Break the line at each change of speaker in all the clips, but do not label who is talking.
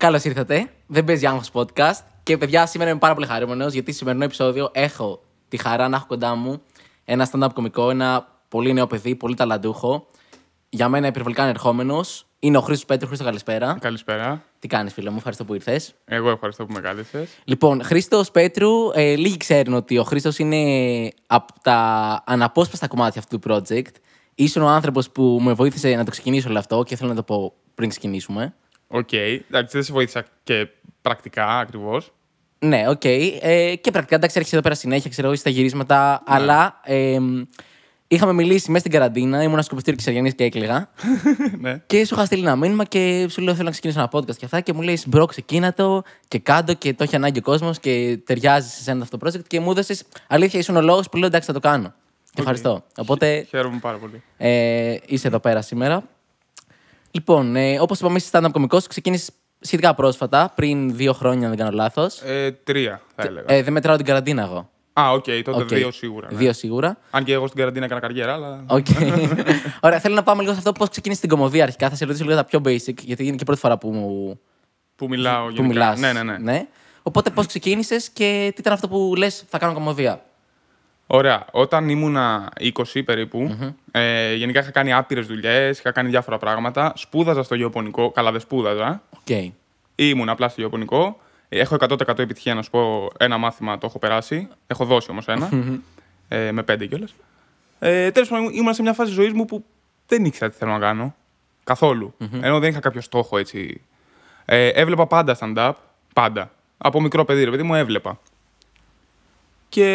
Καλώς ήρθατε. Δεν παίζει άγχος podcast. Και παιδιά, σήμερα είμαι πάρα πολύ χαρούμενος γιατί σημερινό επεισόδιο έχω τη χαρά να έχω κοντά μου ένα stand-up κωμικό, ένα πολύ νέο παιδί, πολύ ταλαντούχο. Για μένα υπερβολικά ανερχόμενος. Είναι ο Χρήστος Πέτρου. Χρήστο, καλησπέρα. Καλησπέρα. Τι κάνεις, φίλε μου, ευχαριστώ που ήρθες.
Εγώ ευχαριστώ που με κάλεσες.
Λοιπόν, Χρήστος Πέτρου, ε, λίγοι ξέρουν ότι ο Χρήστος είναι από τα αναπόσπαστα κομμάτια αυτού του project. Ήσουν ο άνθρωπος που με βοήθησε να το ξεκινήσω όλο αυτό και θέλω να το πω πριν
ξεκινήσουμε. Οκ. Okay. Εντάξει, δεν σε βοήθησα και πρακτικά ακριβώς. Ναι, οκ.
Okay. Ε, και πρακτικά, εντάξει, έρχεσαι εδώ πέρα συνέχεια, ξέρω εγώ, στα γυρίσματα. Ναι. Αλλά ε, είχαμε μιλήσει μέσα στην καραντίνα, ήμουν σκοπιστήριο τη Αριανή και έκλειγα.
ναι.
Και σου είχα στείλει ένα μήνυμα και σου λέω: Θέλω να ξεκινήσω ένα podcast και αυτά. Και μου λέει: Μπρο, ξεκίνα το και κάτω και το έχει ανάγκη ο κόσμος και ταιριάζει σε ένα αυτό το project. Και μου έδωσες αλήθεια, ήσουν ο λόγος που λέω: Εντάξει, θα το κάνω. okay. ευχαριστώ.
Οπότε. Χαίρομαι πάρα πολύ.
Ε, είσαι εδώ πέρα σήμερα. Λοιπόν, ε, όπως είπαμε, είσαι stand-up κωμικός, ξεκίνησες σχετικά πρόσφατα, πριν δύο χρόνια, αν δεν κάνω λάθος.
Ε, τρία, θα έλεγα. Ε,
δεν μετράω την καραντίνα εγώ.
Α, οκ, okay, τότε okay. δύο σίγουρα. Ναι. Δύο σίγουρα. Αν και εγώ στην καραντίνα έκανα καριέρα, αλλά. Okay.
Ωραία, θέλω να πάμε λίγο σε αυτό πώς ξεκίνησε την κομμωδία αρχικά. Θα σε ρωτήσω λίγο τα πιο basic,
γιατί είναι και η πρώτη φορά που μου. Που μιλάω, που μιλάς. Ναι, ναι, ναι. ναι.
Οπότε πώς ξεκίνησες και τι ήταν αυτό που λες, θα κάνω κομμωδία.
Ωραία. Όταν ήμουνα 20 περίπου, mm-hmm. ε, γενικά είχα κάνει άπειρες δουλειές, είχα κάνει διάφορα πράγματα. Σπούδαζα στο γεωπονικό, καλά δεν σπούδαζα. Okay. Ήμουν απλά στο γεωπονικό. Έχω 100% επιτυχία να σου πω ένα μάθημα το έχω περάσει. Έχω δώσει όμως ένα. Mm-hmm. ε, με πέντε κιόλας. Ε, Τέλος πάντων, ήμουν σε μια φάση ζωής μου που δεν ήξερα τι θέλω να κάνω. Καθόλου. Mm-hmm. Ενώ δεν είχα κάποιο στόχο έτσι. Ε, έβλεπα πάντα stand-up. Πάντα. Από μικρό παιδί, ρε παιδί μου, έβλεπα. Και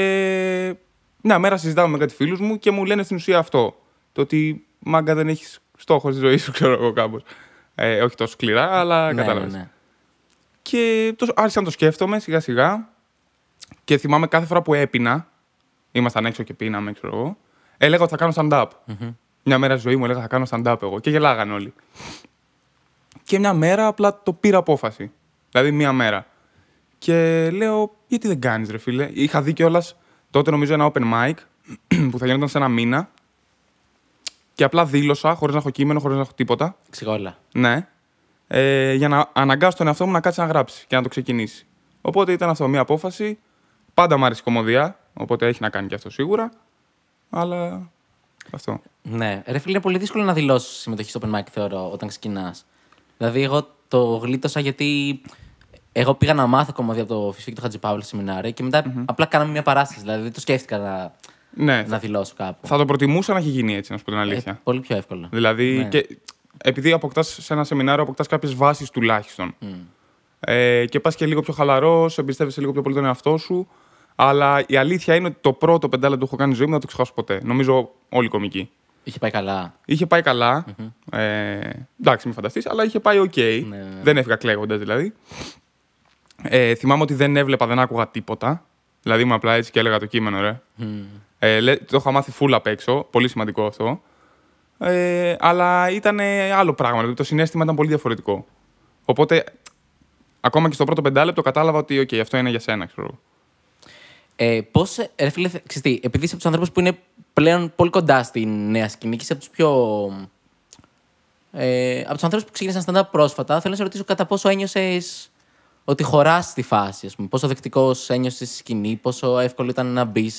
μια ναι, μέρα συζητάμε με κάτι φίλους μου και μου λένε στην ουσία αυτό. Το ότι μάγκα δεν έχεις στόχο στη ζωή σου, ξέρω εγώ κάπως. Ε, όχι τόσο σκληρά, αλλά ναι, ναι κατάλαβες. Ναι. Και το, άρχισα να το σκέφτομαι σιγά σιγά. Και θυμάμαι κάθε φορά που έπεινα, ήμασταν έξω και πίναμε, ξέρω εγώ, έλεγα ότι θα κάνω stand-up. Mm-hmm. Μια μέρα στη ζωή μου έλεγα θα κάνω stand-up εγώ και γελάγαν όλοι. Και μια μέρα απλά το πήρα απόφαση. Δηλαδή μία μέρα. Και λέω, γιατί δεν κάνεις, ρε φίλε. Είχα δει κιόλας τότε νομίζω ένα open mic που θα γινόταν σε ένα μήνα. Και απλά δήλωσα, χωρίς να έχω κείμενο, χωρίς να έχω τίποτα. Ξηγόλα. Ναι. Ε, για να αναγκάσω τον εαυτό μου να κάτσει να γράψει και να το ξεκινήσει. Οπότε ήταν αυτό μια απόφαση. Πάντα μου άρεσε η κομμωδία, οπότε έχει να κάνει και αυτό σίγουρα. Αλλά αυτό.
Ναι. Ρε φίλε, είναι πολύ δύσκολο να δηλώσεις συμμετοχή στο open mic, θεωρώ, όταν ξεκινάς. Δηλαδή, εγώ το γλίτωσα γιατί εγώ πήγα να μάθω κομμάτι από το Φυσική και το Χατζηπάβλη σεμινάριο και μετα απλά κάναμε μια παράσταση. Δηλαδή δεν το σκέφτηκα να, ναι, να δηλώσω κάπου. Θα το
προτιμούσα να έχει γίνει έτσι, να σου πω την ε, αλήθεια. πολύ πιο εύκολα. Δηλαδή, ναι. και, επειδή αποκτάς σε ένα σεμινάριο, αποκτάς κάποιες βάσεις τουλάχιστον. Ε, και πας και λίγο πιο χαλαρός, εμπιστεύεσαι λίγο πιο πολύ τον εαυτό σου. Αλλά η αλήθεια είναι ότι το πρώτο πεντάλεπτο που έχω κάνει ζωή μου δεν το ξεχάσω ποτέ. Νομίζω όλη ειχε Είχε πάει καλά. Είχε πάει Ε, εντάξει, μην φανταστείς, αλλά είχε πάει οκ. Ναι, ναι, ναι. δεν έφυγα κλαίγοντας δηλαδή. Ε, θυμάμαι ότι δεν έβλεπα, δεν άκουγα τίποτα. Δηλαδή μου απλά έτσι και έλεγα το κείμενο, ρε. Mm. Ε, το είχα μάθει φούλα απ' έξω. Πολύ σημαντικό αυτό. Ε, αλλά ήταν άλλο πράγμα. Δηλαδή, το συνέστημα ήταν πολύ διαφορετικό. Οπότε, ακόμα και στο πρώτο πεντάλεπτο κατάλαβα ότι okay, αυτό είναι για σένα, ξέρω.
Ε, Πώς, ρε φίλε, ξυστή, επειδή είσαι από τους ανθρώπους που είναι πλέον πολύ κοντά στη νέα σκηνή και είσαι από τους πιο. Ε, από τους ανθρώπους που ξεκίνησαν stand-up πρόσφατα, θέλω να σε ρωτήσω κατά πόσο ένιωσες ότι χωράς στη φάση. πούμε. Πόσο δεκτικός ένιωσες στη σκηνή, πόσο εύκολο ήταν να μπεις,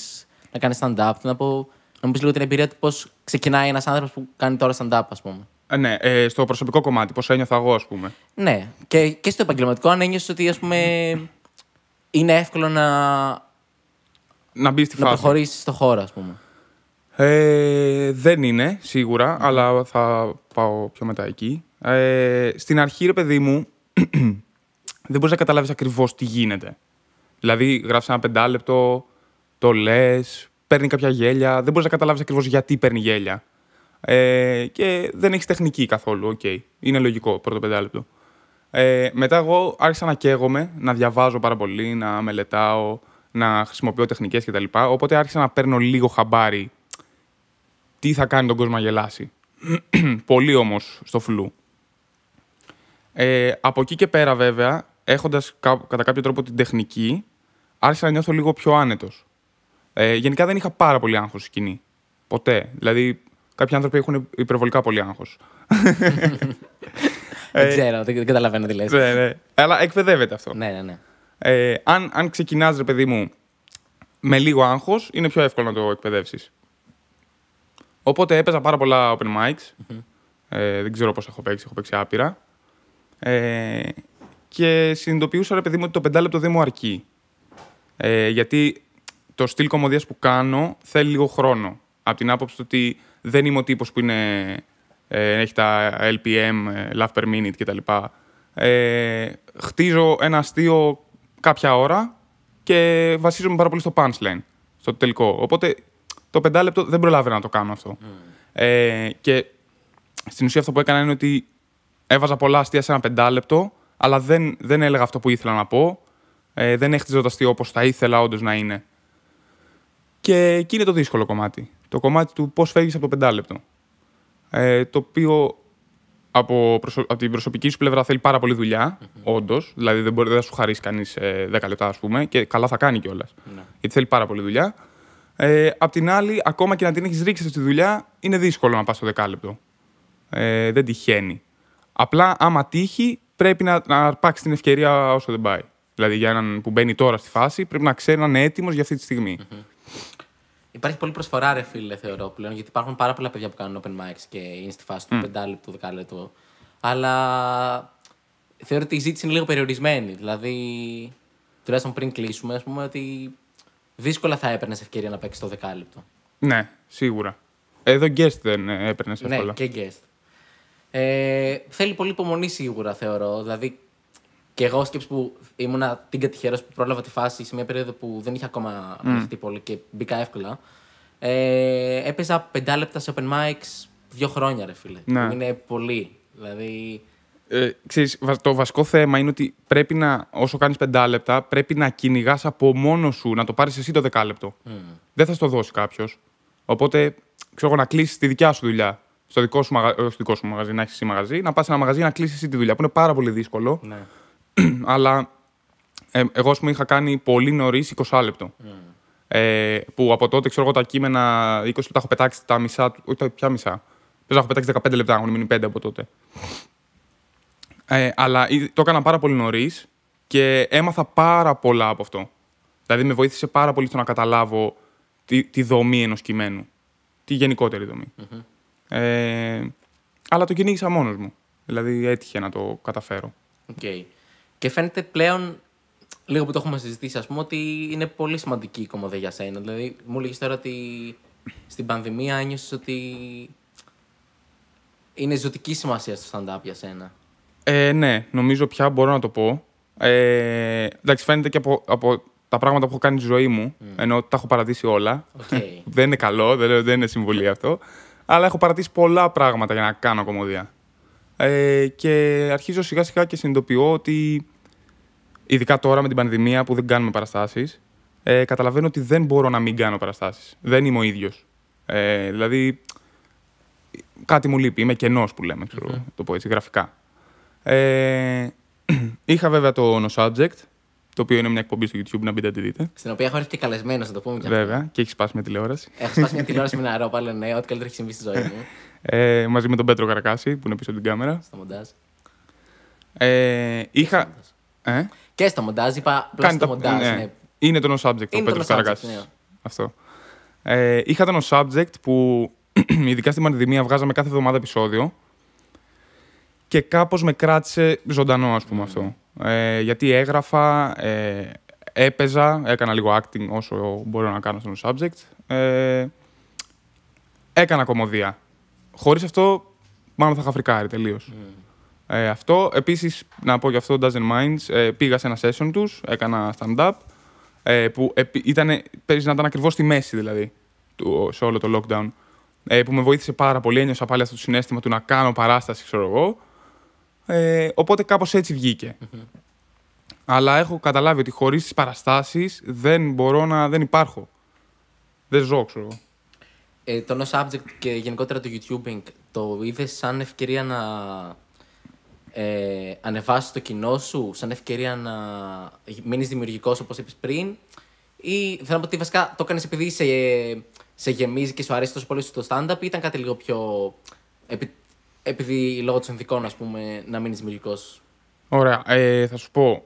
να κάνεις stand-up. Να, πω, να μου πεις λίγο την εμπειρία του πώς ξεκινάει ένας άνθρωπος που κάνει τώρα stand-up, ας πούμε.
Ε, ναι, ε, στο προσωπικό κομμάτι, πώς ένιωθα εγώ, ας πούμε.
Ναι, και, και στο επαγγελματικό, αν ένιωσες ότι ας πούμε, είναι εύκολο να.
Να μπεις στη φάση. Να προχωρήσεις
στο χώρο, ας πούμε.
Ε, δεν είναι, σίγουρα, αλλά θα πάω πιο μετά εκεί. Ε, στην αρχή, ρε παιδί μου, ε, δεν μπορείς να καταλάβεις ακριβώς τι γίνεται. Δηλαδή, γράφεις ένα πεντάλεπτο, το λες, παίρνει κάποια γέλια, δεν μπορείς να καταλάβεις ακριβώς γιατί παίρνει γέλια. Ε, και δεν έχεις τεχνική καθόλου. Οκ. Okay. Είναι λογικό πρώτο πεντάλεπτο. Ε, μετά, εγώ άρχισα να καίγομαι, να διαβάζω πάρα πολύ, να μελετάω, να χρησιμοποιώ τεχνικές κτλ. Οπότε άρχισα να παίρνω λίγο χαμπάρι τι θα κάνει τον κόσμο να γελάσει. πολύ όμως στο φλου. Ε, από εκεί και πέρα, βέβαια, έχοντας κατά κάποιο τρόπο την τεχνική, άρχισα να νιώθω λίγο πιο άνετος. Ε, γενικά δεν είχα πάρα πολύ άγχος στη σκηνή. Ποτέ. Δηλαδή, κάποιοι άνθρωποι έχουν υπερβολικά πολύ άγχος. δεν ε, ξέρω, δεν καταλαβαίνω τι λες. Ναι, ναι. Αλλά εκπαιδεύεται αυτό. Ναι, ναι, ναι. Ε, αν, αν ξεκινάς, ρε παιδί μου, με λίγο άγχος, είναι πιο εύκολο να το εκπαιδεύσεις. Οπότε έπαιζα πάρα πολλά open mics. Ε, δεν ξέρω πώς έχω παίξει, έχω παίξει άπειρα. Ε, και συνειδητοποιούσα, ρε παιδί μου, ότι το πεντάλεπτο δεν μου αρκεί. Ε, γιατί το στυλ κομμωδίας που κάνω θέλει λίγο χρόνο. Από την άποψη ότι δεν είμαι ο τύπος που είναι, ε, έχει τα LPM, ε, Love per minute κτλ. Ε, χτίζω ένα αστείο κάποια ώρα και βασίζομαι πάρα πολύ στο punchline, στο τελικό. Οπότε το πεντάλεπτο δεν προλάβαινα να το κάνω αυτό. Mm. Ε, και στην ουσία αυτό που έκανα είναι ότι έβαζα πολλά αστεία σε ένα πεντάλεπτο αλλά δεν, δεν έλεγα αυτό που ήθελα να πω. Ε, δεν έχτιζε το αστείο όπως θα ήθελα όντως να είναι. Και εκεί είναι το δύσκολο κομμάτι. Το κομμάτι του πώς φεύγεις από το πεντάλεπτο. Ε, το οποίο από, από την προσωπική σου πλευρά θέλει πάρα πολύ δουλειά, όντως. Δηλαδή δεν, μπορεί, θα σου χαρίσει κανείς ε, 10 λεπτά, ας πούμε, και καλά θα κάνει κιόλας. Mm-hmm. Ναι. Γιατί θέλει πάρα πολύ δουλειά. Ε, απ' την άλλη, ακόμα και να την έχεις ρίξει στη δουλειά, είναι δύσκολο να πας στο δεκάλεπτο. Ε, δεν τυχαίνει. Απλά, άμα τύχει, πρέπει να, να αρπάξει την ευκαιρία όσο δεν πάει. Δηλαδή για έναν που μπαίνει τώρα στη φάση, πρέπει να ξέρει να είναι έτοιμος για αυτή τη στιγμη mm-hmm.
Υπάρχει πολύ προσφορά, ρε φίλε, θεωρώ πλέον, γιατί υπάρχουν πάρα πολλά παιδιά που κάνουν open mics και είναι στη φάση του mm. 5 Αλλά θεωρώ ότι η ζήτηση είναι λίγο περιορισμένη. Δηλαδή, τουλάχιστον πριν κλείσουμε, ας πούμε, ότι δύσκολα θα έπαιρνες ευκαιρία να παίξεις το δεκάλεπτο.
Ναι, σίγουρα. Εδώ guest δεν έπαιρνες ναι, εύκολα. Ναι, και
guest. Ε, θέλει πολύ υπομονή σίγουρα, θεωρώ. Δηλαδή, και εγώ σκέψη που ήμουν την τυχερό που πρόλαβα τη φάση σε μια περίοδο που δεν είχε ακόμα mm. πολύ και μπήκα εύκολα. Ε, έπαιζα πεντάλεπτα σε open mics δύο χρόνια, ρε φίλε. Να. Είναι πολύ. Δηλαδή,
ε, ξέρεις, το βασικό θέμα είναι ότι πρέπει να, όσο κάνεις πεντάλεπτα, λεπτά, πρέπει να κυνηγάς από μόνος σου να το πάρεις εσύ το δεκάλεπτο. Mm. Δεν θα το δώσει κάποιος. Οπότε, ξέρω εγώ να κλείσεις τη δικιά σου δουλειά στο δικό σου, μαγα... στο δικό σου μαγαζί, να έχεις εσύ μαγαζί, να πας σε ένα μαγαζί να κλείσεις εσύ τη δουλειά, που είναι πάρα πολύ δύσκολο. Ναι. αλλά ε, εγώ, ας πούμε, είχα κάνει πολύ νωρίς 20 λεπτό. Mm. Ε, που από τότε ξέρω εγώ τα κείμενα 20 λεπτά έχω πετάξει τα μισά, όχι τα πια μισά. Πες, έχω πετάξει 15 λεπτά, έχουν μείνει 5 από τότε. Ε, αλλά το έκανα πάρα πολύ νωρίς και έμαθα πάρα πολλά από αυτό. Δηλαδή με βοήθησε πάρα πολύ στο να καταλάβω τη, τη δομή ενός κειμένου. Τη γενικότερη δομή. Mm-hmm. Ε, αλλά το κυνήγησα μόνος μου. Δηλαδή έτυχε να το καταφέρω.
Okay. Και φαίνεται
πλέον, λίγο
που το έχουμε συζητήσει, ας πούμε, ότι είναι πολύ σημαντική η κομμωδία για σένα. Δηλαδή, μου έλεγε τώρα ότι στην πανδημία ένιωσες ότι είναι ζωτική σημασία στο stand-up για σένα.
Ε, ναι, νομίζω πια μπορώ να το πω. Ε, εντάξει, φαίνεται και από, από τα πράγματα που έχω κάνει στη ζωή μου, mm. ενώ τα έχω παρατήσει όλα. Okay. δεν είναι καλό, δεν, δεν είναι συμβολή αυτό αλλά έχω παρατήσει πολλά πράγματα για να κάνω κομμωδία. Ε, και αρχίζω σιγά σιγά και συνειδητοποιώ ότι, ειδικά τώρα με την πανδημία που δεν κάνουμε παραστάσεις, ε, καταλαβαίνω ότι δεν μπορώ να μην κάνω παραστάσεις. Δεν είμαι ο ίδιος. Ε, δηλαδή, κάτι μου λείπει. Είμαι κενός που λέμε, ξέρω, το πω έτσι, γραφικά. Ε, είχα βέβαια το No Subject, το οποίο είναι μια εκπομπή στο YouTube, να μπείτε να τη δείτε. Στην οποία έχω
έρθει και καλεσμένος, να το πούμε κι Βέβαια,
και έχει σπάσει μια τηλεόραση. Έχω
σπάσει μια τηλεόραση με ένα ρόπα, λέω ναι, ό,τι καλύτερο έχει συμβεί στη ζωή μου.
Ε, μαζί με τον Πέτρο Καρακάση, που είναι πίσω από την κάμερα. Στο μοντάζ. Ε, είχα. Και στο μοντάζ. Ε?
Και στο μοντάζ, είπα Κάνει το μοντάζ. Ναι. ναι.
Είναι το no subject, είναι ο Πέτρος Καρακάσης. Ναι. Αυτό. Ε, είχα το no subject που ειδικά στην πανδημία βγάζαμε κάθε εβδομάδα επεισόδιο. Και κάπως με κράτησε ζωντανό, ας πούμε, mm. αυτό. Ναι. Ε, γιατί έγραφα, ε, έπαιζα, έκανα λίγο acting όσο μπορώ να κάνω στον subject. Ε, έκανα κομμωδία. Χωρίς αυτό, μάλλον θα είχα φρικάρει τελείως. Mm. Ε, αυτό. Επίσης, να πω γι' αυτό, Doesn't mind, ε, πήγα σε ένα session τους, έκανα stand-up, ε, που ήταν, πέρυσι να ήταν ακριβώς στη μέση δηλαδή, του, σε όλο το lockdown, ε, που με βοήθησε πάρα πολύ, ένιωσα πάλι αυτό το συνέστημα του να κάνω παράσταση, ξέρω εγώ, ε, οπότε κάπως έτσι Αλλά έχω καταλάβει ότι χωρίς τις παραστάσεις δεν μπορώ να... δεν υπάρχω. Δεν ζω, ξέρω Ε, το No Subject
και γενικότερα το YouTubing το είδες σαν ευκαιρία να ε, ανεβάσεις το κοινό σου, σαν ευκαιρία να μείνεις δημιουργικός όπως είπες πριν, ή θέλω να πω ότι βασικά το έκανες επειδή σε, σε γεμίζει και σου αρέσει τόσο πολύ στο stand-up, ή ήταν κάτι λίγο πιο επειδή λόγω των συνθηκών, ας πούμε, να μείνεις δημιουργικό.
Ωραία. Ε, θα σου πω.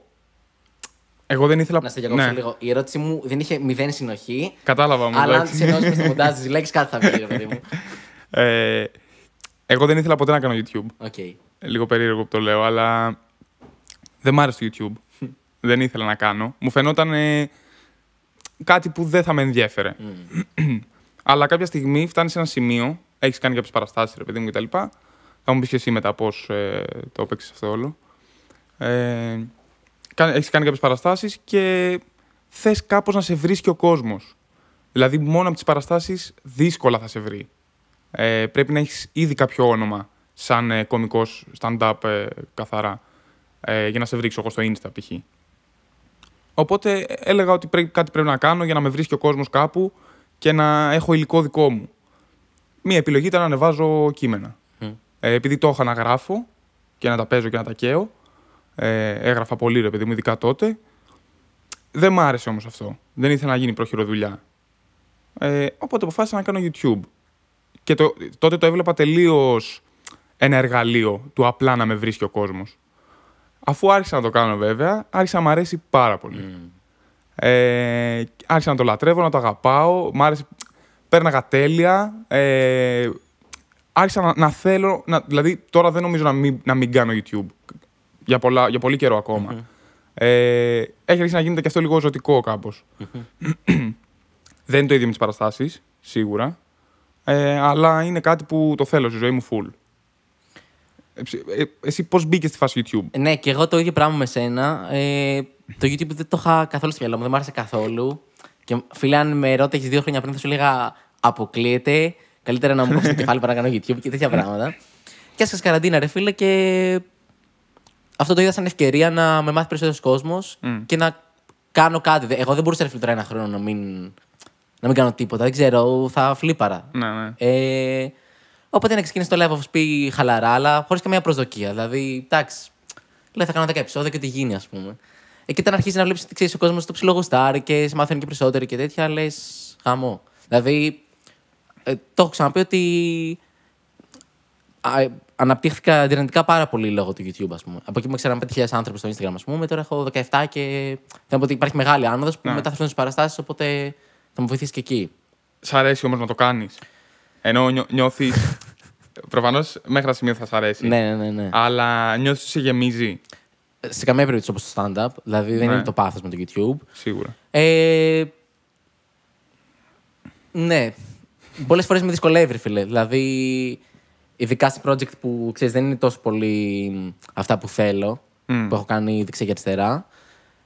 Εγώ δεν ήθελα. Να σε διακόψω ναι. λίγο.
Η ερώτησή μου δεν είχε μηδέν συνοχή.
Κατάλαβα μου. Αλλά αν συνεχίσει
να στο τι λέξεις, κάτι θα βγει, παιδί μου.
Ε, εγώ δεν ήθελα ποτέ να κάνω YouTube. Okay. Λίγο περίεργο που το λέω, αλλά δεν μ' άρεσε το YouTube. δεν ήθελα να κάνω. Μου φαινόταν ε, κάτι που δεν θα με ενδιέφερε. Mm. αλλά κάποια στιγμή φτάνεις σε ένα σημείο, έχεις κάνει κάποιες παραστάσεις, ρε παιδί μου κτλ. Και, θα μου πεις και εσύ μετά πώς ε, το έπαιξες αυτό όλο. Ε, έχεις κάνει κάποιες παραστάσεις και θες κάπως να σε βρίσκει ο κόσμος. Δηλαδή, μόνο από τις παραστάσεις δύσκολα θα σε βρει. Ε, πρέπει να έχεις ήδη κάποιο όνομα σαν ε, κωμικός stand-up ε, καθαρά. Ε, για να σε βρει εγώ στο Insta, π.χ. Οπότε έλεγα ότι κάτι πρέπει να κάνω για να με βρίσκει ο κόσμος κάπου και να έχω υλικό δικό μου. Μία επιλογή ήταν να ανεβάζω κείμενα. Ε, επειδή το είχα να γράφω και να τα παίζω και να τα καίω, ε, έγραφα πολύ ρε παιδί μου, ειδικά τότε. Δεν μ' άρεσε όμως αυτό. Δεν ήθελα να γίνει προχειροδουλειά. Ε, οπότε αποφάσισα να κάνω YouTube. Και το, τότε το έβλεπα τελείως ένα εργαλείο του απλά να με βρίσκει ο κόσμος. Αφού άρχισα να το κάνω βέβαια, άρχισα να μ' αρέσει πάρα πολύ. Mm. Ε, άρχισα να το λατρεύω, να το αγαπάω, μ' άρεσε, πέρναγα τέλεια, ε, άρχισα να, θέλω. Να, δηλαδή, τώρα δεν νομίζω να μην, να μην κάνω YouTube. Για, πολλά, για πολύ καιρό Ε, έχει αρχίσει να γίνεται και αυτό λίγο ζωτικό δεν είναι το ίδιο με τις παραστάσεις, σίγουρα. Ε, αλλά είναι κάτι που το θέλω στη ζωή μου full. Ε, ε εσύ πώς μπήκες στη φάση YouTube.
Ε, ναι, και εγώ το ίδιο πράγμα με σένα. Ε, το YouTube δεν το είχα καθόλου στο μυαλό μου, δεν μου άρεσε καθόλου. Και φίλε, αν με ρώτησε δύο χρόνια πριν, θα σου έλεγα Αποκλείεται. Καλύτερα να μου κόψει το κεφάλι παρά να κάνω YouTube και τέτοια πράγματα. και έσχασε καραντίνα, ρε φίλε, και αυτό το είδα σαν ευκαιρία να με μάθει περισσότερος κόσμος mm. και να κάνω κάτι. Εγώ δεν μπορούσα, να φίλε, ένα χρόνο να μην, να μην κάνω τίποτα. Δεν ξέρω, θα φλίπαρα. Ναι, ναι. Ε, οπότε να ξεκινήσει το live of speed χαλαρά, αλλά χωρίς καμία προσδοκία. Δηλαδή, εντάξει, λέει θα κάνω 10 επεισόδια και τι γίνει, ας πούμε. Εκεί όταν αρχίζει να βλέπεις ότι ξέρεις ο κόσμος το ψιλογουστάρει και σε μαθαίνουν και περισσότεροι και τέτοια, λες χαμό. Δηλαδή, ε, το έχω ξαναπεί ότι α, ε, αναπτύχθηκα δυνατικά πάρα πολύ λόγω του YouTube. Ας πούμε. Από εκεί που με 5.000 άνθρωποι στο Instagram, ας πούμε, τώρα έχω 17 και να πω ότι υπάρχει μεγάλη άνοδος που ναι. μετά θα
παραστάσεις, οπότε θα μου βοηθήσεις και εκεί. Σ' αρέσει όμως να το κάνεις. Ενώ νιώ, νιώθεις. Προφανώς μέχρι ένα σημείο θα σ' αρέσει. Ναι, ναι, ναι. ναι. Αλλά νιώθεις ότι σε γεμίζει.
Σε καμία περίπτωση όπως το stand-up. Δηλαδή δεν ναι. είναι το πάθος με το YouTube. Σίγουρα. Ε, ναι πολλές φορές με δυσκολεύει, φίλε. Δηλαδή, ειδικά σε project που ξέρεις, δεν είναι τόσο πολύ αυτά που θέλω, που έχω κάνει ήδη και αριστερά.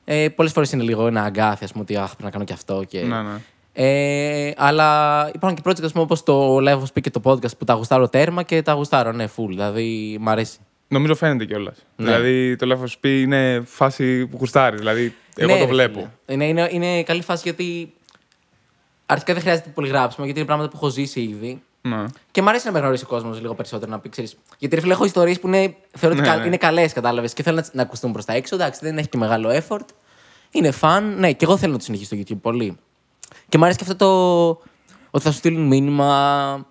Ε, πολλές φορές είναι λίγο ένα αγκάθι, ας πούμε, ότι αχ, πρέπει να κάνω και αυτό. Και... Ναι, ναι. Ε, αλλά υπάρχουν και project όπως το live speak και το podcast που τα γουστάρω τέρμα και τα γουστάρω, ναι, full. Δηλαδή, μ' αρέσει. Νομίζω φαίνεται κιόλας. Ναι. Δηλαδή
το of πει είναι φάση που γουστάρεις. Δηλαδή εγώ ναι, το βλέπω.
Είναι, είναι, είναι καλή φάση γιατί αρχικά δεν χρειάζεται πολύ γράψιμο γιατί είναι πράγματα που έχω ζήσει ήδη. Ναι. Και μου αρέσει να με γνωρίσει ο κόσμος λίγο περισσότερο να πει, ξέρεις. Γιατί ρε φίλε, έχω ιστορίες που είναι, θεωρώ ότι ναι, ναι. είναι καλές, κατάλαβες και θέλω να, να ακουστούν προς τα έξω. Εντάξει, δεν έχει και μεγάλο effort. Είναι φαν, Ναι, και εγώ θέλω να το συνεχίσω στο YouTube πολύ. Και μου αρέσει και αυτό το. Ότι θα σου στείλουν μήνυμα,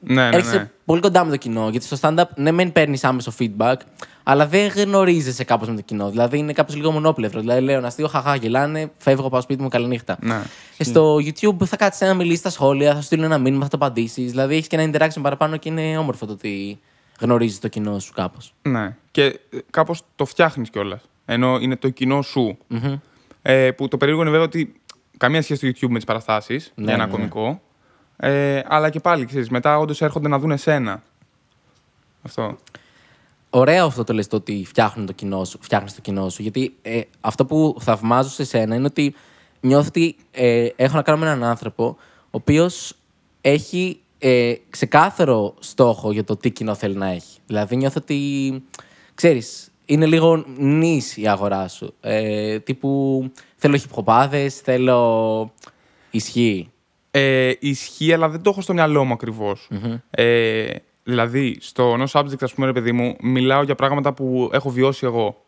ναι, ναι, έρχεσαι ναι. πολύ κοντά με το κοινό. Γιατί στο stand-up, ναι, μεν παίρνεις άμεσο feedback, αλλά δεν γνωρίζεσαι κάπως με το κοινό. Δηλαδή είναι κάπω λίγο μονόπλευρο. Δηλαδή λέω να στείλω χαχά, γελάνε, φεύγω, πάω σπίτι μου, καληνύχτα. Ναι. Ε, στο YouTube θα κάτσεις να μιλήσει στα σχόλια, θα στείλει ένα μήνυμα, θα το απαντήσεις. Δηλαδή έχεις και ένα interaction παραπάνω και είναι όμορφο το ότι γνωρίζεις το κοινό σου κάπως.
Ναι. Και ε, κάπως το φτιάχνεις κιόλας. Ενώ είναι το κοινό σου. Ε, που το περίεργο είναι βέβαια ότι καμία σχέση στο YouTube με τις παραστάσεις. Ναι, για ένα ναι. ναι. Ε, αλλά και πάλι, ξέρεις, μετά όντως έρχονται να δουν εσένα. Αυτό. Ωραίο αυτό το λες το ότι
φτιάχνουν το κοινό σου, φτιάχνεις το κοινό σου. Γιατί ε, αυτό που θαυμάζω σε σένα είναι ότι νιώθω ότι ε, έχω να κάνω με έναν άνθρωπο ο οποίος έχει ε, ξεκάθαρο στόχο για το τι κοινό θέλει να έχει. Δηλαδή νιώθω ότι, ξέρεις, είναι λίγο νης η αγορά σου. Ε, τύπου θέλω χιπχοπάδες,
θέλω ισχύ ε, ισχύει, αλλά δεν το έχω στο μυαλό μου ακριβω Ε, δηλαδή, στο No Subject, ας πούμε, ρε παιδί μου, μιλάω για πράγματα που έχω βιώσει εγώ.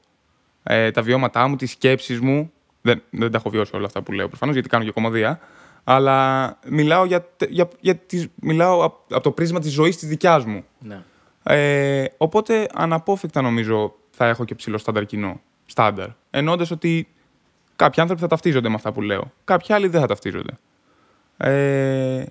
Ε, τα βιώματά μου, τις σκέψεις μου. Δεν, δεν τα έχω βιώσει όλα αυτά που λέω προφανώς, γιατί κάνω και κομμωδία. Αλλά μιλάω, για, για, για τις, μιλάω από, το πρίσμα της ζωής της δικιάς μου. Ναι. Ε, οπότε αναπόφευκτα νομίζω θα έχω και ψηλό στάνταρ κοινό. Στάνταρ. Ενώντας ότι κάποιοι άνθρωποι θα ταυτίζονται με αυτά που λέω. Κάποιοι άλλοι δεν θα ταυτίζονται. Ε,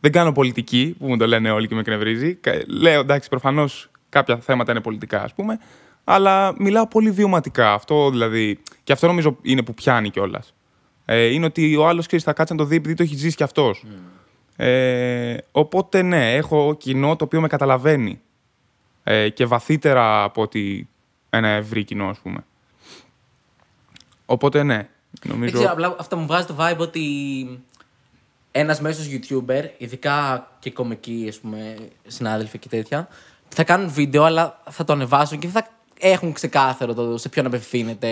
δεν κάνω πολιτική, που μου το λένε όλοι και με κνευρίζει Λέω εντάξει, προφανώς κάποια θέματα είναι πολιτικά, ας πούμε. Αλλά μιλάω πολύ βιωματικά. Αυτό δηλαδή. Και αυτό νομίζω είναι που πιάνει κιόλας. Ε, είναι ότι ο άλλος ξέρεις, θα κάτσει να το δει επειδή το έχει ζήσει κι αυτός. Mm. Ε, οπότε ναι, έχω κοινό το οποίο με καταλαβαίνει. Ε, και βαθύτερα από ότι ένα ευρύ κοινό, ας πούμε. Οπότε ναι. Νομίζω...
απλά αυτό μου βάζει το vibe ότι ένας μέσος YouTuber, ειδικά και κομικοί ας πούμε, συνάδελφοι και τέτοια, θα κάνουν βίντεο, αλλά θα το ανεβάσουν και θα έχουν ξεκάθαρο το σε ποιον απευθύνεται.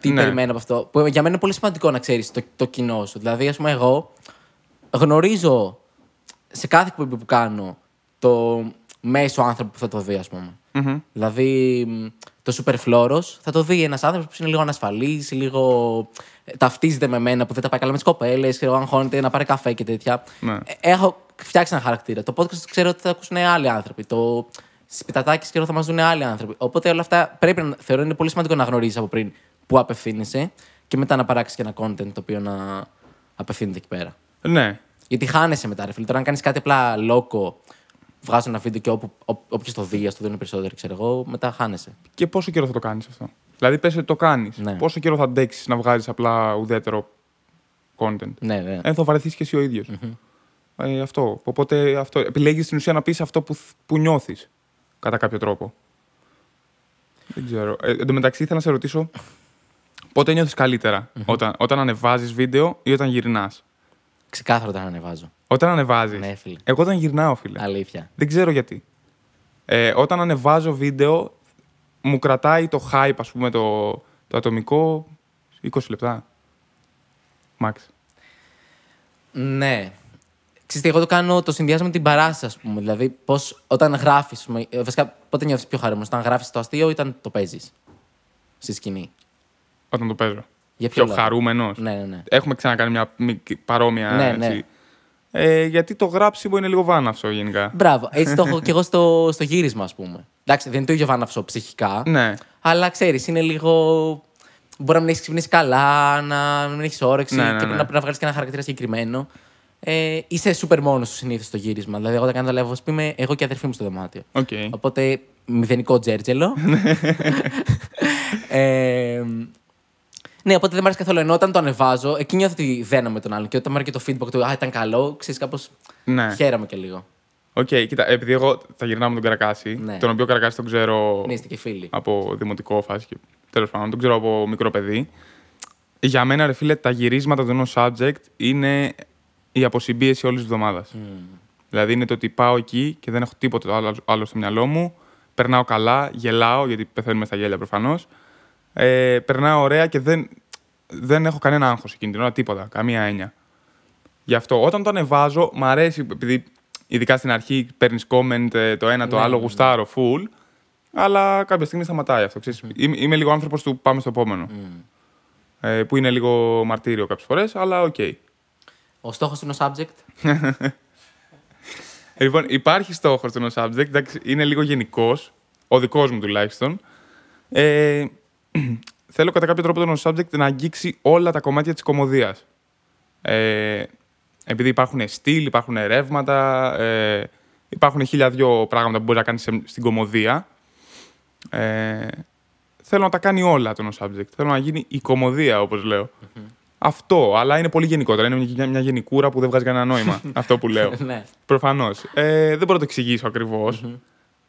Τι ναι. περιμένω από αυτό. για μένα είναι πολύ σημαντικό να ξέρεις το, το κοινό σου. Δηλαδή, ας πούμε, εγώ γνωρίζω σε κάθε κουμπί που κάνω το μέσο άνθρωπο που θα το δει, ας πουμε Δηλαδή, το Superfloros θα το δει ένας άνθρωπος που είναι λίγο ανασφαλής, λίγο ταυτίζεται με μένα που δεν τα πάει καλά με τις κοπέλες, ξέρω αν χώνεται να πάρει καφέ και τέτοια. Ναι. Ε, έχω φτιάξει ένα χαρακτήρα. Το podcast ξέρω ότι θα ακούσουν άλλοι άνθρωποι. Το σπιτατάκι ξέρω θα μας δουν άλλοι άνθρωποι. Οπότε όλα αυτά πρέπει να θεωρώ είναι πολύ σημαντικό να γνωρίζεις από πριν που απευθύνεσαι και μετά να παράξεις και ένα content το οποίο να απευθύνεται εκεί πέρα. Ναι. Γιατί χάνεσαι μετά, ρε φίλε. Τώρα, αν κάνεις κάτι απλά λόκο, βγάζει ένα βίντεο και όποιος το δει, ας το δίνει περισσότερο, ξέρω εγώ, μετά χάνεσαι.
Και πόσο καιρό θα το κάνεις αυτό. Δηλαδή, πες ότι το κάνεις. Ναι. Πόσο καιρό θα αντέξεις να βγάζεις απλά ουδέτερο content. Ναι, ναι. Ε, θα βαρεθείς και εσύ ο ίδιος. Ε, αυτό. Οπότε αυτό. επιλέγεις στην ουσία να πεις αυτό που, που νιώθεις κατά κάποιο τρόπο. Δεν ξέρω. Ε, εν τω μεταξύ, ήθελα να σε ρωτήσω πότε νιώθεις όταν, όταν ανεβάζεις βίντεο ή όταν γυρνάς. Ξεκάθαρα όταν ανεβάζω. Όταν ανεβάζεις. Ναι, Εγώ όταν γυρνάω, φίλε. Αλήθεια. Δεν ξέρω γιατί. Ε, όταν ανεβάζω βίντεο, μου κρατάει το hype, ας πούμε, το, το ατομικό 20 λεπτά. Μάξ. Ναι. Ξέρετε, εγώ το κάνω, το συνδυάζω με την
παράσταση, ας πούμε. Δηλαδή, πώς όταν γράφεις. Ε, βασικά, πότε νιώθεις πιο χαρούμενος, όταν γράφεις το αστείο ή όταν
το παίζεις στη σκηνή. Όταν το παίζω. Για ποιο πιο χαρούμενος. Ναι, ναι, ναι. Έχουμε ξανακάνει μια παρόμοια. Ναι, ναι. Ε, γιατί το γράψιμο είναι λίγο βάναυσο γενικά. Μπράβο. Έτσι το έχω και εγώ
στο, γύρισμα, ας πούμε. Εντάξει, δεν είναι το ίδιο βάναυσο ψυχικά. Ναι. Αλλά ξέρεις, είναι λίγο. Μπορεί να μην έχεις ξυπνήσει καλά, να μην έχεις όρεξη ναι, ναι, ναι. και πρέπει ναι. να, να βγάλεις και ένα χαρακτήρα συγκεκριμένο. Ε, είσαι super μόνος σου συνήθως στο γύρισμα. Δηλαδή, εγώ τα κάνω τα λεύω, πούμε, εγώ και οι αδερφή μου στο δωμάτιο. Okay. Οπότε μηδενικό τζέρτζελο. Ναι. ε, ναι, οπότε δεν μ' αρέσει καθόλου. Ενώ όταν το ανεβάζω, εκεί νιώθω ότι δένω με τον άλλον. Και όταν μου έρχεται το feedback του, Α, ήταν καλό, ξέρεις κάπως. Ναι. Χαίρομαι και λίγο.
Οκ, okay, κοίτα, επειδή εγώ θα γυρνάω με τον Καρακάση, ναι. τον οποίο Καρακάση τον ξέρω. Ναι, και Από δημοτικό φάση και τέλος πάντων, τον ξέρω από μικρό παιδί. Για μένα, ρε φίλε, τα γυρίσματα του ενός subject είναι η αποσυμπίεση όλης της εβδομάδας. Mm. Δηλαδή είναι το ότι πάω εκεί και δεν έχω τίποτα άλλο, άλλο στο μυαλό μου. Περνάω καλά, γελάω, γιατί πεθαίνουμε στα γέλια προφανώς ε, περνάω ωραία και δεν, δεν έχω κανένα άγχος εκείνη την ώρα, τίποτα, καμία έννοια. Γι' αυτό όταν το ανεβάζω, μου αρέσει, επειδή ειδικά στην αρχή παίρνεις comment ε, το ένα ναι, το άλλο, ναι, ναι. γουστάρω, full. Αλλά κάποια στιγμή σταματάει αυτό. Ξέρεις. Mm. Είμαι λίγο άνθρωπος του πάμε στο επόμενο. Mm. Ε, που είναι λίγο μαρτύριο κάποιες φορές, αλλά οκ. Okay.
Ο στόχος του ο subject.
λοιπόν, υπάρχει στόχος του subject. Εντάξει, είναι λίγο γενικός. Ο δικός μου τουλάχιστον. Ε, θέλω κατά κάποιο τρόπο το subject να αγγίξει όλα τα κομμάτια της κομμωδίας. Ε, επειδή υπάρχουν στυλ, υπάρχουν ρεύματα, ε, υπάρχουν χίλια δυο πράγματα που μπορεί να κάνεις στην κομμωδία. Ε, θέλω να τα κάνει όλα το subject Θέλω να γίνει η κομμωδία, όπως Αυτό, αλλά είναι πολύ γενικότερα. Είναι μια, μια γενικούρα που δεν βγάζει κανένα νόημα αυτό που λέω. Ναι. Προφανώς. Ε, δεν μπορώ να το εξηγήσω ακριβώς.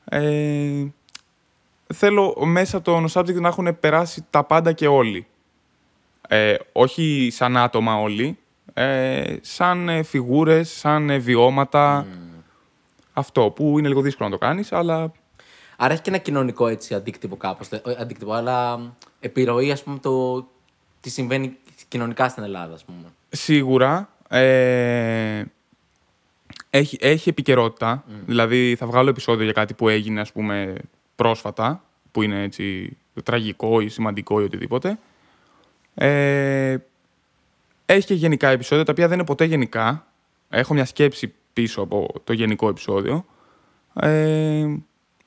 Ε, θέλω μέσα από το subject να έχουν περάσει τα πάντα και όλοι. Ε, όχι σαν άτομα όλοι, ε, σαν ε, φιγούρες, σαν ε, βιώματα. Mm. Αυτό που είναι λίγο δύσκολο να το κάνεις, αλλά... Άρα έχει και ένα κοινωνικό έτσι, αντίκτυπο κάπως,
ε, αντίκτυπο, αλλά επιρροή ας πούμε, το τι συμβαίνει κοινωνικά στην Ελλάδα. Ας πούμε.
Σίγουρα. Ε, έχει, έχει επικαιρότητα. Mm. Δηλαδή θα βγάλω επεισόδιο για κάτι που έγινε ας πούμε πρόσφατα, που είναι έτσι τραγικό ή σημαντικό ή οτιδήποτε. Ε, έχει και γενικά επεισόδια, τα οποία δεν είναι ποτέ γενικά. Έχω μια σκέψη πίσω από το γενικό επεισόδιο. Ε,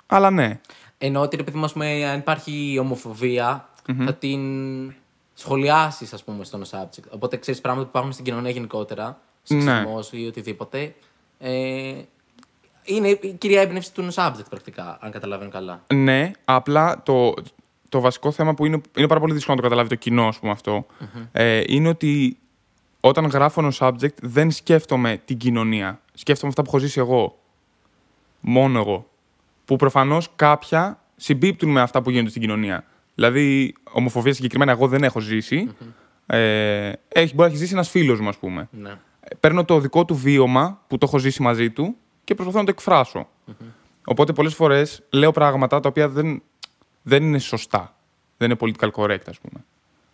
αλλά ναι. Ενώ ότι, επειδή μας αν
υπάρχει ομοφοβία, θα την σχολιάσεις, ας πούμε, στον subject. Οπότε ξέρεις πράγματα που υπάρχουν στην κοινωνία γενικότερα, ναι. σεξισμός ή οτιδήποτε. Ε, είναι η κυρία έμπνευση του subject πρακτικά, αν καταλαβαίνω καλά.
Ναι, απλά το, το βασικό θέμα που είναι, είναι πάρα πολύ δύσκολο να το καταλάβει το κοινό, ας πούμε, αυτο ε, είναι ότι όταν γράφω ένα subject δεν σκέφτομαι την κοινωνία. Σκέφτομαι αυτά που έχω ζήσει εγώ. Μόνο εγώ. Που προφανώς κάποια συμπίπτουν με αυτά που γίνονται στην κοινωνία. Δηλαδή, ομοφοβία συγκεκριμένα εγώ δεν έχω ε, μπορεί να έχει ζήσει ένας φίλος μου, ας πούμε. Ναι. Παίρνω το δικό του βίωμα που το έχω ζήσει μαζί του και προσπαθώ να το εκφρασω mm-hmm. Οπότε πολλές φορές λέω πράγματα τα οποία δεν, δεν είναι σωστά. Δεν είναι political correct, ας πούμε.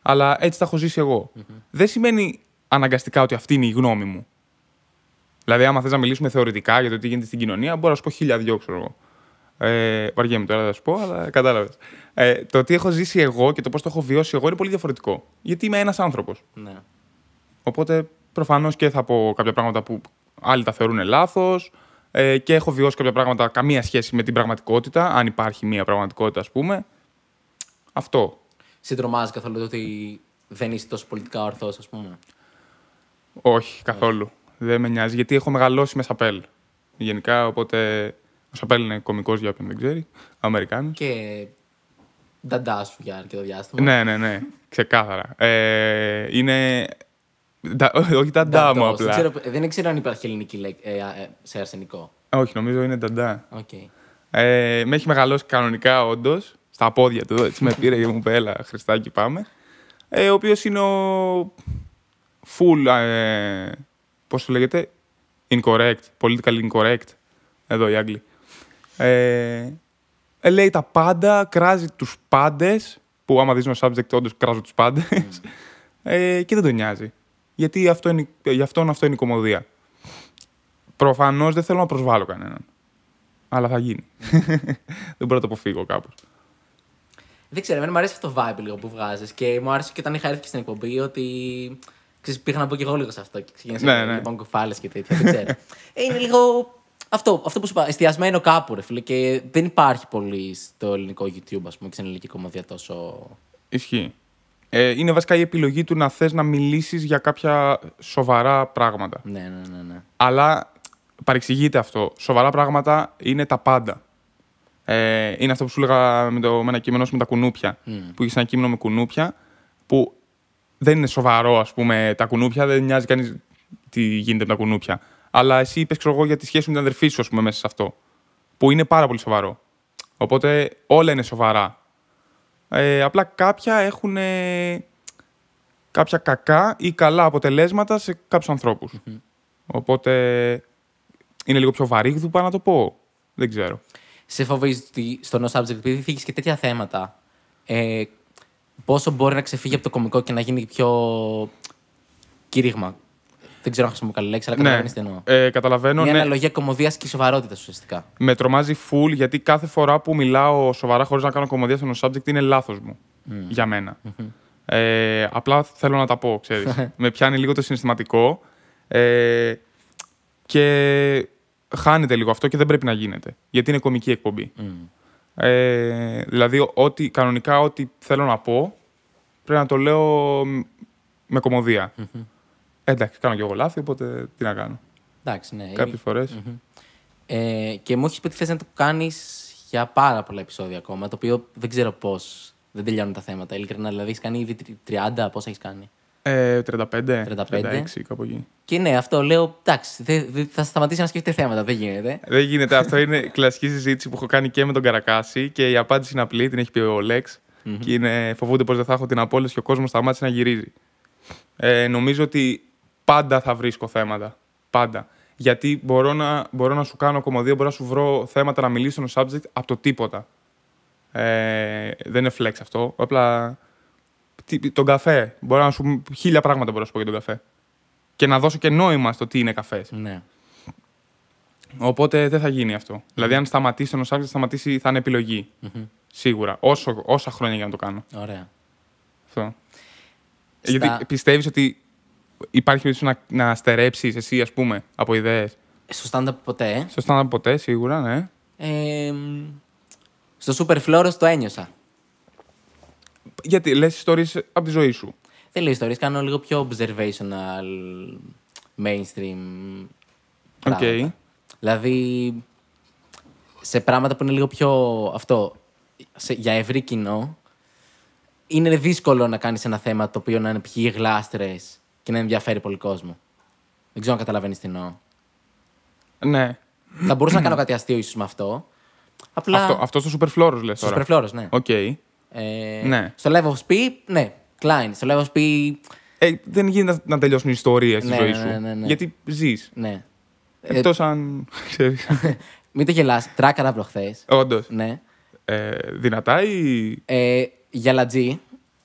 Αλλά έτσι τα έχω ζήσει εγώ. Mm-hmm. Δεν σημαίνει αναγκαστικά ότι αυτή είναι η γνώμη μου. Δηλαδή, άμα θες να μιλήσουμε θεωρητικά για το τι γίνεται στην κοινωνία, μπορώ να σου πω χίλια δυο, ξέρω εγώ. Ε, βαριέμαι τώρα να σου πω, αλλά κατάλαβες. Ε, το τι έχω ζήσει εγώ και το πώς το έχω βιώσει εγώ είναι πολύ διαφορετικό. Γιατί είμαι ένας άνθρωπος. Ναι. Οπότε προφανώς και θα πω κάποια πράγματα που άλλοι τα θεωρούν λάθος, ε, και έχω βιώσει κάποια πράγματα καμία σχέση με την πραγματικότητα, αν υπάρχει μια πραγματικότητα, ας πούμε. Αυτό. Σε τρομάζει καθόλου το ότι δεν είσαι τόσο πολιτικά ορθός, ας πούμε. Όχι, καθόλου. Δεν με νοιάζει, γιατί έχω μεγαλώσει με σαπέλ. Γενικά, οπότε. Ο Σαπέλ είναι κωμικός για όποιον δεν ξέρει. Αμερικάνος. Και.
Νταντάς σου για αρκετό διάστημα. Ναι,
ναι, ναι. Ξεκάθαρα. Ε, είναι όχι τα μου απλά.
Ε, δεν ξέρω αν υπάρχει ελληνική ε, ε, σε αρσενικό.
Όχι, νομίζω είναι ταντά. Okay. με έχει μεγαλώσει κανονικά όντως. Στα πόδια του έτσι με πήρε και μου είπε: Έλα, Χριστάκι, πάμε. ο οποίος είναι ο. Full. Ε, πώς το λέγεται. Incorrect. Political incorrect. Εδώ οι Άγγλοι. λέει τα πάντα, κράζει τους πάντες. Που άμα δεις ένα subject, όντως κράζω τους πάντες. και δεν τον νοιάζει γιατί αυτό είναι, αυτόν αυτό είναι η κομμωδία. Προφανώς δεν θέλω να προσβάλλω κανέναν. Αλλά θα γίνει. δεν μπορώ να το αποφύγω κάπως.
Δεν ξέρω, εμένα μου αρέσει αυτό το vibe λίγο που βγάζεις και μου άρεσε και όταν είχα έρθει στην εκπομπή ότι. Ξέρεις, πήγα να πω και εγώ λίγο σε αυτό και ξεκίνησα ναι, να ναι. λοιπόν και τέτοια. Δεν ξέρω. είναι λίγο αυτό, αυτό που σου είπα, εστιασμένο κάπου, ρε φίλε. Και δεν υπάρχει πολύ στο ελληνικό YouTube, ας πούμε, και ελληνική
κομμωδία τόσο. Ισχύει. Ε, είναι βασικά η επιλογή του να θες να μιλήσεις για κάποια σοβαρά πράγματα. Ναι, ναι, ναι. ναι. Αλλά παρεξηγείται αυτό. Σοβαρά πράγματα είναι τα πάντα. Ε, είναι αυτό που σου έλεγα με, το, με ένα κείμενο με τα κουνούπια. Mm. Που είχε ένα κείμενο με κουνούπια που δεν είναι σοβαρό, ας πούμε, τα κουνούπια. Δεν νοιάζει κανείς τι γίνεται με τα κουνούπια. Αλλά εσύ είπες, ξέρω εγώ, για τη σχέση με την αδερφή σου, ας πούμε, μέσα σε αυτό. Που είναι πάρα πολύ σοβαρό. Οπότε όλα είναι σοβαρά. Ε, απλά κάποια έχουν ε, κάποια κακά ή καλά αποτελέσματα σε κάποιους Οπότε είναι λίγο πιο πάνω να το πω. Δεν ξέρω. Σε φοβίζει στο No Subject, επειδή και τέτοια θέματα,
ε, πόσο μπορεί να ξεφύγει από το κομικό και να γίνει πιο
κήρυγμα δεν ξέρω αν χρησιμοποιώ καλή λέξη, αλλά ναι. καταλαβαίνεις τι εννοώ. Ε, καταλαβαίνω. Μια ναι. αναλογία
κομμωδίας και σοβαρότητας ουσιαστικά.
Με τρομάζει full γιατί κάθε φορά που μιλάω σοβαρά χωρίς να κάνω κομμωδία στον subject είναι λάθος μου. Mm. Για μένα. Mm-hmm. Ε, απλά θέλω να τα πω, ξέρεις. με πιάνει λίγο το συναισθηματικό. Ε, και χάνεται λίγο αυτό και δεν πρέπει να γίνεται. Γιατί είναι κομική εκπομπή. Mm. Ε, δηλαδή, ό,τι, κανονικά ό,τι θέλω να πω πρέπει να το λέω με κομμωδία. Mm-hmm. Εντάξει, κάνω κι εγώ λάθη, οπότε τι να κάνω.
Εντάξει, ναι. Κάποιες ε, και μου έχεις πει ότι θες να το κάνεις για πάρα πολλά επεισόδια ακόμα, το οποίο δεν ξέρω πώς. Δεν τελειώνουν τα θέματα. Ειλικρινά, δηλαδή έχεις κάνει ήδη 30, πόσα έχεις κάνει.
35, ε, 36, κάπου εκεί.
Και ναι, αυτό λέω. Εντάξει, θα σταματήσει να σκέφτεται θέματα. Δεν γίνεται.
Δεν γίνεται. αυτό είναι κλασική συζήτηση που έχω κάνει και με τον Καρακάση και η απάντηση είναι απλή, την έχει πει ο λεξ Και είναι, φοβούνται πως δεν θα έχω την απόλυση και ο κόσμος σταμάτησε να γυρίζει. Ε, νομίζω ότι πάντα θα βρίσκω θέματα. Πάντα. Γιατί μπορώ να, μπορώ να σου κάνω κομμωδία, μπορώ να σου βρω θέματα να μιλήσω ένα subject από το τίποτα. Ε, δεν είναι flex αυτό. Απλά τον καφέ. Μπορώ να σου χίλια πράγματα μπορώ να σου πω για τον καφέ. Και να δώσω και νόημα στο τι είναι καφές. Ναι. Οπότε δεν θα γίνει αυτό. Δηλαδή, αν σταματήσει ένα subject, θα σταματήσει, θα είναι Σίγουρα. Όσο, όσα χρόνια για να το κάνω. Ωραία. Αυτό. Γιατί πιστεύεις ότι υπάρχει περίπτωση να, να στερέψεις εσύ, ας πούμε, από ιδέες.
Στο stand-up ποτέ. Στο stand-up
ποτέ, σίγουρα, ναι.
Ε, στο Super το ένιωσα.
Γιατί λες ιστορίε από τη ζωή σου.
Δεν λέω ιστορίε, κάνω λίγο πιο observational, mainstream. Οκ. Okay. Δηλαδή, σε πράγματα που είναι λίγο πιο αυτό. για ευρύ κοινό, είναι δύσκολο να κάνεις ένα θέμα το οποίο να είναι ποιοι γλάστρες και να ενδιαφέρει πολύ κόσμο. Δεν ξέρω αν καταλαβαίνεις τι εννοώ.
Ναι. Θα
μπορούσα να κάνω κάτι αστείο ίσως με αυτό. Απλά... Αυτό, αυτό στο
Super λες. Στο Super ναι. Okay.
Ε, ναι. Στο Live of Speed, ναι. κλάιν. Στο Live of Speed. Ε, δεν γίνεται να,
τελειώσουν οι ιστορίες ναι, στη ζωή ναι, σου. Ναι, ναι, ναι. γιατί ζεις.
Ναι. Εκτός ε, αν. Μην το γελάς. Τράκαρα προχθές.
Όντως. Ναι. Ε, δυνατά ή.
Ε,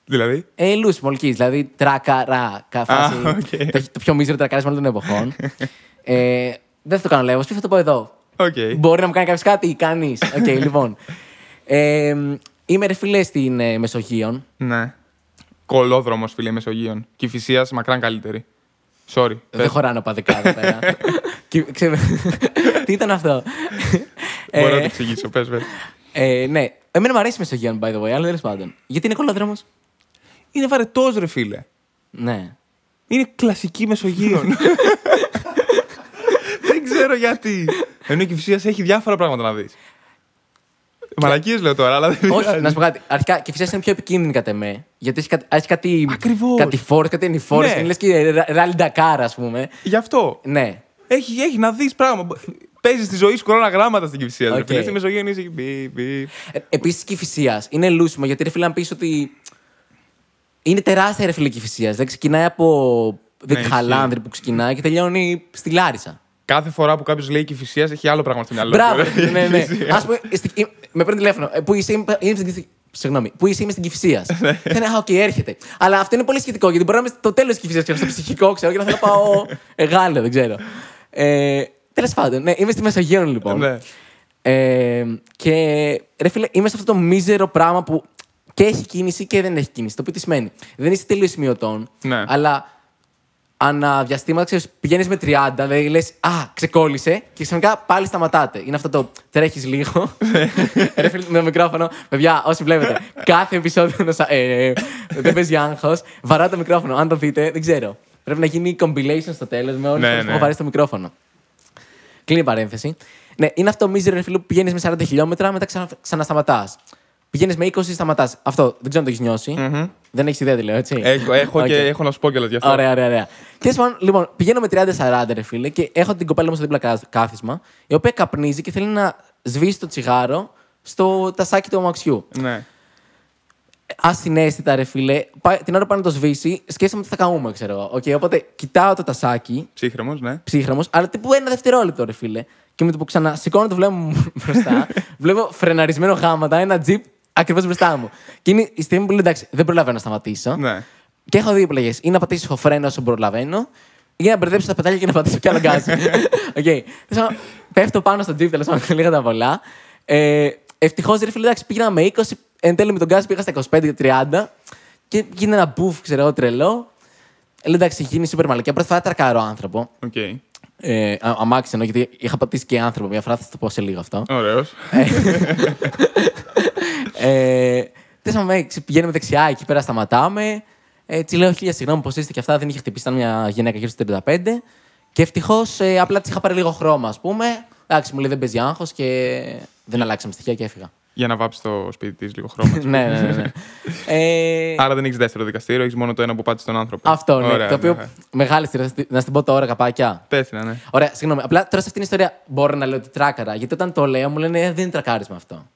Δηλαδή. Ελού Μολκής, δηλαδή τρακαρά. Καφέ. ah, okay. το, το, πιο μίζερο τρακαρά όλων των εποχών. ε, δεν θα το κάνω λέγοντα, θα το πω εδώ.
Okay. Μπορεί
να μου κάνει κάποιος κάτι, κανεί. Οκ, okay, λοιπόν. Ε, είμαι φίλε στην
ε, Ναι. Κολόδρομος, φίλε Μεσογείων. Και η φυσία μακράν καλύτερη. Sorry. Ε, δεν χωράνε παδικά εδώ πέρα. Τι ήταν αυτό. Μπορώ να το ε, εξηγήσω, πες, πες.
Ε, ναι, εμένα μου αρέσει η Μεσογείο, by the way, αλλά τέλος
πάντων. Γιατί είναι κολόδρομος είναι βαρετός, ρε φίλε. Ναι. Είναι κλασική Μεσογείων. Δεν ξέρω γιατί. Ενώ η Κυφυσία έχει διάφορα πράγματα να δεις. Μαλακίες λέω τώρα, αλλά δεν Όχι, να σου πω κάτι. Αρχικά
και φυσικά είναι πιο επικίνδυνη κατά με. Γιατί έχει, κάτι. Έχει κάτι Ακριβώς. Κάτι φόρ, κάτι ενηφόρε. Ναι. Λες και ράλι Ντακάρ, ας πούμε. Γι' αυτό. Ναι.
Έχει, να δεις πράγμα. Παίζεις τη ζωή σου κορώνα γράμματα στην κυφυσία. Okay. Φίλε, στη
Μεσογείο είναι. Ε, Επίσης, κυφυσίας είναι λούσιμο γιατί ρε φίλε να πεις ότι είναι τεράστια ρε φίλε φυσίας. Δεν ξεκινάει από ναι, χαλάνδρη που
ξεκινάει και τελειώνει στη Λάρισα. Κάθε φορά που κάποιος λέει φυσίας έχει άλλο πράγμα στην άλλη. Μπράβο, ναι, ναι. ναι. Ας πούμε,
με παίρνει τηλέφωνο. Ε, Πού είσαι, Συγγνώμη, που είσαι, είμαι στην κυφυσία. Ναι. Δεν οκ, έρχεται. Αλλά αυτό είναι πολύ σχετικό γιατί μπορεί να είμαι στο τέλος της κυφυσία και στο ψυχικό, ξέρω, και να θέλω να πάω Γάλλο, δεν ξέρω. Ε, Τέλος πάντων, ναι, είμαι στη Μεσογείο λοιπόν. Ναι. Ε, και ρε είμαι σε αυτό το μίζερο πράγμα που και έχει κίνηση και δεν έχει κίνηση. Το οποίο τι σημαίνει. Δεν είσαι τελείως σημειωτών, ναι. αλλά αναδιαστήματα διαστήματα πηγαίνεις με 30, δηλαδή λες «Α, ξεκόλλησε» και ξαφνικά πάλι σταματάτε. Είναι αυτό το τρέχεις λίγο». Ρε με το μικρόφωνο, παιδιά, όσοι βλέπετε, κάθε επεισόδιο να ε, ε, ε, δεν παίζει άγχος. Βαρά το μικρόφωνο. Αν το δείτε, δεν ξέρω. Πρέπει να γίνει compilation στο τέλος. με όλους που ναι, ναι. το μικρόφωνο. Κλείνει παρένθεση. Ναι, είναι αυτό μίζερο, ρε που πηγαίνεις με 40 χιλιόμετρα, μετά ξανα, Πηγαίνεις με 20, σταματάς. Αυτό δεν ξέρω αν το έχεις νιώσει. Mm-hmm. Δεν έχεις ιδέα λέω, δηλαδή, έτσι. Έχω, έχω okay. και έχω να
σου πω κιόλας γι' αυτό. Ωραία, ωραία, ωραία.
Τέλο πάντων, λοιπόν, πηγαίνω με 30-40, ρε φίλε, και έχω την κοπέλα μου στο δίπλα κάθισμα, η οποία καπνίζει και θέλει να σβήσει το τσιγάρο στο τασάκι του αμαξιού. Ναι. Ασυνέστητα, ρε φίλε. Την ώρα που να το σβήσει, σκέφτομαι ότι θα καούμε, ξέρω εγώ. Okay, οπότε κοιτάω το τασάκι. Ψύχρεμος, ναι. Ψύχρεμος, αλλά τύπου ένα δευτερόλεπτο, ρε φίλε. Και με το που ξανασηκώνω το βλέμμα μου μπροστά, βλέπω φρεναρισμένο γάματα, ένα τζιπ ακριβώς μπροστά μου. και είναι η στιγμή που λέω εντάξει, δεν προλαβαίνω να σταματήσω. Ναι. Και έχω δύο επιλογές. Ή να πατήσω το φρένο όσο προλαβαίνω, ή να μπερδέψω τα πετάλια και να πατήσω κι άλλο γκάζι. Οκ. Πέφτω πάνω στον τζιπ, τέλος πάντων, λίγα τα πολλά. Ε, Ευτυχώς ρε φίλε, εντάξει, πήγαμε 20, εν τέλει με τον γκάζι πήγα στα 25-30 και γίνεται ένα μπουφ, ξέρω εγώ, τρελό. εντάξει, γίνει σούπερ μαλακιά. Πρώτα φορά τρακάρω άνθρωπο. Ε, αμάξι εννοώ, γιατί είχα πατήσει και άνθρωπο. Μια φορά θα το πω σε λίγο αυτό. Ωραίος. ε, ε πηγαίνουμε δεξιά, εκεί πέρα σταματάμε. Ε, έτσι λέω χίλια συγγνώμη, πώ είστε και αυτά. Δεν είχε χτυπήσει, ήταν μια γυναίκα γύρω στο 35. Και ευτυχώς ε, απλά της είχα πάρει λίγο χρώμα, ας πούμε. Εντάξει, μου λέει δεν παίζει άγχος και δεν αλλάξαμε στοιχεία και έφυγα.
Για να βάψεις το σπίτι της λίγο χρώμα. Ναι, ναι, ναι, ναι.
Ε,
Άρα δεν έχεις δεύτερο δικαστήριο, έχεις μόνο το ένα που πάτησε τον άνθρωπο. Αυτό, ναι. το οποίο. Ναι.
Μεγάλη να στην πω τώρα, καπάκια. Τέθηνα, ναι. Ωραία, συγγνώμη. Απλά τώρα σε αυτήν την ιστορία μπορώ να λέω ότι τράκαρα. Γιατί όταν το λέω, μου λένε «Ε, δεν τρακάρισμα αυτό.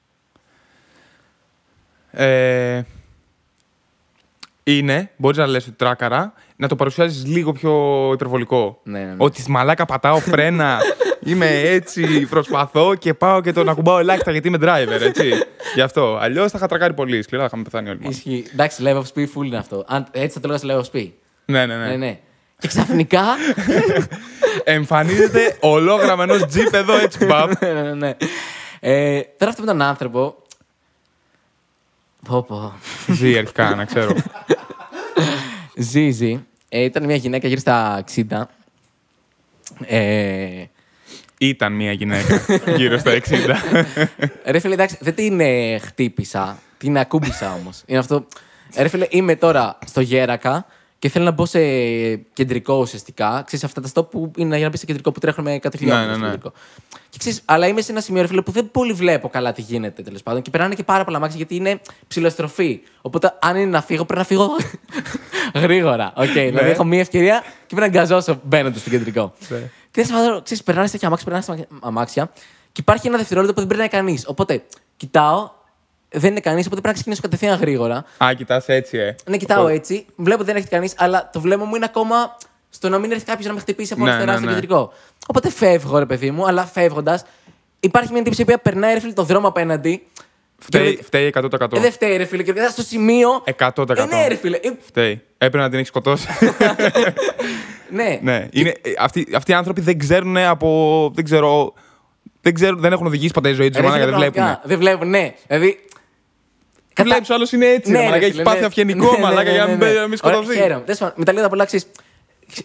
Ε, είναι, μπορείς να λες ότι τράκαρα, να το παρουσιάζεις λίγο πιο υπερβολικό. Ναι, ναι, ναι. Ότι μαλάκα πατάω φρένα, είμαι έτσι, προσπαθώ και πάω και τον ακουμπάω ελάχιστα γιατί είμαι driver, έτσι. Γι' αυτό. Αλλιώς θα είχα τρακάρει πολύ. Σκληρά θα είχαμε πεθάνει όλοι. Ισχύει. Εντάξει, live of speed full είναι αυτό. έτσι θα το λέγα σε live of speed. Ναι, ναι, ναι. ναι, ναι.
Και ξαφνικά. εμφανίζεται ολόγραμμα ενός τζιπ εδώ έτσι μπαμ. Ναι, ναι, ναι, ναι. Ε, τώρα αυτό με τον άνθρωπο. Πω πω.
αρχικά, να ξέρω. Ζίζη
ήταν μια γυναίκα γύρω στα 60.
Ε, ήταν μια γυναίκα γύρω στα 60.
Ε, ρε φίλε, εντάξει, δεν την ε, χτύπησα. Την ακούμπησα όμως. Είναι αυτό. Ρε φίλε, είμαι τώρα στο Γέρακα και θέλω να μπω σε κεντρικό ουσιαστικά. Ξέρεις, αυτά τα στόπ που είναι για να μπεις σε κεντρικό που τρέχουν με 100 Ναι, ναι, ναι. Ξέρεις, αλλά είμαι σε ένα σημείο, φίλε, που δεν πολύ βλέπω καλά τι γίνεται τέλος πάντων. Και περνάνε και πάρα πολλά αμάξια γιατί είναι ψηλοστροφή. Οπότε, αν είναι να φύγω, πρέπει να φύγω γρήγορα. Οκ, ναι. δηλαδή έχω μία ευκαιρία και πρέπει να αγκαζώσω μπαίνοντας στο κεντρικό. Ναι. Και να ξέρεις, περνάνε τέτοια αμάξια, περνάνε αμάξια και υπάρχει ένα δευτερόλεπτο που δεν περνάει κανείς. Οπότε, κοιτάω, δεν είναι κανείς, οπότε πρέπει να ξεκινήσω κατευθείαν γρήγορα.
Α, κοιτάς έτσι, ε. Ναι, κοιτάω
έτσι. Βλέπω δεν έχει κανείς, αλλά το βλέμμα μου είναι ακόμα στο να μην έρθει κάποιος να με χτυπήσει από ναι, αριστερά ναι, στο ναι. κεντρικό. Οπότε φεύγω, ρε παιδί μου, αλλά φεύγοντας, υπάρχει μια τύψη οποία περνάει ρε το δρόμο απέναντι.
Φταίει, 100%. Ε, δεν
φταίει, ρε φίλε. Και στο σημείο.
100%. Ε, ναι, ρε φίλε. Ε, φταίει. Έπρεπε να την έχεις σκοτώσει. ναι. ναι. Είναι, ε, αυτοί, αυτοί οι άνθρωποι δεν ξέρουν από. Δεν ξέρω. Δεν, δεν έχουν οδηγήσει ποτέ η ζωή τους. Δεν βλέπουν. Δεν βλέπουν,
ναι. Δηλαδή.
Κατά... Βλέπεις άλλος είναι
έτσι. Ναι, μαλάκα, έχει πάθει αυγενικό, ναι. μαλάκα για να μην σκοτωθεί. Χαίρομαι. τα λίγο θα απολάξει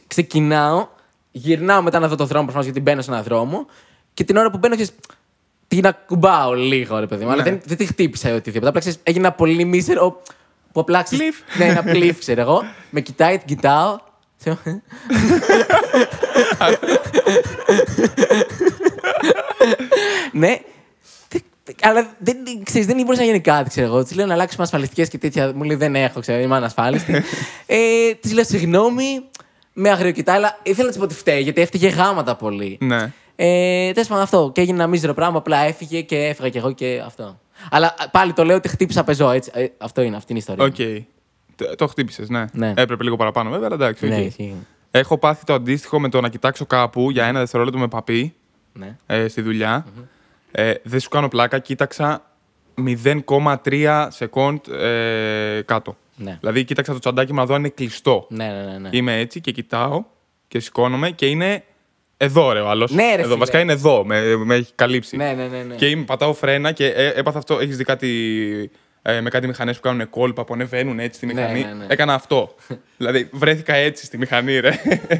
ξεκινάω, γυρνάω μετά να δω το δρόμο προφανώς γιατί μπαίνω σε έναν δρόμο. Και την ώρα που μπαίνω, ξέρεις, την ακουμπάω λίγο, ρε παιδί μου. Αλλά ναι. δεν, δεν τη χτύπησα ή οτιδήποτε. Απλά ξέρεις, έγινε ένα πολύ μίζερο. Που απλά ξέρεις. Ναι, ένα πλήφ, ξέρω εγώ. Με κοιτάει, την κοιτάω. ναι, αλλά δεν, ξέρεις, δεν μπορούσε να γίνει κάτι, ξέρω εγώ. Της λέω να αλλάξουμε ασφαλιστικές και τέτοια. Μου λέει δεν έχω, ξέρω, είμαι ανασφάλιστη. Ε, της λέω συγγνώμη, με αγριοκοιτά, αλλά ήθελα να της πω ότι φταίει, γιατί έφταιγε γάματα πολύ. Ναι. Ε, Τέλος πάντων, αυτό. Και έγινε ένα μίζερο πράγμα. Απλά έφυγε και έφυγα κι εγώ και αυτό. Αλλά πάλι το λέω ότι χτύπησα πεζό. Έτσι. Ε, αυτό
είναι, αυτή η ιστορία. Okay. Το, χτύπησες, ναι. ναι. Έπρεπε λίγο παραπάνω, βέβαια, αλλά εντάξει. Ναι, Έχω πάθει το αντίστοιχο με το να κοιτάξω κάπου για ένα δευτερόλεπτο με παπί ναι. ε, στη δουλεια Ε, δεν σου κάνω πλάκα, κοίταξα 0,3 σεκόντ ε, κάτω. Ναι. Δηλαδή, κοίταξα το τσαντάκι μου να δω είναι κλειστό. Ναι, ναι, ναι, ναι. Είμαι έτσι και κοιτάω και σηκώνομαι και είναι εδώ ρε ο άλλος. Ναι, ρε, εδώ, βασικά είναι εδώ, με, με έχει καλύψει. Ναι,
ναι, ναι, ναι. Και είμαι,
πατάω φρένα και έ, ε, έπαθα αυτό. Έχεις δει κάτι ε, με κάτι μηχανές που κάνουν κόλπα, που ανεβαίνουν έτσι στη ναι, μηχανή. Ναι, ναι, Έκανα αυτό. δηλαδή βρέθηκα έτσι στη μηχανή, ρε.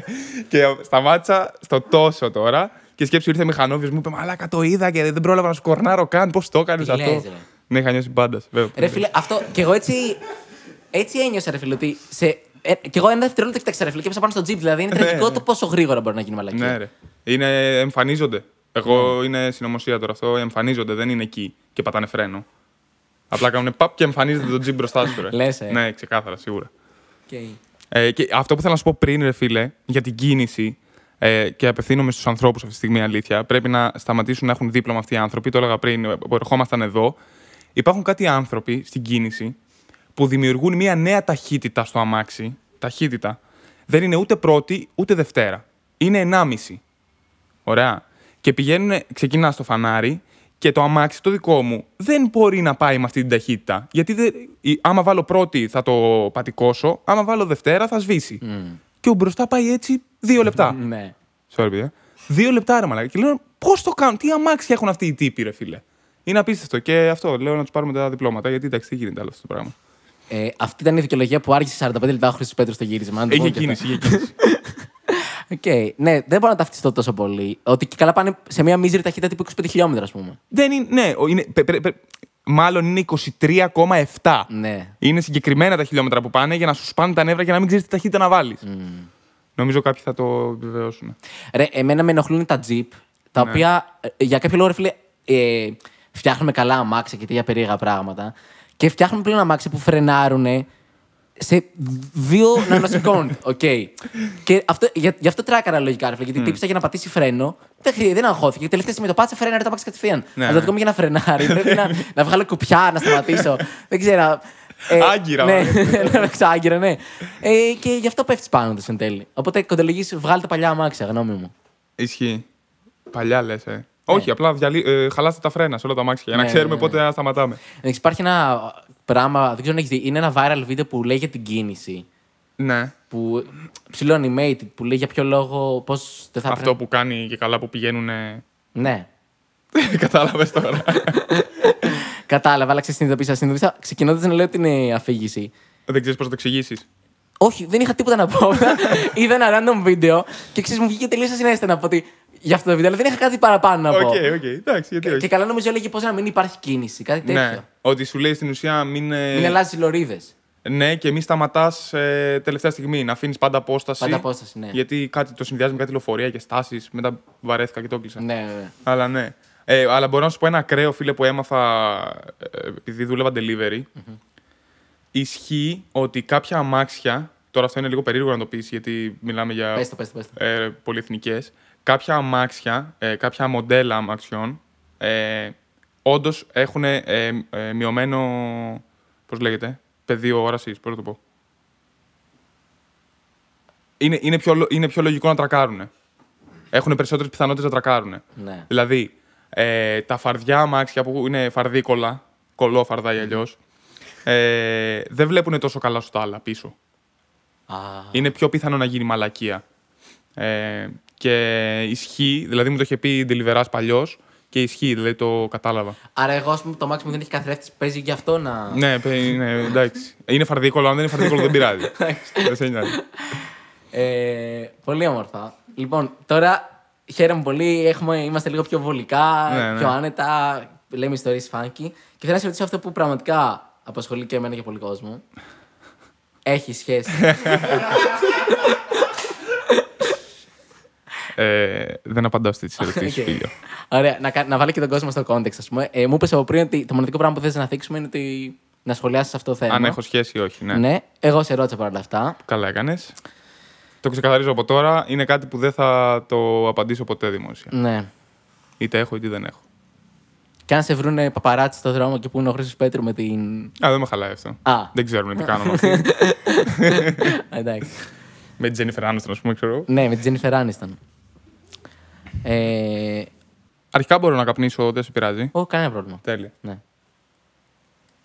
και σταμάτησα στο τόσο τώρα. Και σκέψη ήρθε μηχανόβιος μου, είπε Μαλάκα το είδα και δεν πρόλαβα να σκορνάρω καν. Πώς το έκανες αυτό. Λες, Ναι, είχα πάντα. Ρε φίλε, αυτό κι εγώ
έτσι έτσι ένιωσα, ρε φίλε, ότι σε ε, κι εγώ ένα δευτερόλεπτο κοιτάξα, ρε φίλε, και έπεσα πάνω στο τζιπ. Δηλαδή είναι ναι, τραγικό ναι. το πόσο γρήγορα μπορεί να γίνει μαλακή. Ναι, ρε.
Είναι, εμφανίζονται. Εγώ ναι. είναι συνωμοσία τώρα αυτό. Εμφανίζονται, δεν είναι εκεί και πατάνε φρένο. Απλά κάνουν παπ και εμφανίζεται το τζιπ μπροστά σου. Ρε. Λες, ε. Ναι, ξεκάθαρα, σίγουρα. Okay. Ε, και αυτό που θέλω να σου πω πριν, ρε φίλε, για την κίνηση ε, και απευθύνομαι στους ανθρώπους αυτή τη στιγμή, αλήθεια. Πρέπει να σταματήσουν να έχουν δίπλωμα αυτοί οι άνθρωποι. Το έλεγα πριν ε, που ερχόμασταν εδώ. Υπάρχουν κάτι άνθρωποι στην κίνηση που δημιουργούν μια νέα ταχύτητα στο αμάξι. Ταχύτητα. Δεν είναι ούτε πρώτη ούτε Δευτέρα. Είναι ενάμιση. Ωραία. Και πηγαίνουν, ξεκινά στο φανάρι και το αμάξι το δικό μου δεν μπορεί να πάει με αυτή την ταχύτητα. Γιατί δε, άμα βάλω πρώτη θα το πατικώσω, άμα βάλω Δευτέρα θα σβήσει. Και ο μπροστά πάει έτσι δύο λεπτά. Ναι. Sorry, παιδιά. Δύο λεπτά ρε μαλάκα. Και λένε πώς το κάνουν, τι αμάξι έχουν αυτοί οι τύποι, ρε φίλε. Είναι απίστευτο. Και αυτό λέω να τους πάρουμε τα διπλώματα, γιατί εντάξει, τι γίνεται άλλο αυτό το πράγμα. Ε, αυτή ήταν η δικαιολογία που άργησε 45 λεπτά ο Χρυσή Πέτρος στο γύρισμα. Είχε κίνηση, είχε κίνηση.
Okay. Ναι, δεν μπορώ να ταυτιστώ τόσο πολύ. Ότι και καλά πάνε σε μια μίζερη ταχύτητα τύπου 25
χιλιόμετρα, ας πούμε. Δεν είναι. Ναι, είναι, μάλλον είναι 23,7. Ναι. Είναι συγκεκριμένα τα χιλιόμετρα που πάνε για να σου σπάνε τα νεύρα και να μην ξέρεις τι ταχύτητα να βάλεις. Mm. Νομίζω κάποιοι θα το επιβεβαιώσουν. Ρε, εμένα με ενοχλούν τα τζιπ, τα ναι. οποία ε, για κάποιο λόγο, ρε
φίλε, ε, φτιάχνουμε καλά αμάξια και τέτοια περίεργα πράγματα. Και φτιάχνουν πλέον αμάξια που φρενάρουν σε δύο νανοσεκόντ. Οκ. Και αυτό, για, γι' αυτό τράκαρα λογικά. Ρε, γιατί mm. τύπησα για να πατήσει φρένο. Δεν, χρή, δεν αγχώθηκε. Τελευταία στιγμή το πάτησε φρένα, ρε, το πάτησε κατευθείαν. Ναι. Αλλά ναι. για να φρενάρει. πρέπει να, να βγάλω κουπιά, να σταματήσω. δεν ξέρω. Ε, άγκυρα, ναι. άγκυρα, ναι. Ε, και γι' αυτό πέφτεις πάνω τους εν τέλει. Οπότε
κοντολογείς, βγάλει τα παλιά αμάξια, γνώμη μου. Ισχύει. Παλιά λες, ε. Ναι. Όχι, απλά ε, χαλάστε τα φρένα σε όλα τα μάξια, για να ναι, ναι, ξέρουμε πότε να σταματάμε. Υπάρχει ένα πράγμα, δεν ξέρω αν
έχεις δει. Είναι ένα viral video που λέει για την κίνηση. Ναι. Που ψηλό animated, που λέει για ποιο λόγο, πώς δεν θα Αυτό που
κάνει και καλά που πηγαίνουν. Ναι. Κατάλαβες τώρα.
Κατάλαβα, αλλά ξεσυνειδητοποίησα. Συνειδητοποίησα ξεκινώντας να λέω την αφήγηση. Δεν ξέρεις πώς να το εξηγήσεις. Όχι, δεν είχα τίποτα να πω. Είδα ένα random βίντεο και ξέρεις μου βγήκε τελείως ασυνέστητα να πω ότι για αυτό το βίντεο, αλλά δεν είχα κάτι παραπάνω να πω. Okay, okay. Εντάξει, γιατί όχι. Και καλά νομίζω έλεγε πώς να μην υπάρχει κίνηση, κάτι ναι, τέτοιο. Ναι.
Ότι σου λέει στην ουσία μην. Ε, μην αλλάζει λωρίδες. Ναι, και μη σταματάς ε, τελευταία στιγμή. Να αφήνεις πάντα απόσταση. Πάντα απόσταση, ναι. Γιατί κάτι το συνδυάζει με κάτι λεωφορεία και στάσεις. Μετά βαρέθηκα και το έκλεισα. Ναι, ναι. Αλλά ναι. Ε, αλλά μπορώ να σου πω ένα ακραίο φίλε που έμαθα ε, επειδή δούλευα delivery. Mm-hmm. Ισχύει ότι κάποια αμάξια. Τώρα αυτό είναι λίγο περίεργο να το πεις γιατί μιλάμε για. Πες το, πες ε, κάποια αμάξια, ε, κάποια μοντέλα αμαξιών, ε, όντως έχουν ε, ε, μειωμένο. Πώς λέγεται, πεδίο όρασης, πώς το πω. Είναι, είναι, πιο, είναι πιο λογικό να τρακάρουν. Έχουν περισσότερες πιθανότητες να τρακάρουν. Ναι. Δηλαδή, ε, τα φαρδιά αμάξια που είναι φαρδίκολα, κολόφαρδα ή αλλιώς, ε, δεν βλέπουν τόσο καλά στο άλλα πίσω. Είναι πιο πιθανό να γίνει μαλακία. Ε, και ισχύει, δηλαδή μου το είχε πει Ντελιβερά παλιός και ισχύει, δηλαδή το κατάλαβα.
Άρα, εγώ ας πούμε το Μάξιμου δεν έχει καθρέφτη, παίζει και αυτό να.
ναι, ναι, εντάξει. Είναι φαρδίκολο, αν δεν είναι φαρδίκολο δεν πειράζει. δεν σε νοιάζει. Ε,
πολύ όμορφα. Λοιπόν, τώρα χαίρομαι πολύ. είμαστε λίγο πιο βολικά, ναι, ναι. πιο άνετα. Λέμε ιστορίε φάνκι. Και θέλω να σε ρωτήσω αυτό που πραγματικά απασχολεί και εμένα και πολύ κόσμο. Έχει σχέση.
Ε, δεν απαντάω στι ερωτήσει, okay. φίλιο.
Ωραία, να, να και τον κόσμο στο κόντεξ, ας πούμε. Ε, μου είπες από πριν ότι το μοναδικό πράγμα που θες να θίξουμε είναι ότι να σχολιάσεις αυτό το θέμα. Αν
έχω σχέση ή όχι, ναι. ναι.
Εγώ σε ρώτησα παρόλα αυτά.
Καλά έκανες. Το ξεκαθαρίζω από τώρα. Είναι κάτι που δεν θα το απαντήσω ποτέ δημόσια. Ναι. Είτε έχω είτε δεν έχω.
Και αν σε βρούνε παπαράτσι στο δρόμο και που είναι ο Χρήσο Πέτρου με την. Α, δεν με χαλάει αυτό. Α. Δεν ξέρουμε τι κάνουμε. Εντάξει.
με την Τζένιφερ Άνιστον, ας πούμε, ξέρω.
Ναι, με την Τζένιφερ Άνιστον. Ε...
Αρχικά μπορώ να καπνίσω, δεν σε πειράζει. Όχι, κανένα πρόβλημα. Τέλεια. Ναι.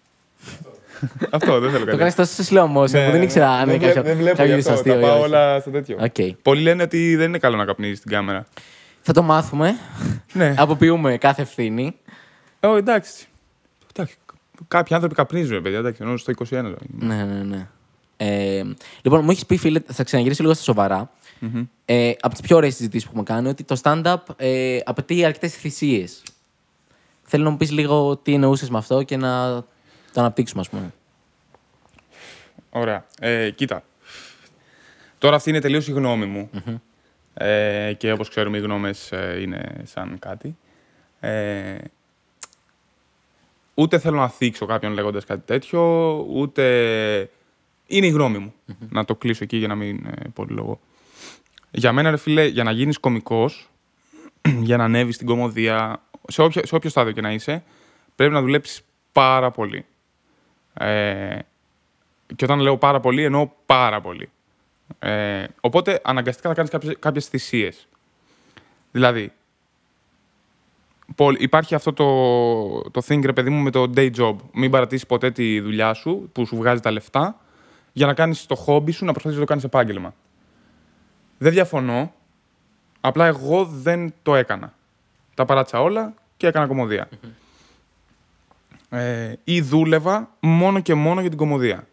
αυτό δεν θέλω κάτι. Το κάνεις τόσο slow motion ναι, που δεν ναι, ήξερα ναι. αν είναι κάποιο. Δεν βλέπω αυτό, αστείο, τα πάω όλα στο τέτοιο. Okay. Πολλοί λένε ότι δεν είναι καλό να καπνίζεις την κάμερα. Θα το μάθουμε. ναι. Αποποιούμε κάθε ευθύνη. Ω, εντάξει. εντάξει. Κάποιοι άνθρωποι καπνίζουν, παιδιά. Εντάξει, ενώ στο
21. Ναι, ναι, ναι. Ε, λοιπόν, μου έχεις πει, φίλε, θα ξαναγυρίσει λίγο στα σοβαρά. Ε, από τις πιο ωραίες συζητήσεις που έχουμε κάνει, ότι το stand-up ε, απαιτεί αρκετές θυσίες. Θέλω να μου πεις λίγο τι εννοούσες με αυτό και να το αναπτύξουμε, ας πούμε.
Ωραία. Ε, κοίτα. Τώρα αυτή είναι τελείως η γνώμη μου. Ε, και όπως ξέρουμε οι γνώμες είναι σαν κάτι. ούτε θέλω να θίξω κάποιον λέγοντας κάτι τέτοιο, ούτε... Είναι η γνώμη μου. Να το κλείσω εκεί για να μην πολύ λόγο. Για μένα, ρε φίλε, για να γίνεις κωμικός, για να ανέβεις στην κομμωδία, σε, όποιο, σε όποιο στάδιο και να είσαι, πρέπει να δουλέψεις πάρα πολύ. Ε, και όταν λέω πάρα πολύ, εννοώ πάρα πολύ. Ε, οπότε αναγκαστικά θα κάνεις κάποιες, θυσίες. Δηλαδή, υπάρχει αυτό το, το thing, ρε παιδί μου, με το day job. Μην παρατήσεις ποτέ τη δουλειά σου που σου βγάζει τα λεφτά για να κάνεις το χόμπι σου να προσπαθείς να το κάνεις επάγγελμα. Δεν διαφωνώ. Απλά εγώ δεν το έκανα. Τα παράτσα όλα και έκανα ε, ή δούλευα μόνο και μόνο για την κομμωδία.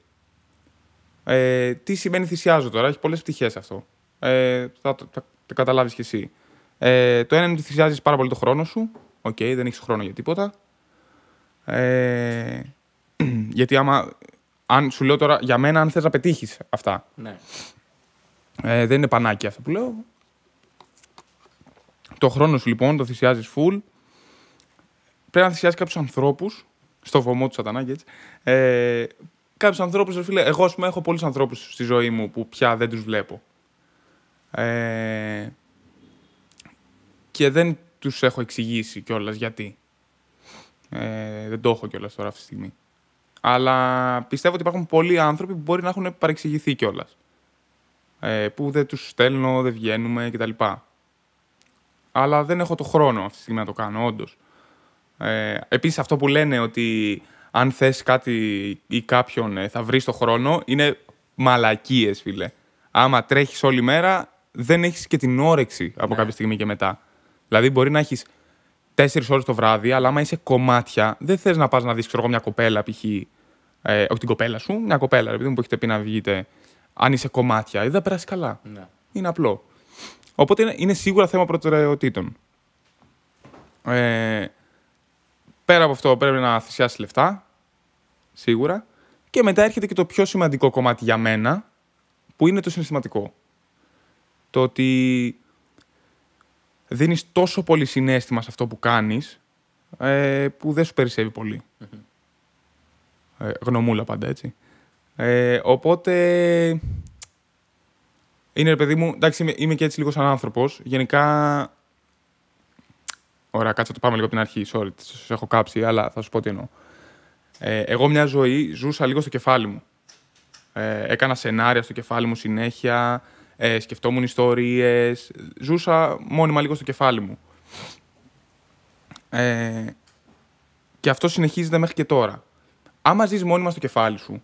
Ε, τι σημαίνει θυσιάζω τώρα, έχει πολλές πτυχές αυτό. Ε, θα το, καταλάβεις κι εσύ. το ένα είναι ότι θυσιάζεις πάρα πολύ το χρόνο σου. Οκ, δεν έχεις χρόνο για τίποτα. γιατί άμα, αν σου λέω τώρα, για μένα αν θες να πετύχεις αυτά. Ναι. Ε, δεν είναι πανάκι αυτό που λέω. Το χρόνο σου λοιπόν το θυσιάζεις full. Πρέπει να θυσιάζει κάποιους ανθρώπους. Στο βωμό του Σατανάκη, έτσι. Ε, κάποιους ανθρώπους, φίλε. Εγώ, ας πούμε, έχω πολλούς ανθρώπους στη ζωή μου που πια δεν τους βλέπω. Ε, και δεν τους έχω εξηγήσει κιόλας γιατί. Ε, δεν το έχω κιόλας τώρα αυτή τη στιγμή. Αλλά πιστεύω ότι υπάρχουν πολλοί άνθρωποι που μπορεί να έχουν παρεξηγηθεί κιόλας. Ε, που δεν τους στέλνω, δεν βγαίνουμε κτλ. Αλλά δεν έχω το χρόνο αυτή τη στιγμή να το κάνω, όντως. Ε, επίσης αυτό που λένε ότι αν θες κάτι ή κάποιον ε, θα βρεις το χρόνο, είναι μαλακίες φίλε. Άμα τρέχεις όλη μέρα, δεν έχεις και την όρεξη από ναι. κάποια στιγμή και μετά. Δηλαδή μπορεί να έχεις τέσσερις ώρες το βράδυ, αλλά άμα είσαι κομμάτια, δεν θες να πας να δεις μια κοπέλα, π.χ. Ε, όχι την κοπέλα σου, μια κοπέλα, επειδή μου που έχετε πει να βγείτε αν είσαι κομμάτια, δεν θα περάσει καλά. Ναι. Είναι απλό. Οπότε είναι σίγουρα θέμα προτεραιοτήτων. Ε, πέρα από αυτό πρέπει να θυσιάσει λεφτά, σίγουρα. Και μετά έρχεται και το πιο σημαντικό κομμάτι για μένα, που είναι το συναισθηματικό. Το ότι δίνεις τόσο πολύ συνέστημα σε αυτό που κάνεις, ε, που δεν σου περισσεύει πολύ. Ε, γνωμούλα πάντα, έτσι. Ε, οπότε. Είναι ρε παιδί μου, εντάξει, είμαι, και έτσι λίγο σαν άνθρωπος. Γενικά. Ωραία, κάτσε το πάμε λίγο από την αρχή. Sorry, σας έχω κάψει, αλλά θα σου πω τι εννοώ. Ε, εγώ μια ζωή ζούσα λίγο στο κεφάλι μου. Ε, έκανα σενάρια στο κεφάλι μου συνέχεια. Ε, σκεφτόμουν ιστορίες. ζούσα μόνιμα λίγο στο κεφάλι μου. Ε, και αυτό συνεχίζεται μέχρι και τώρα. Άμα ζεις μόνιμα στο κεφάλι σου,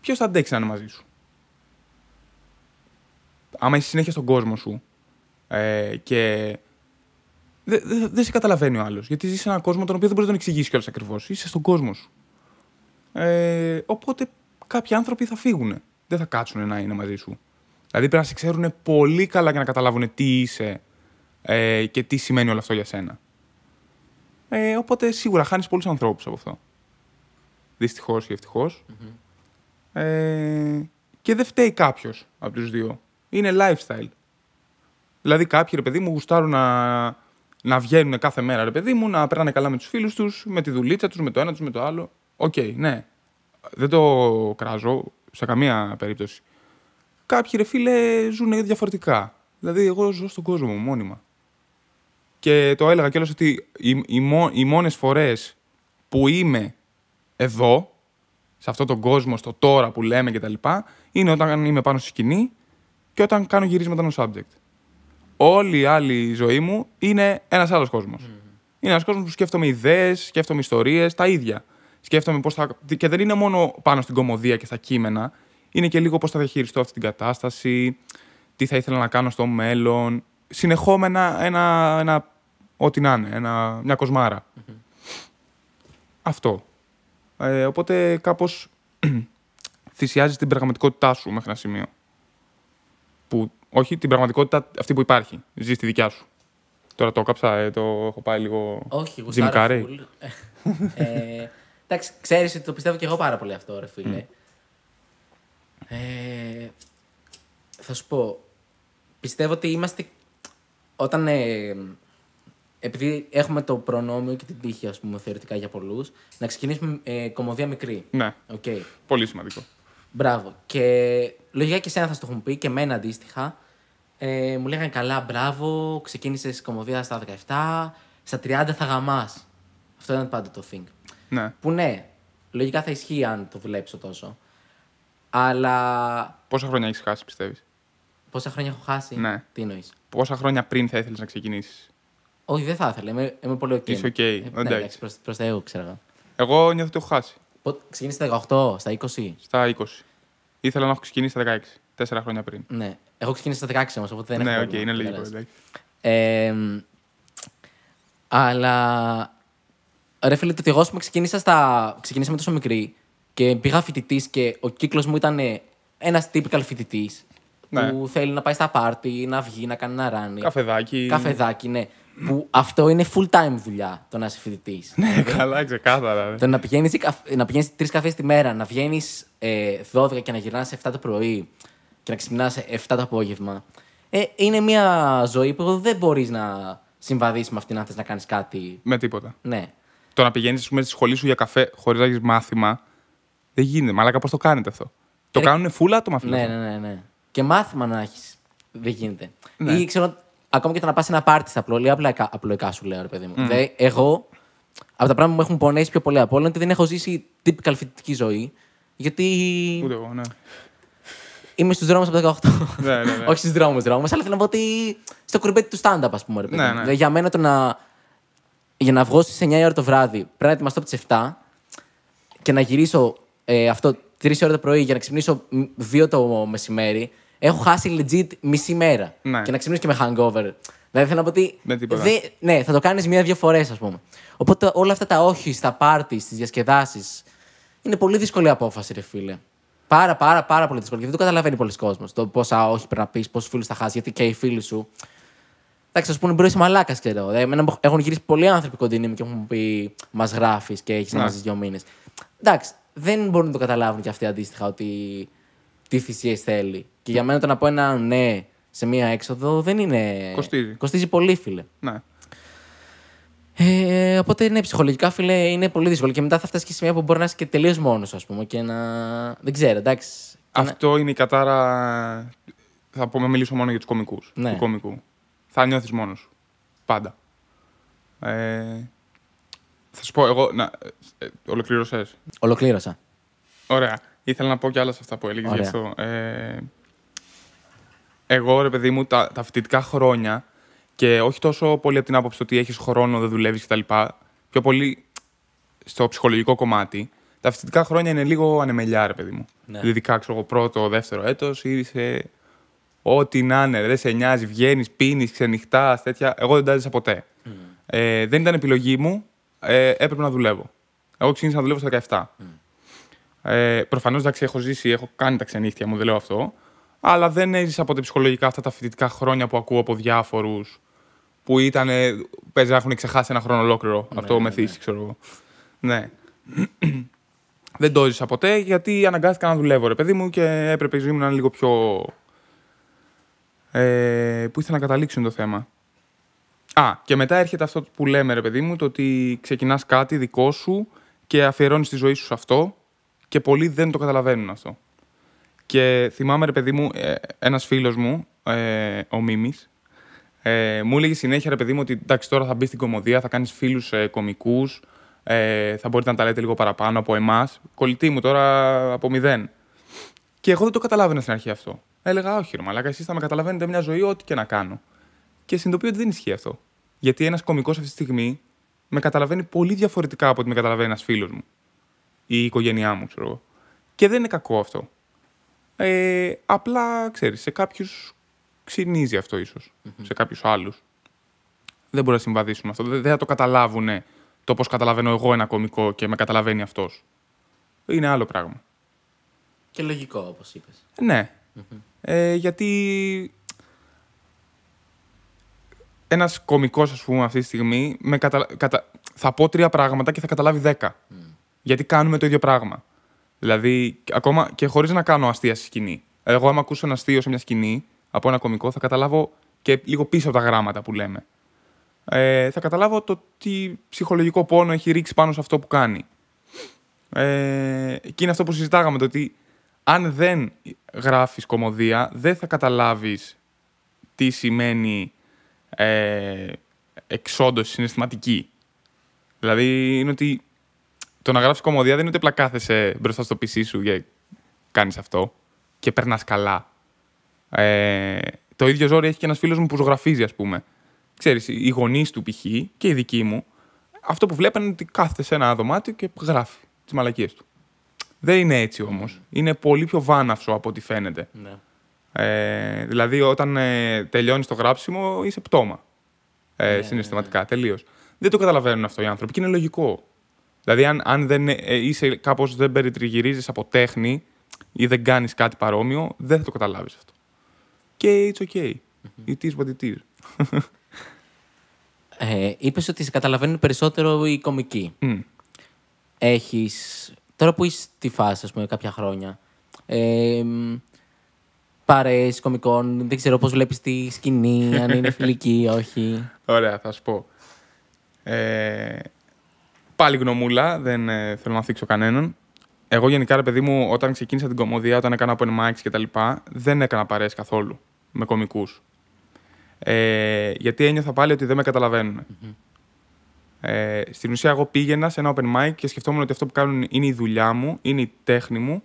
ποιος θα αντέξει να είναι μαζί σου. Άμα είσαι συνέχεια στον κόσμο σου ε, και δεν δε, δε σε καταλαβαίνει ο άλλος. Γιατί ζεις σε έναν κόσμο τον οποίο δεν μπορείς να τον εξηγήσεις κιόλας ακριβώς. Είσαι στον κόσμο σου. Ε, οπότε κάποιοι άνθρωποι θα φύγουν. Δεν θα κάτσουν να είναι μαζί σου. Δηλαδή πρέπει να σε ξέρουν πολύ καλά για να καταλάβουν τι είσαι ε, και τι σημαίνει όλο αυτό για σένα. Ε, οπότε σίγουρα χάνεις πολλούς ανθρώπους από αυτό. Δυστυχώς ή ε, και δεν φταίει κάποιος από τους δύο. Είναι lifestyle. Δηλαδή, κάποιοι ρε παιδί μου γουστάρουν να, να βγαίνουν κάθε μέρα ρε παιδί μου, να περνάνε καλά με τους φίλους τους, με τη δουλίτσα τους, με το ένα τους, με το άλλο. Οκ, okay, ναι. Δεν το κράζω σε καμία περίπτωση. Κάποιοι ρε φίλε ζουν διαφορετικά. Δηλαδή, εγώ ζω στον κόσμο μου μόνιμα. Και το έλεγα κιόλας ότι οι, οι, οι μόνες φορές που είμαι εδώ σε αυτόν τον κόσμο, στο τώρα που λέμε κτλ., είναι όταν είμαι πάνω στη σκηνή και όταν κάνω γυρίσματα ενός subject. Όλη η άλλη ζωή μου είναι ένας άλλος κόσμος. Mm-hmm. Είναι ένας κόσμος που σκέφτομαι ιδέες, σκέφτομαι ιστορίες, τα ίδια. Σκέφτομαι πώς θα. Και δεν είναι μόνο πάνω στην κομμωδία και στα κείμενα, είναι και λίγο πώς θα διαχειριστώ αυτή την κατάσταση, τι θα ήθελα να κάνω στο μέλλον. Συνεχόμενα ένα. ένα ό,τι να είναι, ένα, μια κοσμαρα mm-hmm. Αυτό. Ε, οπότε κάπως θυσιάζει την πραγματικότητά σου μέχρι ένα σημείο. Που, όχι την πραγματικότητα αυτή που υπάρχει. Ζει τη δικιά σου. Τώρα το έκαψα. ε, το έχω πάει λίγο. Όχι, γουστάρω.
ε, εντάξει, ξέρεις ότι το πιστεύω και εγώ πάρα πολύ αυτό, ρε φίλε. Ε, θα σου πω. Πιστεύω ότι είμαστε. Όταν ε, επειδή έχουμε το προνόμιο και την τύχη, ας πούμε, θεωρητικά για πολλούς, να ξεκινήσουμε ε, κομμωδία μικρή. Ναι. Okay. Πολύ σημαντικό. Μπράβο. Και λογικά και εσένα θα το έχουν πει και εμένα αντίστοιχα. Ε, μου λέγανε καλά, μπράβο, ξεκίνησες κομμωδία στα 17, στα 30 θα γαμάς. Αυτό ήταν πάντα το thing. Ναι. Που ναι, λογικά θα ισχύει αν το δουλέψω
τόσο. Αλλά. Πόσα χρόνια έχεις χάσει, πιστεύεις.
Πόσα χρόνια έχω χάσει. Ναι.
Τι εννοείς. Πόσα χρόνια πριν θα ήθελες να ξεκινήσεις.
Όχι, δεν θα ήθελα. Είμαι, είμαι πολύ οκ. Είσαι ε, οκ. Εντάξει,
προ Θεού, ξέρω εγώ. Εγώ νιώθω ότι έχω χάσει. ξεκίνησε στα 18, στα 20. Στα 20. Ήθελα να έχω ξεκινήσει στα 16. Τέσσερα χρόνια πριν. Ναι. Εγώ ξεκίνησα στα 16 όμως,
οπότε δεν ναι, έχω. Ναι, οκ, είναι λίγο. Ε, αλλά. Ρε φίλε, το ότι εγώ πούμε, ξεκίνησα, στα... ξεκίνησα με τόσο μικρή και πήγα φοιτητής και ο κύκλος μου ήταν ένας typical φοιτητής. Ναι. Που θέλει να πάει στα πάρτι, να βγει, να κάνει ένα ράνι. Καφεδάκι, ναι που αυτό είναι full time δουλειά το να είσαι φοιτητής. Ναι, δηλαδή, καλά, ξεκάθαρα. Ναι. Το να πηγαίνεις πηγαίνεις τρεις καφές τη μέρα, να βγαίνεις ε, 12 και να γυρνάς 7 το πρωί και να ξυπνάς 7 το απόγευμα. Ε, είναι μια ζωή που δεν μπορείς να συμβαδίσει με αυτήν αν θες να κάνεις κάτι. Με τίποτα. Ναι.
Το να πηγαίνεις στη σχολή σου για καφέ χωρίς να έχεις μάθημα. Δεν γίνεται. Μαλάκα, πώς το κάνετε αυτό. Το κάνουν φούλα το μαθήματα. Ναι,
ναι, ναι, ναι. Και μάθημα να έχεις. Δεν γίνεται. Ναι. Ακόμα και το να πας σε ένα πάρτι στα πλοία, απλά απλοϊκά σου λέω, ρε παιδί μου. Mm. Δηλαδή, εγώ από τα πράγματα που μου έχουν πονέσει πιο πολύ από όλα είναι ότι δεν έχω ζήσει τύπικα φοιτητική ζωή. Γιατί. Ούτε εγώ, ναι. Είμαι στους δρόμους από τα 18. ναι, ναι, ναι. Όχι στους δρόμους, δρόμου, αλλά θέλω να πω ότι στο κουρμπέτι του stand-up, ας πούμε. Ρε, παιδί. Ναι, ναι. Δηλαδή, για μένα το να. Για να βγω στις 9 ώρα το βράδυ, πρέπει να ετοιμαστώ από τις 7 και να γυρίσω ε, αυτό 3 ώρα το πρωί για να ξυπνήσω 2 το μεσημέρι, έχω χάσει legit μισή μέρα. Ναι. Και να ξυπνήσω και με hangover. Δηλαδή θέλω να πω ότι. Ναι, δε, ναι θα το κάνεις μία-δύο φορές, ας πούμε. Οπότε όλα αυτά τα όχι στα πάρτι, στι διασκεδάσεις. Είναι πολύ δύσκολη απόφαση, ρε φίλε. Πάρα, πάρα, πάρα πολύ δύσκολη. Γιατί δεν το καταλαβαίνει πολλοί κόσμος. Το πόσα όχι πρέπει να πεις, πόσους φίλους θα χάσεις, γιατί και οι φίλοι σου. Εντάξει, ας πούμε, μπορείς να είσαι μαλάκας, και εδώ. έχουν γυρίσει πολλοί άνθρωποι κοντινοί μου και έχουν πει Μας γράφεις και έχεις να δύο μήνες. Εντάξει, δεν μπορούν να το καταλάβουν και αυτοί αντίστοιχα ότι τι θυσίε θέλει. Και για μένα το να πω ένα ναι σε μία έξοδο δεν είναι. Κοστίζει. Κοστίζει πολύ, φίλε. Ναι. Ε, οπότε ναι, ψυχολογικά φίλε είναι πολύ δύσκολο. Και μετά θα φτάσει και σε μια που μπορεί να είσαι και τελείως μόνος, ας πούμε. Και να. Δεν ξέρω, εντάξει.
Αυτό είναι η κατάρα. Θα πούμε, μιλήσω μόνο για τους κόμικους Ναι. Του κομικού. Θα νιώθεις μόνος σου. Πάντα. Ε, θα σου πω, εγώ. Να, ε, ε, Ολοκλήρωσα. Ωραία ήθελα να πω κι άλλα σε αυτά που έλεγες γι' αυτό. Ε, εγώ, ρε παιδί μου, τα, τα φοιτητικά χρόνια και όχι τόσο πολύ από την άποψη ότι έχεις χρόνο, δεν δουλεύεις κτλ. Πιο πολύ στο ψυχολογικό κομμάτι. Τα φοιτητικά χρόνια είναι λίγο ανεμελιά, ρε παιδί μου. Ναι. Ειδικά, ξέρω εγώ, πρώτο, δεύτερο έτος ή σε. Ό,τι να είναι, δεν σε νοιάζει, βγαίνεις, πίνεις, ξενυχτάς, τέτοια. Εγώ δεν τάζεσαι ποτέ. Mm. Ε, δεν ήταν επιλογή μου, ε, έπρεπε να δουλεύω. Εγώ ξεκίνησα να δουλεύω στα 17. Ε, Προφανώς, εντάξει, έχω ζήσει, έχω κάνει τα ξενύχτια μου, δεν λέω αυτό. Αλλά δεν έζησα ποτέ ψυχολογικά αυτά τα φοιτητικά χρόνια που ακούω από διάφορους που ήταν. Παίζει να έχουν ξεχάσει ένα χρόνο ολόκληρο ναι, από το ναι, ναι. ξέρω εγώ. Ναι. δεν το έζησα ποτέ γιατί αναγκάστηκα να δουλεύω, ρε παιδί μου, και έπρεπε η ζωή μου να είναι λίγο πιο. Ε, που ήθελα να καταλήξουν το θέμα. Α, και μετά έρχεται αυτό που λέμε, ρε παιδί μου, το ότι ξεκινάς κάτι δικό σου και αφιερώνεις τη ζωή σου σε αυτό και πολλοί δεν το καταλαβαίνουν αυτό. Και θυμάμαι, ρε παιδί μου, ε, ένας φίλος μου, ε, ο Μίμης, ε, μου έλεγε συνέχεια, ρε παιδί μου, ότι εντάξει, τώρα θα μπεις στην κομμωδία, θα κάνεις φίλους ε, κομικούς, θα μπορείτε να τα λέτε λίγο παραπάνω από εμάς. Κολλητή μου τώρα από μηδέν. Και εγώ δεν το καταλάβαινα στην αρχή αυτό. Έλεγα, Όχι, ρε Μαλάκα, εσείς θα με καταλαβαίνετε μια ζωή, ό,τι και να κάνω. Και συνειδητοποιώ ότι δεν ισχύει αυτό. Γιατί ένας κωμικό αυτή τη στιγμή με καταλαβαίνει πολύ διαφορετικά από ότι με καταλαβαίνει ένας φίλος μου η οικογένειά μου, ξέρω Και δεν είναι κακό αυτό. Ε, απλά, ξέρεις, σε κάποιους ξυνίζει αυτό Σε κάποιους άλλους. Δεν μπορεί να συμβαδίσουν αυτό. Δεν θα το καταλάβουν το πώς καταλαβαίνω εγώ ένα κωμικό και με καταλαβαίνει αυτός. Είναι άλλο πράγμα.
Και λογικό, όπως είπες.
Ναι. Ε, γιατί ένας κωμικός, ας πούμε, αυτή τη στιγμή θα πω τρία πράγματα και θα καταλάβει δέκα γιατί κάνουμε το ίδιο πράγμα. Δηλαδή, ακόμα και χωρίς να κάνω αστεία στη σκηνή. Εγώ, άμα ακούσω ένα αστείο σε μια σκηνή από ένα κωμικό, θα καταλάβω και λίγο πίσω από τα γράμματα που λέμε. Ε, θα καταλάβω το τι ψυχολογικό πόνο έχει ρίξει πάνω σε αυτό που κάνει. Ε, και είναι αυτό που συζητάγαμε, το ότι αν δεν γράφεις κομμωδία, δεν θα καταλάβεις τι σημαίνει ε, εξόντωση συναισθηματική. Δηλαδή, είναι ότι το να γράφει κομμωδία δεν είναι ότι απλά κάθεσαι μπροστά στο PC σου και κάνεις αυτό και περνάς καλά. Ε, το ίδιο ζόρι έχει και ένας φίλος μου που ζωγραφίζει, ας πούμε. Ξέρεις, οι γονείς του π.χ. και οι δικοί μου, αυτό που βλέπανε είναι ότι κάθεται σε ένα δωμάτιο και γράφει τις μαλακίες του. Δεν είναι έτσι όμως. Ναι. Είναι πολύ πιο βάναυσο από ό,τι φαίνεται. Ναι. Ε, δηλαδή, όταν ε, τελειώνεις το γράψιμο, είσαι πτώμα. Ε, ναι, συναισθηματικά, τελείως. Δεν το καταλαβαίνουν αυτό οι άνθρωποι είναι λογικό. Δηλαδή, αν, αν δεν, ε, ε, είσαι κάπως δεν περιτριγυρίζεις από τέχνη ή δεν κάνεις κάτι παρόμοιο, δεν θα το καταλάβεις αυτό. Και it's okay. Mm-hmm. It is what it is. Ε, Είπες ότι σε καταλαβαίνουν περισσότερο
οι κομικοί. Mm. Έχεις. Τώρα που είσαι στη φάση, ας πούμε, κάποια χρόνια. Ε, Παρέ δεν ξέρω πώς βλέπεις τη σκηνή, αν είναι
φιλική ή όχι. Ωραία, θα σου πω. Ε, πάλι γνωμούλα, δεν ε, θέλω να θίξω κανέναν. Εγώ γενικά, ρε παιδί μου, όταν ξεκίνησα την κομμωδία, όταν έκανα open mics και τα λοιπά, δεν έκανα παρέες καθόλου με κομικούς. Ε, γιατί ένιωθα πάλι ότι δεν με καταλαβαινουν Ε, στην ουσία, εγώ πήγαινα σε ένα open mic και σκεφτόμουν ότι αυτό που κάνουν είναι η δουλειά μου, είναι η τέχνη μου,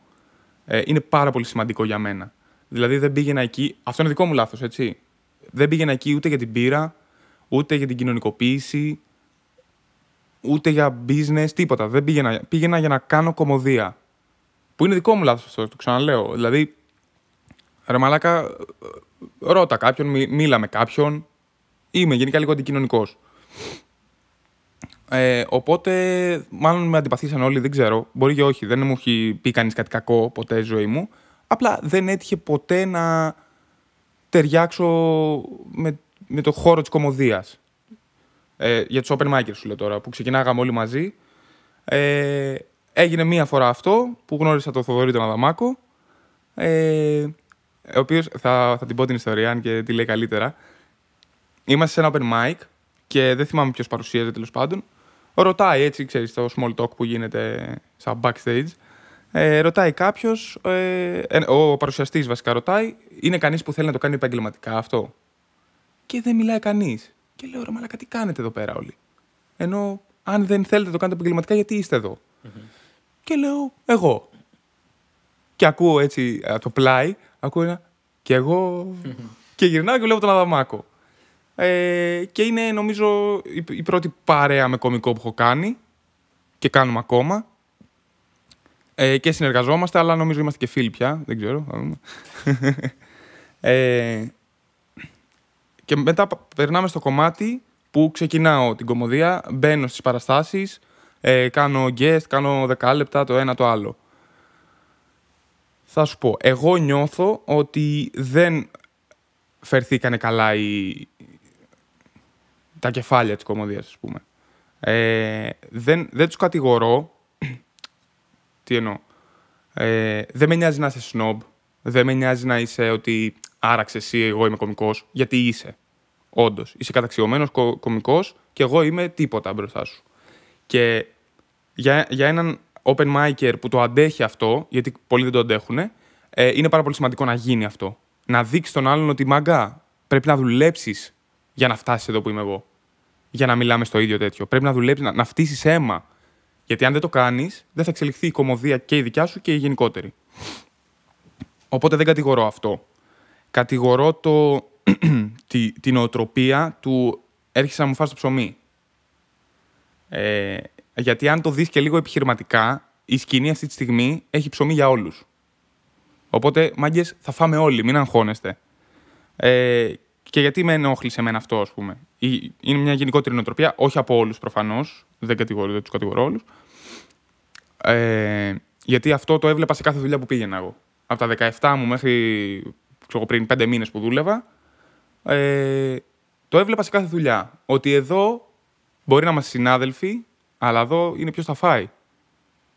ε, είναι πάρα πολύ σημαντικό για μένα. Δηλαδή, δεν πήγαινα εκεί. Αυτό είναι δικό μου λάθος, έτσι. Δεν πήγαινα εκεί ούτε για την πείρα, ούτε για την κοινωνικοποίηση, ούτε για business, τίποτα. Δεν πήγαινα, πήγαινα για να κάνω κομμωδία. Που είναι δικό μου λάθος αυτό, το ξαναλέω. Δηλαδή, ρε μαλάκα, ρώτα κάποιον, μίλα με κάποιον. Είμαι γενικά λίγο αντικοινωνικός. Ε, οπότε, μάλλον με αντιπαθήσαν όλοι, δεν ξέρω. Μπορεί και όχι, δεν μου έχει πει κανείς κάτι κακό ποτέ στη ζωή μου. Απλά δεν έτυχε ποτέ να ταιριάξω με, με το χώρο της κομμωδίας. Ε, για τους open micers σου λέω τώρα, που ξεκινάγαμε όλοι μαζί. Ε, έγινε μία φορά αυτό που γνώρισα τον Θοδωρή τον Αδαμάκο. Ε, ο οποίος θα, θα την πω την ιστορία, αν και τη λέει καλύτερα. Είμαστε σε ένα open mic και δεν θυμάμαι ποιος παρουσίαζε τέλος πάντων. Ρωτάει έτσι, ξέρεις, το small talk που γίνεται σαν backstage. Ε, ρωτάει κάποιος, ε, ε, ο παρουσιαστής βασικά ρωτάει, είναι κανείς που θέλει να το κάνει επαγγελματικά αυτό. Και δεν μιλάει κανείς. Και λέω ρε μαλάκα τι κάνετε εδώ πέρα όλοι. Ενώ αν δεν θέλετε το κάνετε επαγγελματικά γιατί είστε Και λέω εγώ. Και ακούω έτσι το πλάι, ακούω ένα και εγω και γυρνάω και βλέπω τον Αδαμάκο. Ε, και είναι νομίζω η, πρώτη παρέα με κομικό που έχω κάνει και κάνουμε ακόμα. Ε, και συνεργαζόμαστε, αλλά νομίζω είμαστε και φίλοι πια. Δεν ξέρω. ε, και μετά περνάμε στο κομμάτι που ξεκινάω την κομμωδία, μπαίνω στις παραστάσεις, ε, κάνω guest, κάνω δεκάλεπτα, το ένα το άλλο. Θα σου πω, εγώ νιώθω ότι δεν φερθήκανε καλά οι... τα κεφάλια της κομμωδίας, ας πούμε. Ε, δεν, δεν τους κατηγορώ. Τι εννοώ. Ε, δεν με νοιάζει να είσαι snob. Δεν με νοιάζει να είσαι ότι άραξε εσύ, εγώ είμαι κωμικός, γιατί είσαι. Όντως, είσαι καταξιωμένος κωμικός και εγώ είμαι τίποτα μπροστά σου. Και για, για έναν open micer που το αντέχει αυτό, γιατί πολλοί δεν το αντέχουν, ε, είναι πάρα πολύ σημαντικό να γίνει αυτό. Να δείξεις τον άλλον ότι μαγκά, πρέπει να δουλέψεις για να φτάσεις εδώ που είμαι εγώ. Για να μιλάμε στο ίδιο τέτοιο. Πρέπει να δουλέψεις, να, να φτύσεις αίμα. Γιατί αν δεν το κάνεις, δεν θα εξελιχθεί η κομμωδία και η δικιά σου και η γενικότερη. Οπότε δεν κατηγορώ αυτό κατηγορώ το, τη, την οτροπία του έρχεσαι να μου φας το ψωμί. Ε, γιατί αν το δεις και λίγο επιχειρηματικά, η σκηνή αυτή τη στιγμή έχει ψωμί για όλους. Οπότε, μάγκες, θα φάμε όλοι, μην αγχώνεστε. Ε, και γιατί με ενόχλησε εμένα αυτό, ας πούμε. Είναι μια γενικότερη νοοτροπία, όχι από όλους προφανώς, Δεν, κατηγορώ, δεν τους κατηγορώ όλους. Ε, γιατί αυτό το έβλεπα σε κάθε δουλειά που πήγαινα εγώ. Από τα 17 μου μέχρι ξέρω, πριν πέντε μήνες που δούλευα, ε, το έβλεπα σε κάθε δουλειά. Ότι εδώ μπορεί να είμαστε συνάδελφοι, αλλά εδώ είναι ποιος θα φάει.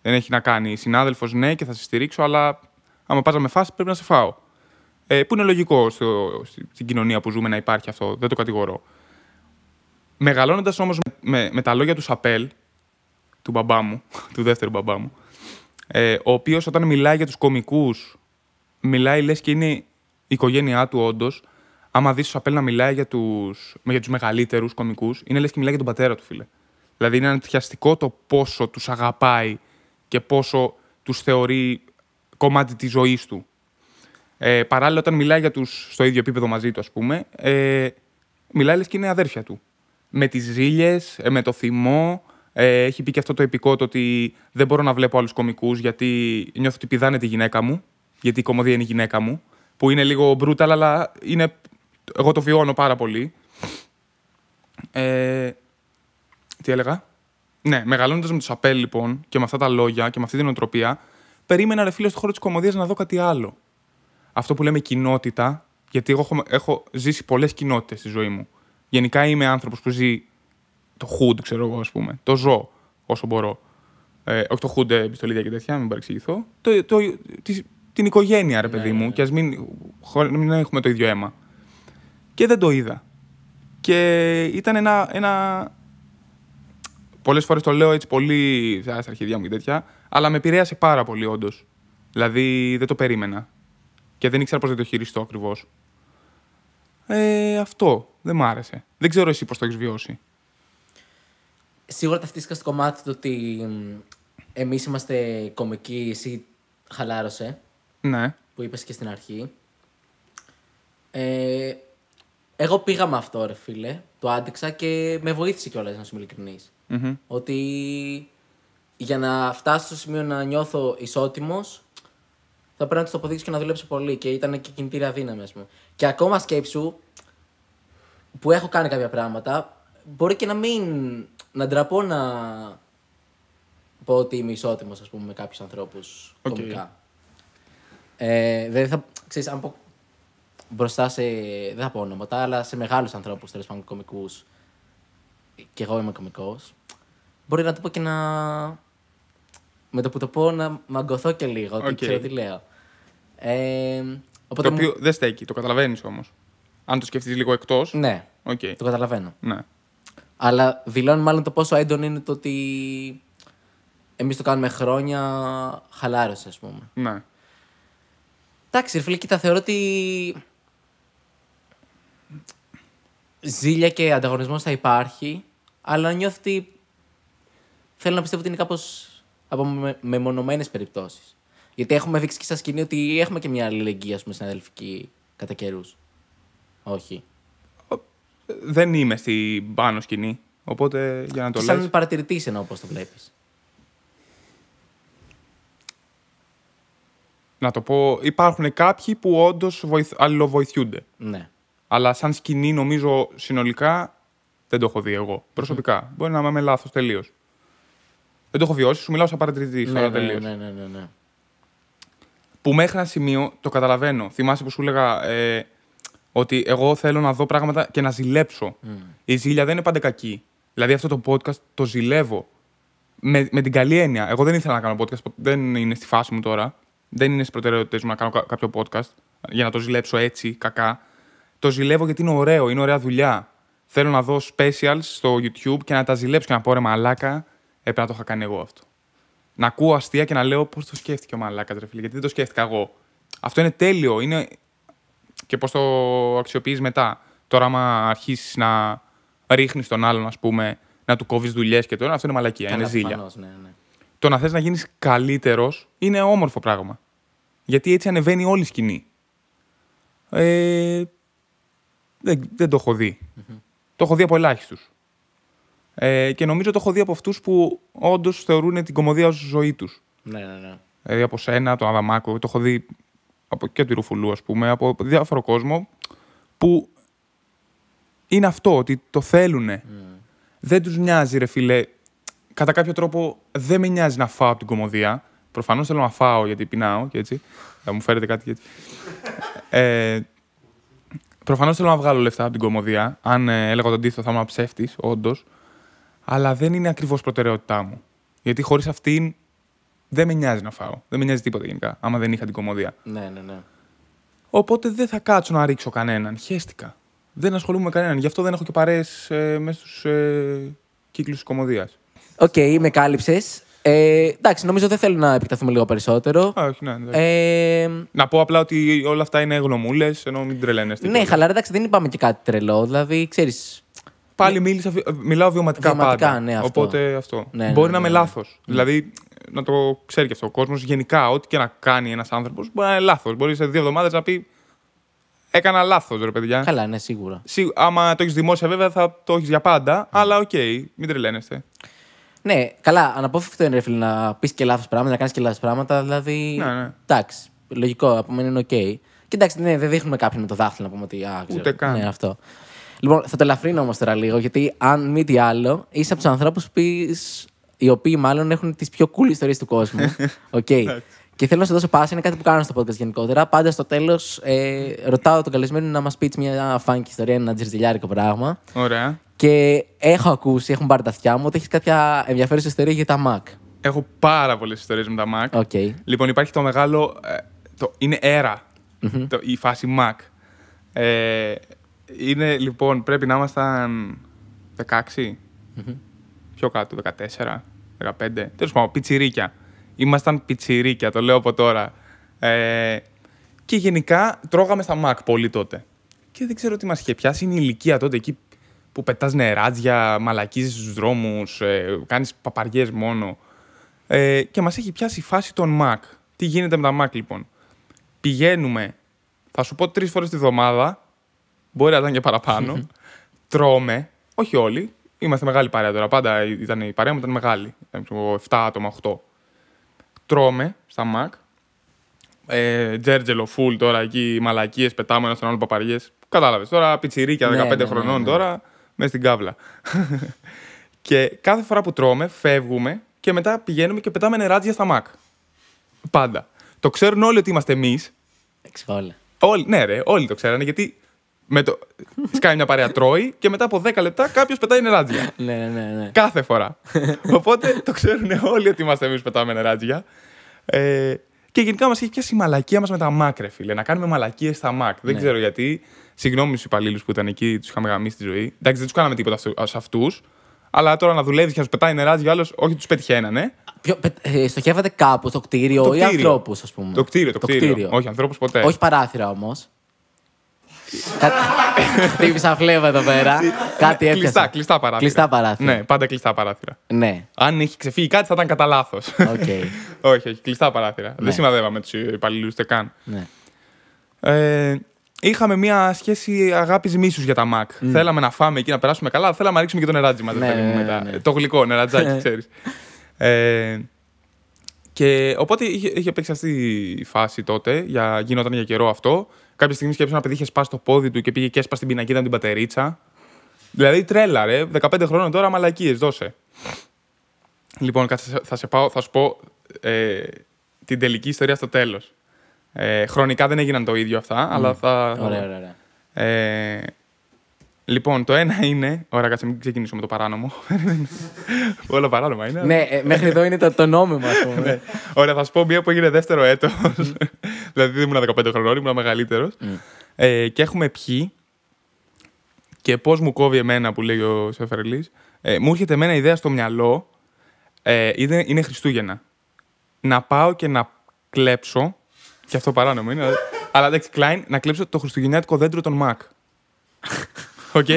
Δεν έχει να κάνει συνάδελφος, ναι, και θα σε στηρίξω, αλλά άμα πας να με φάσει, πρέπει να σε φάω. Ε, που είναι λογικό στο, στην κοινωνία που ζούμε να υπάρχει αυτό, δεν το κατηγορώ. Μεγαλώνοντας όμως με, με, τα λόγια του Σαπέλ, του μπαμπά μου, του δεύτερου μπαμπά μου, ε, ο οποίος όταν μιλάει για τους κομικούς, μιλάει λες και είναι η οικογένειά του όντως, άμα δεις ο Σαπέλ να μιλάει για τους για τους μεγαλύτερους κομικούς, είναι λες και μιλάει για τον πατέρα του, φίλε. Δηλαδή είναι αντιαστικό το πόσο τους αγαπάει και πόσο τους θεωρεί κομμάτι της ζωής του. Ε, παράλληλα, όταν μιλάει για τους στο ίδιο επίπεδο μαζί του, ας πούμε, ε, μιλάει λες και είναι αδέρφια του. Με τις ζήλιες, ε, με το θυμό. Ε, έχει πει και αυτό το επικό το ότι δεν μπορώ να βλέπω άλλους κομικούς γιατί νιώθω ότι πηδάνε τη γυναίκα μου. Γιατί η κομμωδία είναι η γυναίκα μου που είναι λίγο brutal, αλλά είναι, εγώ το βιώνω πάρα πολύ. Ε, τι έλεγα. Ναι, μεγαλώνοντας με τους απέλ, λοιπόν, και με αυτά τα λόγια και με αυτή την οτροπία, περίμενα ρε φίλο στο χώρο της κομμωδίας να δω κάτι άλλο. Αυτό που λέμε κοινότητα, γιατί εγώ έχω, έχω ζήσει πολλές κοινότητες στη ζωή μου. Γενικά είμαι άνθρωπος που ζει το hood, ξέρω εγώ, ας πούμε. Το ζω όσο μπορώ. Ε, όχι το hood, ε, επιστολίδια και τέτοια, μην παρεξηγηθώ. το, το, την οικογένεια, ρε ναι, παιδί ναι, μου, ναι. και ας μην, έχουμε το ίδιο αίμα. Και δεν το είδα. Και ήταν ένα. ένα... Πολλές φορές το λέω έτσι πολύ. στα αρχιδιά μου και τέτοια, αλλά με επηρέασε πάρα πολύ, όντως. Δηλαδή δεν το περίμενα. Και δεν ήξερα πώς να το χειριστώ ακριβώς. Ε, αυτό δεν μ' άρεσε. Δεν ξέρω εσύ πώς το έχεις βιώσει. Σίγουρα ταυτίστηκα
στο κομμάτι του ότι εμείς είμαστε κομικοί, εσύ χαλάρωσε ναι. που είπες και στην αρχή. Ε, εγώ πήγα με αυτό, ρε φίλε. Το άντεξα και με βοήθησε κιόλας, να σου ειλικρινη mm Ότι για να φτάσω στο σημείο να νιώθω ισότιμος, θα πρέπει να το αποδείξω και να δουλέψω πολύ. Και ήταν και κινητήρια δύναμη, ας πούμε. Και ακόμα σκέψου που έχω κάνει κάποια πράγματα, μπορεί και να μην. να ντραπώ να πω ότι είμαι ισότιμος, ας πούμε, με κάποιους ανθρώπους. Okay. Ε, δηλαδή θα, ξέρεις, αν πω μπροστά σε, δεν θα πω ονόματα, αλλά σε μεγάλους ανθρώπους, τέλος πάντων κομικούς, και εγώ είμαι κωμικό, μπορεί να το πω και να... Με το που το πω να μαγκωθώ και λίγο, okay. ξέρω τι λέω.
Ε, οπότε το οποίο δεν στέκει, το καταλαβαίνεις όμως. Αν το σκεφτείς λίγο εκτός. Ναι, okay. το καταλαβαίνω.
Ναι. Αλλά δηλώνει μάλλον το πόσο έντονο είναι το ότι εμείς το κάνουμε χρόνια χαλάρωση, ας πούμε. Ναι. Εντάξει, ρε φίλε, κοίτα, θεωρώ ότι. Ζήλια και ανταγωνισμός θα υπάρχει, αλλά νιώθω ότι. Θέλω να πιστεύω ότι είναι κάπως από μεμονωμένες περιπτώσεις. Γιατί έχουμε δείξει και στα σκηνή ότι έχουμε και μια αλληλεγγύη, ας πούμε, συναδελφική κατά καιρούς. Όχι.
Δεν είμαι στην πάνω σκηνή. Οπότε για να το λέω. Σαν παρατηρητή εννοώ πώ το βλέπεις. να το πω, υπάρχουν κάποιοι που όντως βοηθ, αλληλοβοηθούνται. Ναι. Αλλά σαν σκηνή, νομίζω συνολικά δεν το έχω δει εγώ. Προσωπικά. Μπορεί να είμαι λάθος τελείως. Δεν το έχω βιώσει, σου μιλάω σαν παρατηρητής. Ναι, ναι, ναι, ναι, ναι, ναι. Που μέχρι ένα σημείο το καταλαβαίνω. Θυμάσαι που σου έλεγα ε, ότι εγώ θέλω να δω πράγματα και να ζηλέψω. Η ζήλια δεν είναι πάντα κακή. Δηλαδή αυτό το podcast το ζηλεύω. Με, με την καλή έννοια. Εγώ δεν ήθελα να κάνω podcast, δεν είναι στη φάση μου τώρα. Δεν είναι στις προτεραιότητες μου να κάνω κάποιο podcast για να το ζηλέψω έτσι, κακά. Το ζηλεύω γιατί είναι ωραίο, είναι ωραία δουλειά. Θέλω να δω specials στο YouTube και να τα ζηλέψω και να πω ρε μαλάκα, έπρεπε να το είχα κάνει εγώ αυτό. Να ακούω αστεία και να λέω πώς το σκέφτηκε ο μαλάκας, ρε φίλε, γιατί δεν το σκέφτηκα εγώ. Αυτό είναι τέλειο. Είναι... Και πώς το αξιοποιείς μετά. Τώρα, άμα αρχίσεις να ρίχνεις τον άλλον, ας πούμε, να του κόβεις δουλειές και τώρα, αυτό είναι μαλακία. είναι ζήλια. ναι, ναι το να θες να γίνεις καλύτερος είναι όμορφο πράγμα. Γιατί έτσι ανεβαίνει όλη η σκηνή. Ε, δεν, το έχω δει. Το έχω δει από ελάχιστους. Ε, και νομίζω το έχω δει από αυτούς που όντως θεωρούν την κομμωδία ως ζωή τους. Ναι, ναι, ναι. Δηλαδή από σένα, τον Αδαμάκο, το έχω δει από και του Ρουφουλού, ας πούμε, από διάφορο κόσμο που είναι αυτό, ότι το θέλουν. Δεν τους νοιάζει, ρε φιλέ, κατά κάποιο τρόπο δεν με νοιάζει να φάω από την κομμωδία. Προφανώς θέλω να φάω γιατί πεινάω και έτσι. Θα μου φέρετε κάτι και έτσι. Ε, Προφανώς θέλω να βγάλω λεφτά από την κομμωδία. Αν ε, έλεγα το αντίθετο, θα ήμουν ψεύτης, όντως. Αλλά δεν είναι ακριβώς προτεραιότητά μου. Γιατί χωρίς αυτήν δεν με νοιάζει να φάω. Δεν με νοιάζει τίποτα γενικά, άμα δεν είχα την κομμωδία. Ναι, ναι, ναι. Οπότε δεν θα κάτσω να ρίξω κανέναν. Χαίστηκα. Δεν ασχολούμαι με κανέναν. Γι' αυτό δεν έχω και παρέες ε, μέσα στους ε, κύκλους της κομμωδίας.
Οκ, okay, με κάλυψες. Ε, εντάξει, νομίζω δεν θέλω να επεκταθούμε λίγο περισσότερο. όχι, ναι, ναι.
Ε, να πω απλά ότι όλα αυτά είναι γνωμούλες, ενώ μην τρελαίνεστε.
Ναι, χαλαρά, εντάξει, δεν είπαμε και κάτι τρελό. Δηλαδή, ξέρεις. Πάλι ναι. μίλησα, μιλάω βιωματικά, βιωματικά πάντα. Ναι, αυτό. Οπότε αυτό.
Ναι, ναι μπορεί να ναι, είμαι λάθο. Δηλαδή, να το ξέρει και αυτό ο κόσμος. Γενικά, ό,τι και να κάνει ένας άνθρωπος, μπορεί να είναι λάθος. Μπορεί σε δύο εβδομάδες να πει Έκανα λάθος, ρε παιδιά. Καλά, ναι, σίγουρα. Σίγου, άμα το έχεις δημόσια, βέβαια θα το έχεις για πάντα. Mm. Αλλά οκ, okay, μην τρελαίνεστε.
Ναι, καλά, αναπόφευκτο είναι ρε να πεις και λάθος πράγματα, να κάνεις και λάθος πράγματα. Δηλαδή. Ναι, ναι. Λογικό, από μένα είναι οκ. Okay. Και εντάξει, ναι, δεν δείχνουμε κάποιον με το δάχτυλο να πούμε ότι. Α, ξέρω, Ούτε καν. Ναι, αυτό. Λοιπόν, θα το ελαφρύνω όμως τώρα λίγο, γιατί αν μη τι άλλο, είσαι από τους ανθρώπους οι οποίοι μάλλον έχουν τις πιο cool ιστορίες του κόσμου. okay. Και θέλω να σε δώσω πάση, είναι κάτι που κάνω στο podcast γενικότερα. Πάντα στο τέλος ε, ρωτάω τον καλεσμένο να μας πει μια φάνικη ιστορία, ένα τζιρζιλιάρικο πράγμα. Ωραία. Και έχω ακούσει, έχουν πάρει τα αυτιά μου, ότι έχεις κάποια ενδιαφέρουσα ιστορία για τα Mac.
Έχω πάρα πολλές ιστορίες με τα Mac. Okay. Λοιπόν, υπάρχει το μεγάλο. Ε, το, είναι αέρα. Mm-hmm. η φάση Mac. Ε, είναι, λοιπόν, πρέπει να ήμασταν 16. Mm-hmm. Πιο κάτω, 14, 15. Τέλος πάντων, πιτσιρίκια. Ήμασταν πιτσιρίκια, το λέω από τώρα. Ε, και γενικά τρώγαμε στα Mac πολύ τότε. Και δεν ξέρω τι μας είχε πιάσει. Είναι η ηλικία τότε, εκεί που πετάς νεράτζια, μαλακίζεις στους δρόμους, ε, κάνεις παπαριές μόνο. Ε, και μας έχει πιάσει η φάση των Mac. Τι γίνεται με τα Mac λοιπόν. Πηγαίνουμε, θα σου πω τρεις φορές τη βδομάδα, μπορεί να ήταν και παραπάνω, τρώμε, όχι όλοι, είμαστε μεγάλη παρέα τώρα, πάντα ήταν, η παρέα μου ήταν μεγάλη, 7 ε, άτομα, 8. Τρώμε στα Mac, ε, τζέρτζελο φουλ τώρα εκεί, μαλακίες, πετάμε ένα στον άλλο παπαριές. Κατάλαβες. τώρα πιτσιρίκια 15 ναι, ναι, ναι, χρονών τώρα, μέσα στην κάβλα. και κάθε φορά που τρώμε, φεύγουμε και μετά πηγαίνουμε και πετάμε νεράτζια στα μακ. Πάντα. Το ξέρουν όλοι ότι είμαστε εμείς. Όλοι. Ναι, ρε, όλοι το ξέρανε γιατί. Με το... Σκάει μια παρέα τρώει και μετά από 10 λεπτά κάποιος πετάει νεράτζια. Ναι, ναι, ναι, ναι. Κάθε φορά. Οπότε το ξέρουν όλοι ότι είμαστε εμείς που πετάμε νεράτζια. Ε, και γενικά μας έχει πιάσει η μαλακία μας με τα μάκρε, φίλε. Να κάνουμε μαλακίες στα μακ. Δεν ναι. ξέρω γιατί. Συγγνώμη στους υπαλλήλους που ήταν εκεί, τους είχαμε γραμμίσει τη ζωή. Εντάξει, δεν τους κάναμε τίποτα σε αυτούς. Αλλά τώρα να δουλεύεις και να σου πετάει για άλλος, όχι τους πετυχαίνανε. Ναι. Ποιο, ε, στοχεύατε κάπου, στο κτίριο το ή ανθρώπους, ας πούμε. Το κτίριο, το, το κτίριο. κτίριο. Όχι ανθρώπους ποτέ. Όχι
παράθυρα όμως. Χτύπησα φλέβα εδώ πέρα. κάτι έπιασε. Κλειστά, κλειστά παράθυρα. Κλειστά παράθυρα. Ναι,
πάντα κλειστά παράθυρα. Ναι. Αν είχε ξεφύγει κάτι θα ήταν κατά λάθος. Okay. όχι, όχι, κλειστά παράθυρα. Ναι. Δεν σημαδεύαμε τους υπαλλήλους ούτε καν. Ναι. Ε, Είχαμε μια σχέση αγάπης μίσους για τα Μακ. Mm. Θέλαμε να φάμε εκεί, να περάσουμε καλά. Θέλαμε να ρίξουμε και το νεράτζι μας. Ναι, ναι, ναι, ναι, Το γλυκό νεράτζι, ξέρεις. ε, και οπότε είχε, είχε αυτή η φάση τότε, για, γινόταν για καιρό αυτό. Κάποια στιγμή σκέψα ένα παιδί είχε σπάσει το πόδι του και πήγε και έσπασε την πινακίδα με την πατερίτσα. Δηλαδή τρέλα, ρε. 15 χρόνια τώρα, μαλακίες, δώσε. Λοιπόν, θα, σε πάω, θα σου πω ε, την τελική ιστορία στο τέλος. Ε, χρονικά δεν έγιναν το ίδιο αυτά, αλλά θα. Ωραία, ωραία. Ε, λοιπόν, το ένα είναι. Ωραία, κάτσε, μην ξεκινήσω με το παράνομο. Όλα παράνομα είναι. Ναι, ε,
μέχρι εδώ είναι το, το νόμιμο, ας πούμε. ναι.
Ωραία, θα σου πω μία που έγινε δεύτερο έτος. δηλαδή δεν ήμουν 15 χρονών, ήμουν μεγαλύτερο. Ε, και έχουμε πιει. Και πώς μου κόβει εμένα που λέει ο Σεφερλής. Ε, μου έρχεται εμένα ιδέα στο μυαλό. Ε, είναι, είναι Χριστούγεννα. Να πάω και να κλέψω και αυτό παράνομο είναι. αλλά εντάξει, Κλάιν, να κλέψω το χριστουγεννιάτικο δέντρο των μάκ. Οκ.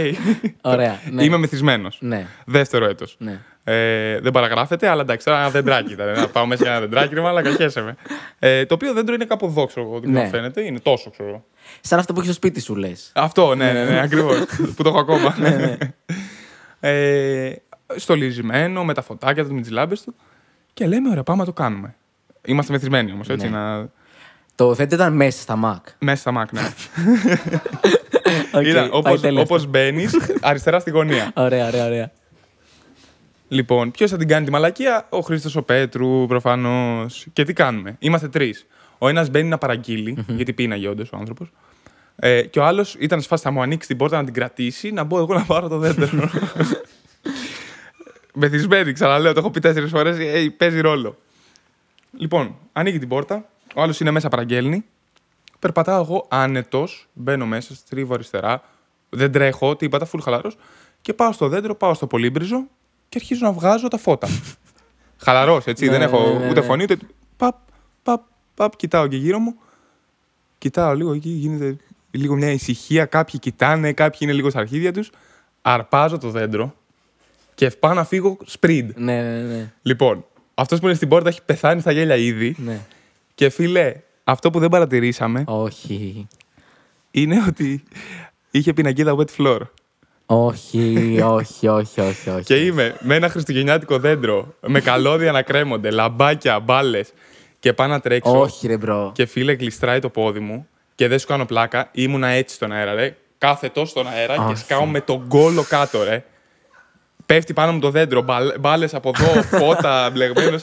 Ωραία. Ναι. Είμαι μεθυσμένος. Ναι. Δεύτερο έτος. Ναι. Ε, δεν παραγράφεται, αλλά εντάξει, ένα δεντράκι ήταν. να πάω μέσα για ένα δεντράκι, ρε αλλά καχέσαι Ε, το οποίο δέντρο είναι κάπου εδώ, ξέρω εγώ. Δεν ναι. φαίνεται. Είναι τόσο, ξέρω
Σαν αυτό που έχεις στο σπίτι σου, λες.
Αυτό, ναι, ναι, ναι ακριβώς. που το έχω ακόμα. Ναι, ναι, ε, στολισμένο, με τα φωτάκια του, με τις λάμπες του. Και λέμε, ωραία, πάμε να το κάνουμε. Είμαστε μεθυσμένοι όμως, έτσι. Ναι. Να... Το θέτο ήταν μέσα στα Mac. Μέσα στα Mac, ναι.
okay, ήταν όπως,
μπαίνεις, αριστερά στη γωνία. Ωραία, ωραία, ωραία. Λοιπόν, ποιος θα την κάνει τη μαλακία, ο Χρήστος ο Πέτρου, προφανώς. Και τι κάνουμε. Είμαστε τρεις. Ο ένας μπαίνει να παραγγειλει mm-hmm. γιατί πίναγε όντως ο άνθρωπος. Ε, και ο άλλος ήταν σφάστα θα μου ανοίξει την πόρτα να την κρατήσει, να μπω εγώ να πάρω το δέντρο. Μεθυσμένη, ξαναλέω, το έχω πει τέσσερις φορές. Hey, ε, παίζει ρόλο. Λοιπόν, ανοίγει την πόρτα, ο άλλος είναι μέσα, παραγγέλνει. Περπατάω εγώ άνετος, μπαίνω μέσα, στρίβω αριστερά. Δεν τρέχω, τίποτα, φουλ χαλαρός. Και πάω στο δέντρο, πάω στο πολύμπριζο και αρχίζω να βγάζω τα φώτα. χαλαρός, έτσι. δεν ναι, έχω ναι, ναι, ούτε φωνή, ούτε. Παπ, παπ, παπ, κοιτάω και γύρω μου. Κοιτάω λίγο εκεί, γίνεται λίγο μια ησυχία. Κάποιοι κοιτάνε, κάποιοι είναι λίγο στα αρχίδια τους. Αρπάζω το δέντρο και πάω να φύγω σπριντ. Ναι, ναι, ναι. Λοιπόν, αυτός που είναι στην πόρτα έχει πεθάνει στα γέλια ήδη. Ναι. Και φίλε, αυτό που δεν παρατηρήσαμε. Όχι. Είναι ότι είχε πινακίδα wet floor. Όχι, όχι, όχι, όχι, όχι. Και είμαι με ένα χριστουγεννιάτικο δέντρο, με καλώδια να κρέμονται, λαμπάκια, μπάλες. Και πάω να τρέξω. Όχι, ρε, μπρο. Και φίλε, γλιστράει το πόδι μου και δεν σου κάνω πλάκα. Ήμουνα έτσι στον αέρα, ρε. Κάθετο στον αέρα και σκάω με τον κόλο κάτω, ρε. Πέφτει πάνω μου το δέντρο, μπάλες από εδώ, φώτα, μπλεγμένος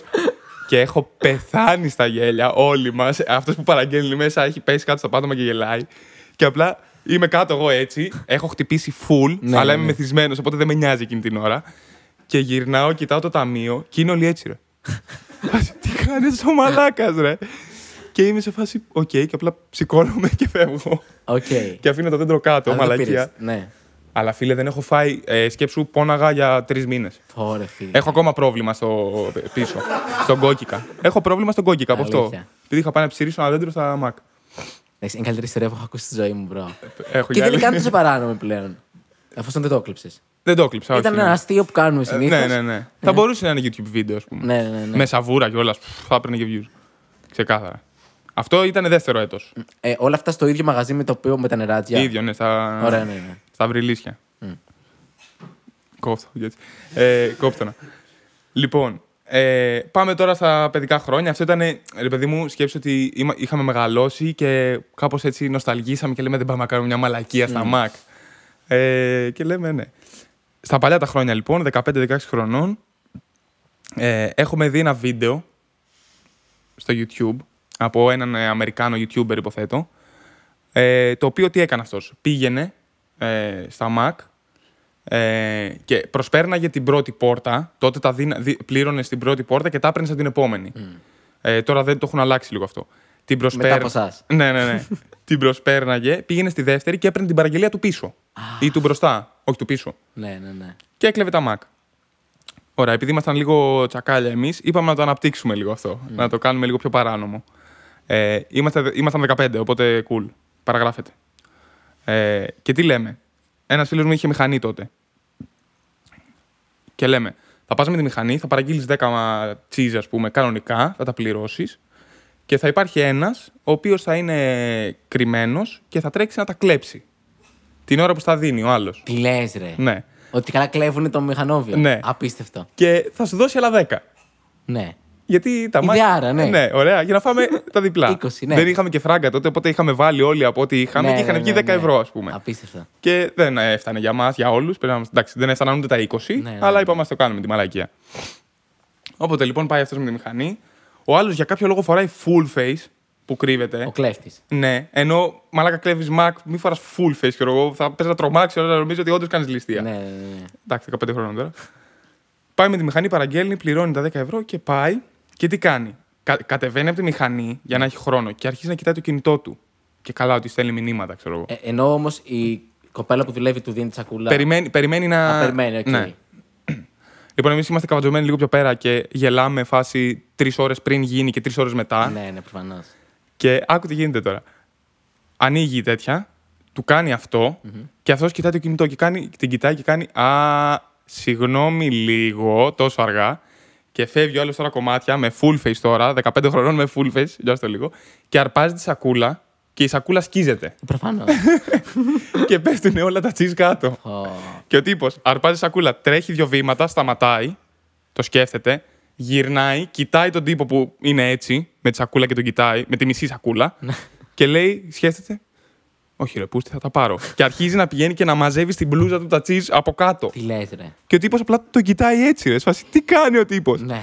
και έχω πεθάνει στα γέλια όλοι μας. Αυτός που παραγγέλνει μέσα έχει πέσει κάτω στα πάτωμα και γελάει. Και απλά είμαι κάτω εγώ έτσι. Έχω χτυπήσει full, ναι, αλλά ναι, είμαι ναι. μεθυσμένος, οπότε δεν με νοιάζει εκείνη την ώρα. Και γυρνάω, κοιτάω το ταμείο και είναι όλοι έτσι, ρε. Τι κάνεις ο μαλάκας, ρε. Και είμαι σε φάση, οκ, okay, και απλά σηκώνομαι και φεύγω. Okay. Και αφήνω το δέντρο κάτω, μαλακία. Ναι. Αλλά φίλε, δεν έχω φάει ε, σκέψου πόναγα για τρεις μήνες. Έχω ακόμα πρόβλημα στο πίσω. στον κόκκικα. Έχω πρόβλημα στον κόκκικα από αυτό. Επειδή είχα πάει να ψηρίσω ένα δέντρο στα μακ. Εντάξει, είναι καλύτερη ιστορία που έχω ακούσει στη ζωή μου, bro. Έχω και δεν είναι καν
τόσο πλέον. Εφόσον δεν το έκλειψες.
Δεν το έκλειψα, όχι. Ήταν ένα αστείο που κάνουμε ε, συνήθως. Ναι, ναι, ναι, ναι. Θα μπορούσε να είναι YouTube βίντεο, ας πούμε. Ναι, ναι, ναι. Με σαβούρα κιόλας. Θα έπαιρνε και views. Ξεκάθαρα. Αυτό ήταν δεύτερο έτος.
Ε, όλα αυτά στο ίδιο μαγαζί με το οποίο με τα νεράτζια.
ίδιο, ναι, στα, Ωραία, ναι, ναι. στα βρυλίσια. Mm. Κόφτω, γιατί. ε, λοιπόν, ε, πάμε τώρα στα παιδικά χρόνια. Αυτό ήταν, ρε παιδί μου, σκέψω ότι είχαμε μεγαλώσει και κάπως έτσι νοσταλγήσαμε και λέμε δεν πάμε να κάνουμε μια μαλακία στα mm. Ε, και λέμε ναι. Στα παλιά τα χρόνια λοιπόν, 15-16 χρονών, ε, έχουμε δει ένα βίντεο στο YouTube από έναν ε, Αμερικάνο YouTuber, υποθέτω. Ε, το οποίο τι έκανε αυτός. Πήγαινε ε, στα Mac ε, και προσπέρναγε την πρώτη πόρτα. Τότε τα δι, πλήρωνε στην πρώτη πόρτα και τα έπαιρνε την επόμενη. Mm. Ε, τώρα δεν το έχουν αλλάξει λίγο αυτό. Την προσπέρ... Μετά από εσάς. Ναι, ναι, ναι. την προσπέρναγε, πήγαινε στη δεύτερη και έπαιρνε την παραγγελία του πίσω. ή του μπροστά. Όχι του πίσω.
Ναι, ναι, ναι.
Και έκλεβε τα Mac. Ωραία, επειδή ήμασταν λίγο τσακάλια εμείς, είπαμε να το αναπτύξουμε λίγο αυτό. Mm. Να το κάνουμε λίγο πιο παράνομο. Ε, είμαστε, ήμασταν 15, οπότε cool. Παραγράφεται. Ε, και τι λέμε. Ένας φίλος μου είχε μηχανή τότε. Και λέμε, θα πας με τη μηχανή, θα παραγγείλεις 10 τσίζα ας πούμε, κανονικά, θα τα πληρώσεις. Και θα υπάρχει ένας, ο οποίος θα είναι κρυμμένος και θα τρέξει να τα κλέψει. Την ώρα που στα δίνει ο άλλος. Τι λες, ρε. Ναι.
Ότι καλά κλέβουν το μηχανόβιο. Ναι.
Απίστευτο. Και θα σου δώσει άλλα 10. Ναι. Γιατί τα μάτια. Ναι. ναι, ωραία, για να φάμε τα διπλά. 20, ναι. Δεν είχαμε και φράγκα τότε, οπότε είχαμε βάλει όλοι από ό,τι είχαμε ναι, και είχαν ναι, βγει 10 ναι, ναι. ευρώ, ας πούμε. Απίστευτα. Και δεν ε, έφτανε για μας, για όλους. Εντάξει, δεν έφταναν ούτε τα 20, αλλά είπαμε ότι το κάνουμε τη μαλακία. Όποτε λοιπόν πάει αυτός με τη μηχανή, ο άλλος για κάποιο λόγο φοράει full face που κρύβεται. Ο κλέφτης. Ναι, ενώ μαλάκα κλέβεις Mac, μη φοράς full face, ξέρω εγώ. Θα πες να τρομάξει, αλλά νομίζω ότι όντως κάνεις ληστεία. Ναι, ναι, ναι. Εντάξει, 15 χρόνια τώρα. πάει με τη μηχανή, παραγγέλνει, πληρώνει τα 10 ευρώ και πάει και τι κάνει. Κα, κατεβαίνει από τη μηχανή για να έχει χρόνο και αρχίζει να κοιτάει το κινητό του. Και καλά, ότι στέλνει μηνύματα, ξέρω εγώ. Ε, ενώ όμως η κοπέλα που δουλεύει του δίνει τη σακούλα. Περιμένει, περιμένει να. Α, περιμένει, okay. ναι. Λοιπόν, εμείς είμαστε καβατζωμένοι λίγο πιο πέρα και γελάμε φάση τρεις ώρες πριν γίνει και τρεις ώρες μετά. Ναι, ναι, προφανώς. Και άκου τι γίνεται τώρα. Ανοίγει η τέτοια, του κάνει και αυτός κοιτάει το κινητό και κάνει, την κοιτάει και κάνει. Α, συγγνώμη λίγο, τόσο αργά. Και φεύγει ο άλλο τώρα κομμάτια με full face τώρα, 15 χρονών με full face, λιώστε το λίγο, και αρπάζει τη σακούλα και η σακούλα σκίζεται. Προφανώς. και πέφτουν όλα τα τσίζ κάτω. Και ο τύπος αρπάζει τη σακούλα, τρέχει δύο βήματα, σταματάει, το σκέφτεται, γυρνάει, κοιτάει τον τύπο που είναι έτσι, με τη σακούλα και τον κοιτάει, με τη μισή σακούλα, ναι. και λέει, σκέφτεται, όχι, ρε, πούστη, θα τα πάρω. και αρχίζει να πηγαίνει και να μαζεύει την μπλούζα του τα από κάτω. Τι λες, ρε. Και ο τύπος απλά το κοιτάει έτσι, ρε. Σφασί, τι κάνει ο τύπος. Ναι.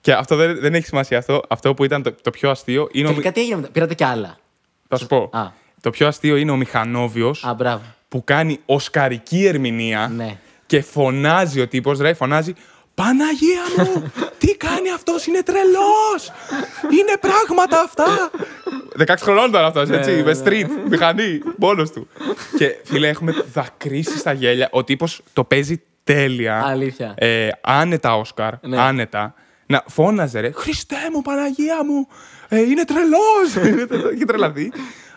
Και αυτό δεν, δεν έχει σημασία αυτό. Αυτό που ήταν το, το πιο αστείο είναι. Τελικά ο... τι έγινε, πήρατε κι άλλα. Θα σου πω. Α. Το πιο αστείο είναι ο Μηχανόβιος που κάνει οσκαρική ερμηνεία ναι. και φωνάζει ο τύπος, ρε, φωνάζει Παναγία μου, τι κάνει αυτός, είναι τρελός! Είναι πράγματα αυτά! 16 χρονών ήταν αυτός, ναι, έτσι. Ναι, με ναι. street, μηχανή, μόνος του. Και φίλε, έχουμε δακρύσει στα γέλια. Ο τύπος το παίζει τέλεια. Αλήθεια. Ε, άνετα, Όσκαρ. Ναι. Άνετα. Να φώναζε, ρε. Χριστέ μου, Παναγία μου. Ε, είναι τρελός. Έχει τρελαθεί.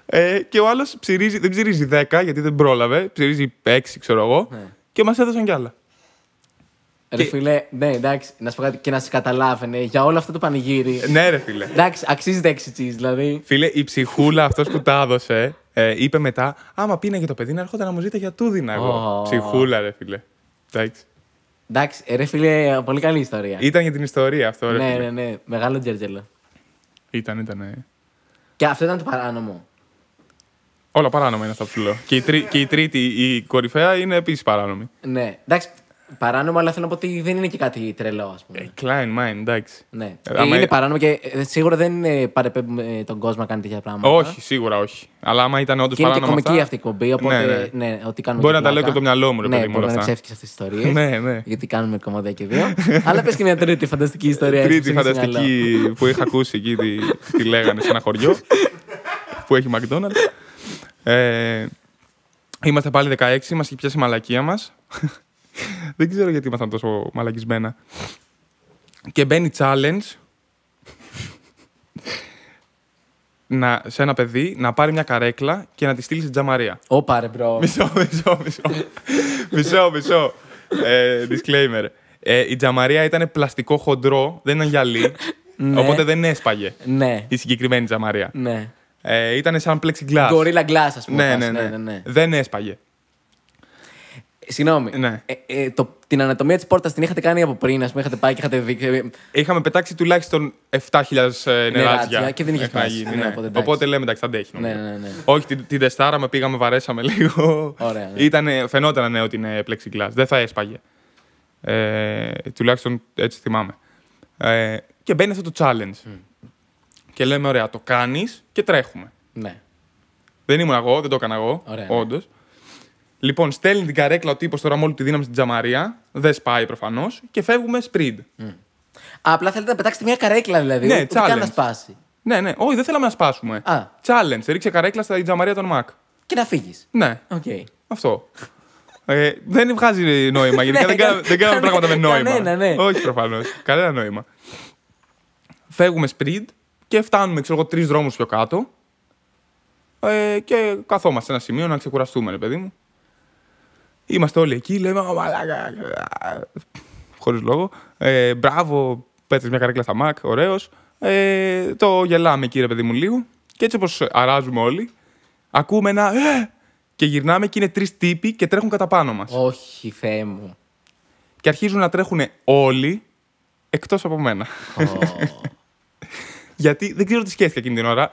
Ε, και ο άλλος ψυρίζει, δεν ψυρίζει 10 γιατί δεν πρόλαβε. Ψυρίζει 6, ξέρω εγώ. Ναι. Και μας έδωσαν κι άλλα. Ρε και... φίλε, ναι, εντάξει, να σου πω κάτι και
να σε καταλάβαινε για όλο αυτό το πανηγύρι. Ναι, ρε φίλε. Εντάξει, αξίζει δέξι cheese, δηλαδή.
Φίλε, η ψυχούλα αυτός που τα έδωσε ε, είπε μετά,
άμα για το παιδί να έρχονταν να μου ζείτε για τούδινα εγώ. Oh. Ψυχούλα,
ρε φίλε. Εντάξει.
Εντάξει, ε, ρε φίλε, πολύ καλή ιστορία. Ήταν για την
ιστορία αυτό, ρε. Ναι, φίλε. ναι,
ναι. Μεγάλο τζέρτζελο. Ήταν, ήταν. Ε. Και αυτό ήταν το παράνομο.
Όλα παράνομα είναι αυτό που σου λέω. και, η τρί, και η τρίτη, η κορυφαία, είναι επίσης παράνομη.
Ναι. Εντάξει, Παράνομο, αλλά θέλω να πω ότι δεν είναι και κάτι τρελό, ας
πούμε. Klein ε, mind, εντάξει. Ναι. Ε, άμα... Είναι παράνομο
και ε, σίγουρα δεν παρεπέμπουμε τον κόσμο να κάνει τέτοια πράγματα.
Όχι, σίγουρα όχι. Αλλά άμα ήταν όντως παράνομο. Είναι και κομική αυτά... αυτή η κομπή, ναι, οπότε. Ναι, ναι. ναι ότι κάνουμε Μπορεί να τα λέω και από το μυαλό μου, ρε ναι, παιδί μου. Μπορεί να ψεύτηκε
αυτές τις ιστορίες. ναι, ναι. Γιατί κάνουμε κομμάτια και δύο. αλλά πες και μια τρίτη φανταστική ιστορία. Τρίτη φανταστική
που είχα ακούσει εκεί τη λέγανε σε ένα χωριό που έχει McDonald's. Είμαστε πάλι 16, μα και πιάσει η μαλακία μας. Δεν ξέρω γιατί ήμασταν τόσο μαλακισμένα. Και μπαίνει challenge να, σε ένα παιδί να πάρει μια καρέκλα και να τη στείλει στην Τζαμαρία. Ω πάρε, μπρο. Μισό, μισό, μισό. μισό, μισό. Ε, disclaimer. Ε, η Τζαμαρία ήταν πλαστικό χοντρό, δεν ήταν γυαλί. Ναι. Οπότε δεν έσπαγε ναι. η συγκεκριμένη Τζαμαρία. Ναι. Ε, ήταν σαν plexiglass. Gorilla
glass, ας πούμε. Ναι ναι, ναι. ναι,
ναι. Δεν έσπαγε. Συγγνώμη. Ναι. Ε,
ε, το, την ανατομία της πόρτας την είχατε κάνει από πριν, ας πούμε, είχατε πάει και είχατε δει.
Είχαμε πετάξει τουλάχιστον 7.000 ε, νεράτια. και δεν είχες πει. Ναι. Ναι. Οπότε, Οπότε λέμε εντάξει, αντέχει. Ναι, ναι, ναι, ναι. Όχι, την, την τεστάραμε, πήγαμε, βαρέσαμε λίγο. Ναι. Ήτανε, φαινόταν ναι, ότι είναι plexiglass. Δεν θα έσπαγε. Ε, τουλάχιστον έτσι θυμάμαι. Ε, και μπαίνει αυτό το challenge. Και λέμε, ωραία, το κάνεις και τρέχουμε. Ναι. Δεν ήμουν εγώ, δεν το έκανα εγώ, ναι. όντως. Λοιπόν, στέλνει την καρέκλα ο τύπος τώρα με όλη τη δύναμη στην τζαμαρία. Δεν σπάει προφανώς. Και φεύγουμε σπριντ. Mm.
Απλά θέλετε να πετάξετε μια καρέκλα δηλαδή. Ναι, challenge. να
σπάσει. Ναι, ναι. Όχι, δεν θέλαμε να σπάσουμε. Α. Challenge. Ρίξε καρέκλα στα τζαμαρία των Μακ. Και να φύγεις. Ναι. Okay. Αυτό. ε, δεν βγάζει νόημα. Γενικά ναι, δεν, κάνουμε δεν πράγματα με νόημα. Κανένα, ναι. ναι. Όχι προφανώς. Κανένα νόημα. Φεύγουμε σπριντ και φτάνουμε, ξέρω εγώ, τρεις δρόμους πιο κάτω. Ε, και καθόμαστε σε ένα σημείο να ξεκουραστούμε, παιδί μου. Είμαστε όλοι εκεί, λέμε «Ω, μαλάκα». Χωρίς λόγο. Ε, μπράβο, πέτρες μια καρέκλα στα μακ. ωραίος. Ε, το γελάμε εκεί, ρε παιδί μου, λίγο. Και έτσι όπως αράζουμε όλοι, ακούμε ένα «Ε!» και γυρνάμε και είναι τρεις τύποι και τρέχουν κατά πάνω μας. Όχι, Θεέ μου. Και αρχίζουν να τρέχουν όλοι, εκτός από μένα. Γιατί δεν ξέρω τι σκέφτηκα εκείνη την ώρα.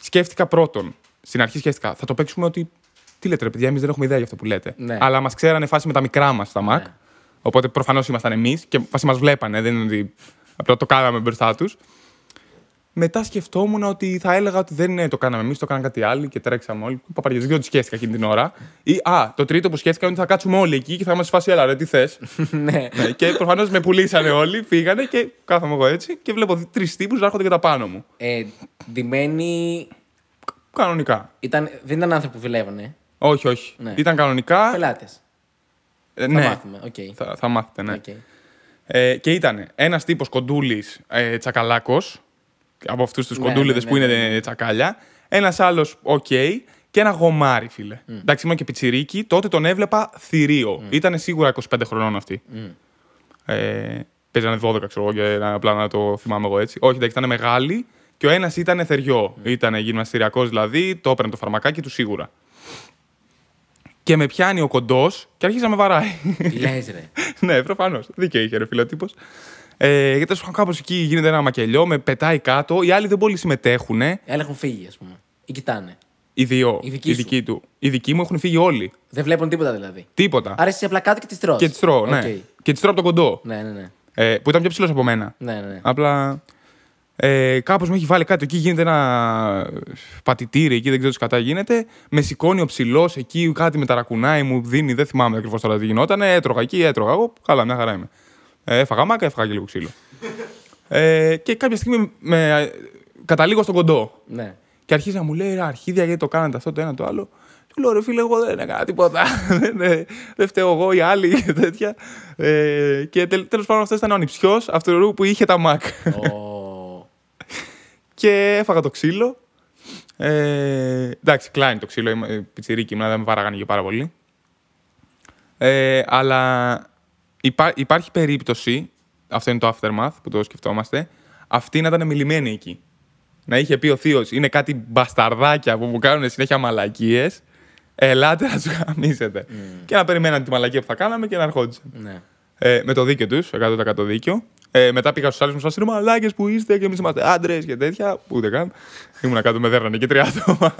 Σκέφτηκα πρώτον, στην αρχή σκέφτηκα, θα το παίξουμε ότι τι λέτε, ρε παιδιά, εμείς δεν έχουμε ιδέα για αυτό που λέτε. Ναι. Αλλά μας ξέρανε φάση με τα μικρά μας τα Mac. Ναι. Οπότε προφανώς ήμασταν εμείς και φάση μας βλέπανε. Δεν είναι ότι απλά το κάναμε μπροστά τους. Μετά σκεφτόμουν ότι θα έλεγα ότι δεν ναι, το κάναμε εμείς, το κάναμε κάτι άλλο και τρέξαμε όλοι. Παπαριές, δεν σκέφτηκα εκείνη την ώρα. Ή, α, το τρίτο που σκέφτηκα είναι ότι θα κάτσουμε όλοι εκεί και θα είμαστε φάση, έλα ρε, τι θες. Ναι. ναι. Και προφανώς με πουλήσανε όλοι, φύγανε και κάθομαι εγώ έτσι και βλέπω τρεις τύπους να έρχονται τα πάνω μου. Ε, ντυμένοι. Κανονικά. Ήταν, δεν ήταν άνθρωποι που δουλεύανε. Όχι, όχι. Ναι. Ήταν κανονικά. Πελάτες. Ε, ναι. Θα μάθουμε. Okay. Θα, θα μάθετε, ναι. Okay. Ε, και ήταν ένας τύπος κοντούλης ε, τσακαλάκος. Από αυτούς τους ναι, κοντούλιδες ναι, που ναι, είναι ναι, ναι. τσακάλια. Ένας άλλος, οκ. Okay, και ένα γομάρι, φίλε. Mm. Εντάξει, ήμουν και πιτσιρίκι. Τότε τον έβλεπα θηρίο. Mm. Ήταν σίγουρα 25 χρονών αυτή. Mm. Ε, παίζανε 12, ξέρω εγώ, απλά να το θυμάμαι εγώ έτσι. Όχι, εντάξει, ήταν μεγάλη. Και ο ένας ήταν θεριό. Mm. Ήταν γυμναστηριακός δηλαδή, το έπαιρνε το φαρμακάκι του σίγουρα και με πιάνει ο κοντός και αρχίζει να με βαράει. Λες, ρε. ναι, προφανώς. Δίκαιο είχε, ρε φιλότυπο. Ε, γιατί σου κάπως εκεί γίνεται ένα μακελιό, με πετάει κάτω. Οι άλλοι δεν πολύ συμμετέχουν. Οι άλλοι έχουν φύγει, ας πούμε. Ή κοιτάνε. Οι δύο. Οι δικοί, του. Οι δικοί μου έχουν φύγει όλοι.
Δεν βλέπουν τίποτα δηλαδή.
Τίποτα. Άρα εσύ
απλά κάτω και τη τρώω. Και τη τρώω, ναι. Okay.
Και τη τρώω από τον κοντό. Ναι, ναι, ναι. Ε, που ήταν πιο ψηλός από μένα. Ναι, ναι. ναι. Απλά ε, Κάπως με έχει βάλει κάτι. Εκεί γίνεται ένα πατητήρι, εκεί δεν ξέρω τι κατά γίνεται. Με σηκώνει ο ψηλός, εκεί κάτι με ταρακουνάει, μου δίνει, δεν θυμάμαι ακριβώς τώρα τι γινόταν. Έτρωγα εκεί, έτρωγα. Εγώ καλά, μια χαρά είμαι. Ε, έφαγα μάκα, έφαγα και λίγο ξύλο. Ε, και κάποια στιγμή με, ε, καταλήγω στον κοντό. Ναι. Και αρχίζει να μου λέει αρχίδια γιατί το κάνατε αυτό το ένα το άλλο. Του λέω ρε φίλε, εγώ δεν έκανα τίποτα. Ε, δεν, φταίω εγώ, οι άλλοι τέτοια. Ε, και τέλος πάντων αυτός ήταν ο ανιψιός αυτού που είχε τα μάκ και έφαγα το ξύλο. Ε, εντάξει, κλάνει το ξύλο, ε, πιτσιρίκι μου, δεν με παράγανε και πάρα πολύ. Ε, αλλά υπάρχει περίπτωση, αυτό είναι το aftermath που το σκεφτόμαστε, αυτή να ήταν μιλημένη εκεί. Να είχε πει ο Θείος, είναι κάτι μπασταρδάκια που μου κάνουν συνέχεια μαλακίες. Ελάτε να του γαμίσετε. Mm. Και να περιμέναν τη μαλακία που θα κάναμε και να ερχόντουσαν. Ναι. Ε, με το δίκιο τους, 100% δίκιο. Ε, μετά πήγα στους άλλους μου, σας που είστε και εμείς είμαστε άντρες και τέτοια. Ούτε καν. Ήμουν κάτω με δέρνανε και τρία άτομα.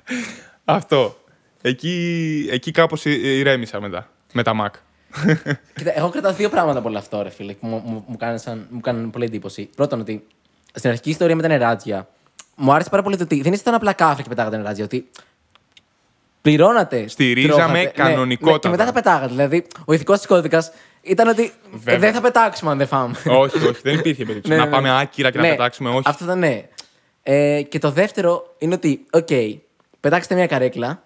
Αυτό. Εκεί, εκεί κάπως ηρέμησα μετά. Με τα μακ.
Κοίτα, εγώ κρατάω δύο πράγματα από όλα αυτά ρε φίλε, που μου, μου, μου, κάνουν, σαν, μου κάνουν πολύ εντύπωση. Πρώτον, ότι στην αρχική ιστορία με τα νεράτζια, μου άρεσε πάρα πολύ το ότι δεν ήσασταν απλά κάφρα και πετάγατε νεράτζια. Ότι πληρώνατε. Στηρίζαμε ναι, κανονικότατα. Ναι, και μετά τα πετάγατε. Δηλαδή, ο ηθικός της κώδικας ήταν ότι ε, δεν θα πετάξουμε αν δεν φάμε. όχι, όχι,
δεν υπήρχε περίπτωση. Ναι, να ναι, πάμε ναι. άκυρα και να πετάξουμε, όχι. Αυτό
ήταν ναι. Ε, και το δεύτερο είναι ότι, οκ, πετάξτε μια καρέκλα,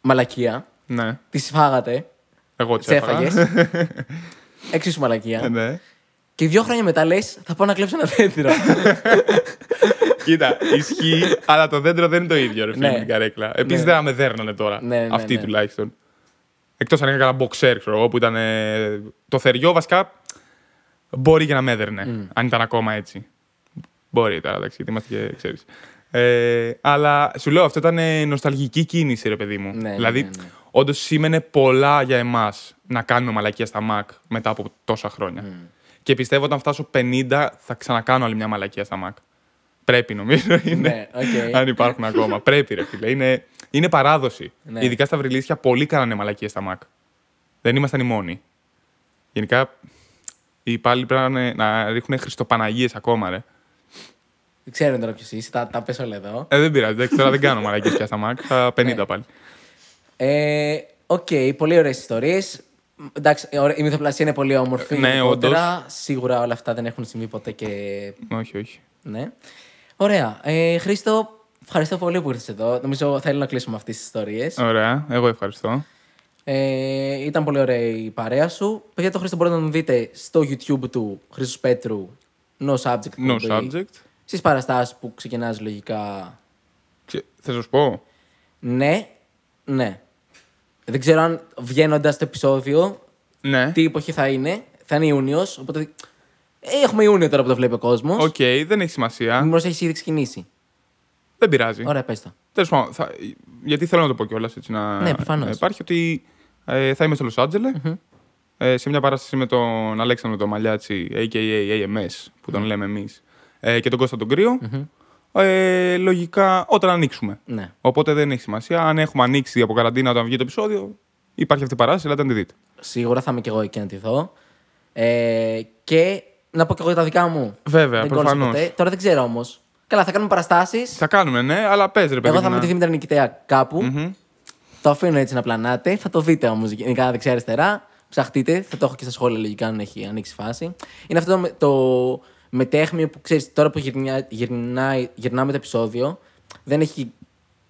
μαλακία, ναι. τη σφάγατε.
Εγώ τη έφαγες.
Εξίσου μαλακία. Ναι. Και δύο χρόνια μετά λες, θα πάω να κλέψω ένα δέντρο.
Κοίτα, ισχύει, αλλά το δέντρο δεν είναι το ίδιο ρε, φίλε, με την καρέκλα. Επίσης δεν θα με δέρνανε τώρα. Ναι, ναι, αυτή τουλάχιστον. Εκτός αν είχα καλά boxer, ξέρω εγώ, που ήταν. Ε, το θεριό βασικά μπορεί και να με έδερνε, mm. αν ήταν ακόμα έτσι. Μπορεί τώρα, εντάξει, γιατί είμαστε και ξέρεις. Ε, αλλά σου λέω, αυτό ήταν ε, νοσταλγική κίνηση, ρε παιδί μου. Ναι, ναι, δηλαδή, ναι, ναι. όντως σήμαινε πολλά για εμάς να κάνουμε μαλακία στα Mac μετά από τόσα χρόνια. Mm. Και πιστεύω όταν φτάσω 50 θα ξανακάνω άλλη μια μαλακία στα Mac. Πρέπει νομίζω. Ναι, είναι, ναι, okay. Αν υπάρχουν ακόμα. Πρέπει, ρε φίλε. Είναι, είναι παράδοση. Ναι. Ειδικά στα βρυλίσια, πολύ κάνανε μαλακίες στα ΜΑΚ. Δεν ήμασταν οι μόνοι. Γενικά, οι υπάλληλοι πρέπει να, ρίχνουν χριστοπαναγίες ακόμα, ρε.
Δεν ξέρω τώρα ποιος είσαι, τα, τα πες όλα εδώ.
Ε, δεν πειράζει, δεν, τώρα δεν κάνω μαλακίες πια στα ΜΑΚ, Θα 50 ναι. πάλι.
Ε, Οκ, okay, πολύ ωραίες ιστορίες. Εντάξει, ε, η μυθοπλασία είναι πολύ όμορφη. Ε, ναι, Σίγουρα όλα αυτά δεν έχουν συμβεί ποτέ και. Όχι, όχι. Ναι. Ωραία. Ε, Χρήστο, ευχαριστώ πολύ που ήρθες εδώ. Νομίζω θέλω να κλείσουμε αυτές τις ιστορίες. Ωραία.
Εγώ ευχαριστώ.
Ε, ήταν πολύ ωραία η παρέα σου. Παιδιά, το Χρήστο μπορείτε να τον δείτε στο YouTube του Χρήστος Πέτρου No Subject. No Subject. Στις παραστάσεις που ξεκινάς λογικά. Και, θα σου πω. Ναι, ναι. Δεν ξέρω αν βγαίνοντας το επεισόδιο. Ναι. Τι εποχή θα είναι. Θα είναι Ιούνιος. Οπότε
Έχουμε Ιούνιο τώρα που το βλέπει ο κόσμος. Οκ, okay, δεν έχει σημασία. Μήπως έχεις ήδη ξεκινήσει. Δεν πειράζει. Ωραία, πες το. Τέλος πάντων, θα... γιατί θέλω να το πω κιόλας έτσι να. Ναι, προφανώς. Υπάρχει ότι ε, θα είμαι στο Λο ατζελε mm-hmm. σε μια παράσταση με τον Αλέξανδρο τον Μαλιάτσι, AKA AMS, που τον mm-hmm. λέμε εμείς, ε, και τον Κώστα τον κρυο mm-hmm. Ε, λογικά όταν ανοίξουμε. Ναι. Οπότε δεν έχει σημασία. Αν έχουμε ανοίξει από καραντίνα όταν βγει το επεισόδιο, υπάρχει αυτή η παράσταση, αλλά δεν τη δείτε. Σίγουρα θα είμαι κι εγώ εκεί να τη δω. Ε,
και να πω και εγώ τα δικά μου.
Βέβαια, προφανώ.
Τώρα δεν ξέρω όμως. Καλά, θα κάνουμε παραστάσεις.
Θα κάνουμε, ναι, αλλά πες ρε παιδί. Εγώ θα με τη Δήμητρα
Νικητέα Το αφήνω έτσι να πλανάτε. Θα το δείτε όμως γενικά δεξιά-αριστερά. Ψαχτείτε. Θα το έχω και στα σχόλια λογικά αν έχει ανοίξει φάση. Είναι αυτό το, το που ξέρεις τώρα που γυρνά, γυρνάει, γυρνάμε το επεισόδιο. Δεν έχει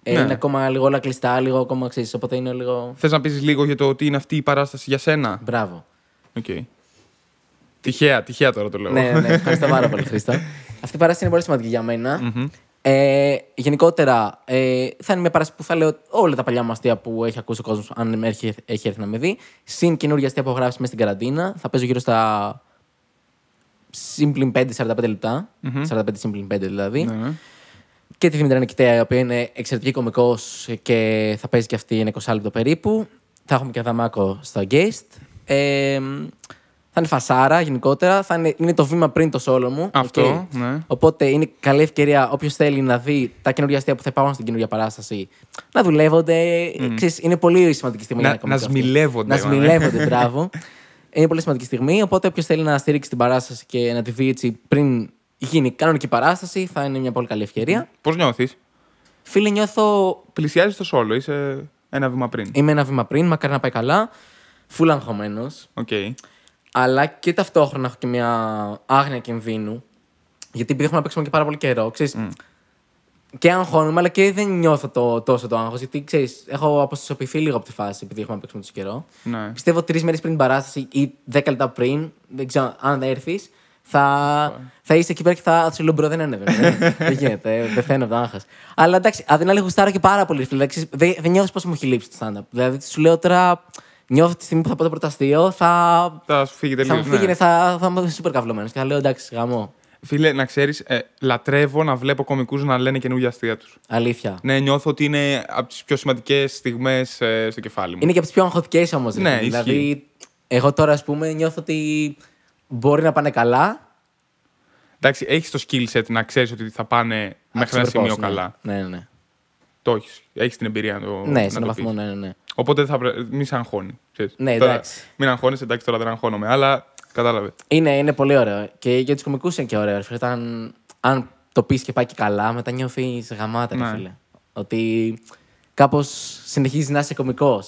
ναι. Είναι ακόμα λίγο όλα κλειστά, λίγο ακόμα ξέρεις. Οπότε είναι λίγο.
Θες να πεις λίγο για το τι είναι αυτή η παράσταση για σένα. Μπράβο. Okay. Τυχαία, τυχαία τώρα το λέω. ναι, ναι, ευχαριστώ
πάρα πολύ, Χρήστα. Αυτή η παράσταση είναι πολύ σημαντική για μενα ε, γενικότερα, ε, θα είναι μια παράσταση που θα λέω όλα τα παλιά μου αστεία που έχει ακούσει ο κόσμος, αν έχει, έχει έρθει να με δει. Συν καινούργια αστεία που έχω γράψει μέσα στην καραντίνα. Θα παίζω γύρω στα. Σύμπλην 5, 45 λεπτα 45 σύμπλην 5 δηλαδη Και τη Δημητρία Νικητέα, η οποία είναι εξαιρετική κωμικός και θα παίζει και αυτή ένα 20 λεπτό περίπου. Θα έχουμε και Αδαμάκο στο guest. Ε, θα είναι φασάρα γενικότερα. Θα είναι, το βήμα πριν το σόλο μου. Αυτό. Ναι. Οπότε είναι καλή ευκαιρία όποιος θέλει να δει τα καινούργια αστεία που θα υπάρχουν στην καινούργια παράσταση να δουλεύονται. Mm. Ξέρεις, είναι πολύ σημαντική στιγμή να, για να, να σμιλεύονται. Να ναι, σμιλεύονται, ναι. μπράβο. Είναι πολύ σημαντική στιγμή. Οπότε όποιος θέλει να στηρίξει την παράσταση και να τη δει έτσι πριν γίνει κανονική παράσταση, θα είναι μια πολύ καλή ευκαιρία. Πώς νιώθεις. Φίλε, νιώθω. Πλησιάζεις το σόλο, είσαι ένα βήμα πριν. Είμαι ένα βήμα πριν, μακάρι να πάει καλά. Φουλ Okay αλλά και ταυτόχρονα έχω και μια άγνοια κινδύνου. Γιατί επειδή έχουμε να παίξουμε και πάρα πολύ καιρό, ξέρεις. mm. και αγχώνομαι, αλλά και δεν νιώθω το, τόσο το άγχος. Γιατί ξέρεις, έχω αποστασιοποιηθεί λίγο από τη φάση επειδή έχουμε να παίξουμε τόσο καιρό. Ναι. Πιστεύω τρεις μέρες πριν την παράσταση ή δέκα λεπτά πριν, δεν ξέρω αν δεν έρθεις, θα, okay. θα είσαι εκεί πέρα και θα σου λέω μπρο, δεν ανέβαινε. δεν γίνεται, ε, δεν φαίνεται το άγχος. Αλλά εντάξει, αν την άλλη, και πάρα πολύ. Δηλαδή, δεν νιώθω πώ μου έχει λείψει το stand-up. Δηλαδή, σου λέω τώρα νιώθω τη στιγμή που θα πω το πρωταστείο, θα.
Θα σου φύγει τελείως. Θα μου φύγει, ναι.
θα, θα είμαι super καυλωμένος. Και θα λέω
εντάξει, γαμό. Φίλε, να ξέρεις, ε, λατρεύω να βλέπω κομικούς να λένε καινούργια αστεία τους. Αλήθεια. Ναι, νιώθω ότι είναι από τις πιο σημαντικές στιγμές ε, στο κεφάλι μου. Είναι και από τις πιο
αγχωτικέ όμω. Ναι, δηλαδή, εγώ τώρα, ας πούμε, νιώθω ότι μπορεί να πάνε καλά.
Εντάξει, έχεις το skill set να ξέρεις ότι θα πάνε μέχρι ένα σημείο ναι. καλά. Ναι, ναι. ναι. Το έχεις. Έχεις την εμπειρία να το. Ναι, σε έναν βαθμό, ναι, ναι. ναι. Οπότε θα πρέ... μη σε αγχώνει. Ξέρεις. Ναι, τώρα, εντάξει. Μην αγχώνεις, εντάξει, τώρα δεν αγχώνομαι, αλλά κατάλαβε. Είναι, είναι πολύ ωραίο. Και για
τους κομικούς είναι και ωραίο. Φίλε, όταν, αν το πεις και πάει και καλά, μετά νιώθεις γαμάτα, ναι. φίλε. Ότι κάπως συνεχίζεις να είσαι κωμικό.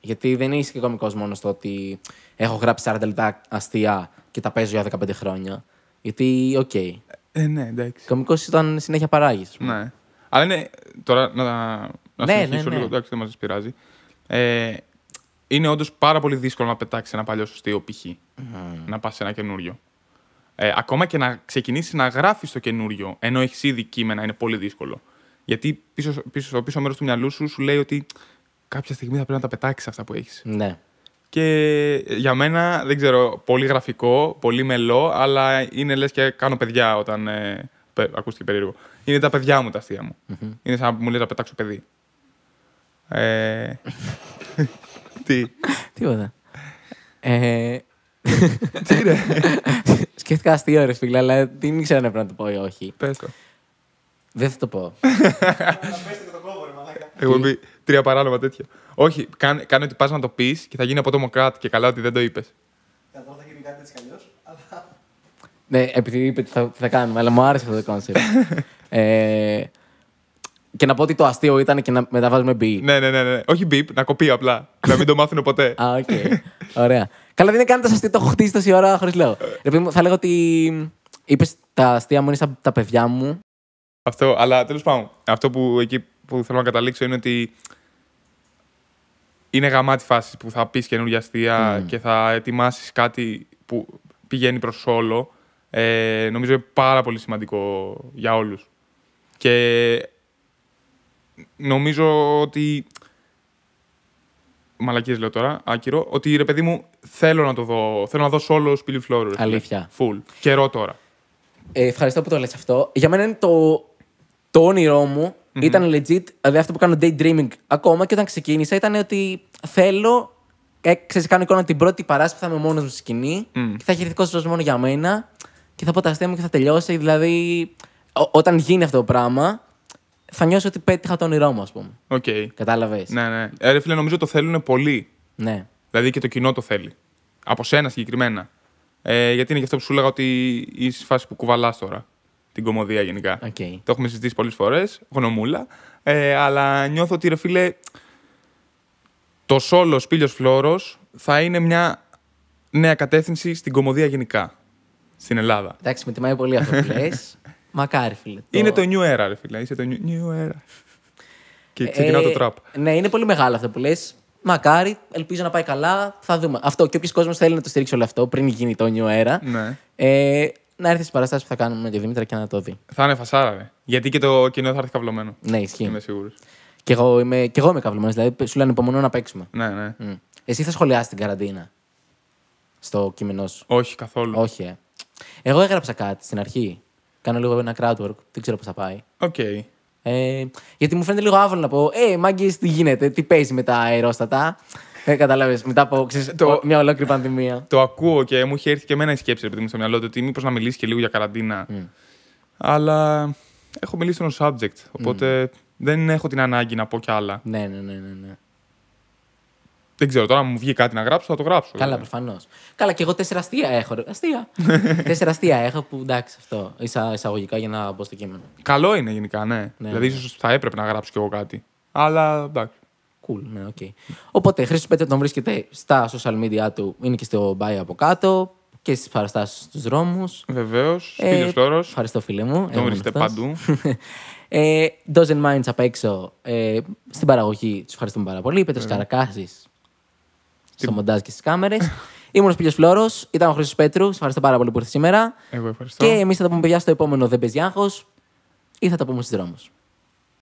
Γιατί δεν είσαι και κωμικό μόνος στο ότι έχω γράψει 40 λεπτά αστεία και τα παίζω για 15 χρόνια. Γιατί, οκ. Okay. Ε, ναι, εντάξει. Κωμικό ήταν συνέχεια παράγει.
Ναι. Αλλά είναι. Τώρα να, να ναι, ναι συνεχίσω ναι, ναι. λίγο, εντάξει, δεν μας πειράζει. Ε, είναι όντως πάρα πολύ δύσκολο να πετάξεις ένα παλιό σωστό π.χ. Να πας σε ένα καινούριο. Ε, ακόμα και να ξεκινήσεις να γράφεις το καινούριο, ενώ έχεις ήδη κείμενα, είναι πολύ δύσκολο. Γιατί πίσω, πίσω, στο πίσω μέρος του μυαλού σου σου λέει ότι κάποια στιγμή θα πρέπει να τα πετάξεις αυτά που έχεις. Ναι. Και ε, για μένα, δεν ξέρω, πολύ γραφικό, πολύ μελό, αλλά είναι λες και κάνω παιδιά όταν. Ε, ακούστηκε περίεργο. Είναι τα παιδιά μου τα αστεία μου. mm Είναι σαν να μου λέει να πετάξω παιδί. Ε... Τι.
Τίποτα. Ε... Τι ρε. Σκέφτηκα αστείο ρε
φίλε, αλλά δεν ήξερα να πρέπει να το πω ή όχι. Πες το. Δεν θα το πω. Εγώ πει τρία παράλογα τέτοια. Όχι, κάνε, κάνε ότι πας να το πεις και θα γίνει από το μοκράτ και καλά ότι δεν το είπες. Κατά θα γίνει κάτι έτσι
καλλιώς, αλλά. Ναι, επειδή είπε τι θα, θα κάνουμε, αλλά μου άρεσε αυτό το κόνσεπτ.
και να
πω ότι το αστείο ήταν και να μεταβάζουμε μπιπ.
Ναι, ναι, ναι, ναι. Όχι μπιπ, να κοπεί απλά. να μην το μάθουν ποτέ. Α, οκ. Okay.
Ωραία. Καλά, δεν είναι το αστείο, το έχω χτίσει τόση ώρα χωρίς λέω. Λοιπόν, θα λέγω ότι είπες τα αστεία μου είναι σαν τα παιδιά μου.
Αυτό, αλλά τέλος πάντων, αυτό που εκεί που θέλω να καταλήξω είναι ότι είναι γαμάτι φάση που θα πεις καινούργια αστεία και θα ετοιμάσεις κάτι που πηγαίνει προς όλο. Ε, νομίζω είναι πάρα πολύ σημαντικό για όλους. Και νομίζω ότι. Μαλακίες λέω τώρα, άκυρο. Ότι ρε παιδί μου, θέλω να το δω. Θέλω να δω όλο σπίτι Φλόρου. Αλήθεια. Φουλ. Καιρό τώρα.
Ε, ευχαριστώ που το λες αυτό. Για μένα το, το όνειρό μου. Ήταν legit, δηλαδή αυτό που κάνω daydreaming ακόμα και όταν ξεκίνησα ήταν ότι θέλω. Ε, ξέρεις, κάνω εικόνα την πρώτη παράσταση που θα είμαι μόνος μου στη σκηνή και θα έχει ρηθικό μόνο για μένα και θα πω τα αστεία μου και θα τελειώσει. Δηλαδή, όταν γίνει αυτό το πράγμα, θα νιώσω ότι πέτυχα το όνειρό μου, ας πούμε.
Okay. Κατάλαβες. Ναι, ναι. Ε, ρε φίλε, νομίζω το θέλουν πολύ. Ναι. Δηλαδή και το κοινό το θέλει. Από σένα συγκεκριμένα. Ε, γιατί είναι και αυτό που σου λέγα ότι είσαι φάση που κουβαλάς τώρα. Την κομμωδία γενικά. Okay. Το έχουμε συζητήσει πολλές φορές. Γνωμούλα. Ε, αλλά νιώθω ότι ρε φίλε. Το σόλος Σπίλιος Φλόρο θα είναι μια νέα κατεύθυνση στην κομμωδία γενικά. Στην Ελλάδα. Εντάξει,
με τιμάει πολύ αυτό που Μακάρι, φίλε. Το... Είναι το
new era, ρε φίλε. Είσαι το new, era. Και ε, ξεκινάω ε, το τραπ.
Ναι, είναι πολύ μεγάλο αυτό που λες. Μακάρι, ελπίζω να πάει καλά. Θα δούμε. Αυτό. Και όποιος κόσμος θέλει να το στηρίξει όλο αυτό πριν γίνει το new era. Ναι. Ε, να έρθει στις παραστάσεις που θα κάνουμε με τη Δημήτρη και να το δει.
Θα είναι φασάρα, ρε. Γιατί και το κοινό θα έρθει καυλωμένο. Ναι, ισχύει. Είμαι σίγουρος.
Και εγώ είμαι, είμαι καυλωμένος. Δηλαδή, σου λένε υπομονώ να παίξουμε.
Ναι, ναι. Mm.
Εσύ θα σχολιάσεις την καραντίνα στο κείμενό σου. Όχι καθόλου. Όχι. Ε. Εγώ έγραψα κάτι στην αρχή. Κάνω λίγο ένα work. Δεν ξέρω πώς θα πάει. Okay. Ε, γιατί μου φαίνεται λίγο άβολο να πω Ε, μάγκε, τι γίνεται, τι παίζει με τα αερόστατα. Δεν καταλάβει μετά από
ξέρεις, το, μια ολόκληρη πανδημία. Το ακούω και μου είχε έρθει και εμένα η σκέψη επειδή μου στο μυαλό του ότι μήπως να μιλήσει και λίγο για καραντίνα. Mm. Αλλά έχω μιλήσει στον subject, οπότε mm. δεν έχω την ανάγκη να πω κι άλλα. ναι, ναι. ναι, ναι. ναι. Δεν ξέρω τώρα, μου βγει κάτι να γράψω, θα το γράψω. Καλά, δηλαδή.
προφανώς. Καλά, και εγώ τέσσερα αστεία έχω. Αστεία. τέσσερα αστεία έχω που εντάξει, αυτό. Ισα, εισαγωγικά για να μπω στο κείμενο.
Καλό είναι γενικά, ναι. ναι δηλαδή, ναι. ίσως θα έπρεπε να γράψω κι εγώ κάτι. Αλλά εντάξει.
Cool, ναι, οκ. Okay. Οπότε, Χρήστος Πέτρε τον
βρίσκεται στα
social media του, είναι και στο bio από κάτω και στις παραστάσεις στους δρόμους.
Βεβαίως. Ε,
Φίλο Ευχαριστώ, φίλε μου. Τον βρίσκεται παντού. ε, Dozen Minds απ' έξω ε, στην παραγωγή. Τους ευχαριστούμε πάρα πολύ. Πέτρος Καρακάση στο μοντάζ και στις κάμερες. Ήμουν ο Σπίλιος Φλόρος, ήταν ο Χρυσή Πέτρου. Σας ευχαριστώ πάρα πολύ που ήρθε σήμερα. Εγώ ευχαριστώ. Και εμείς θα τα πούμε παιδιά στο επόμενο Δεν Πεζιάχο ή θα τα πούμε στους δρόμους.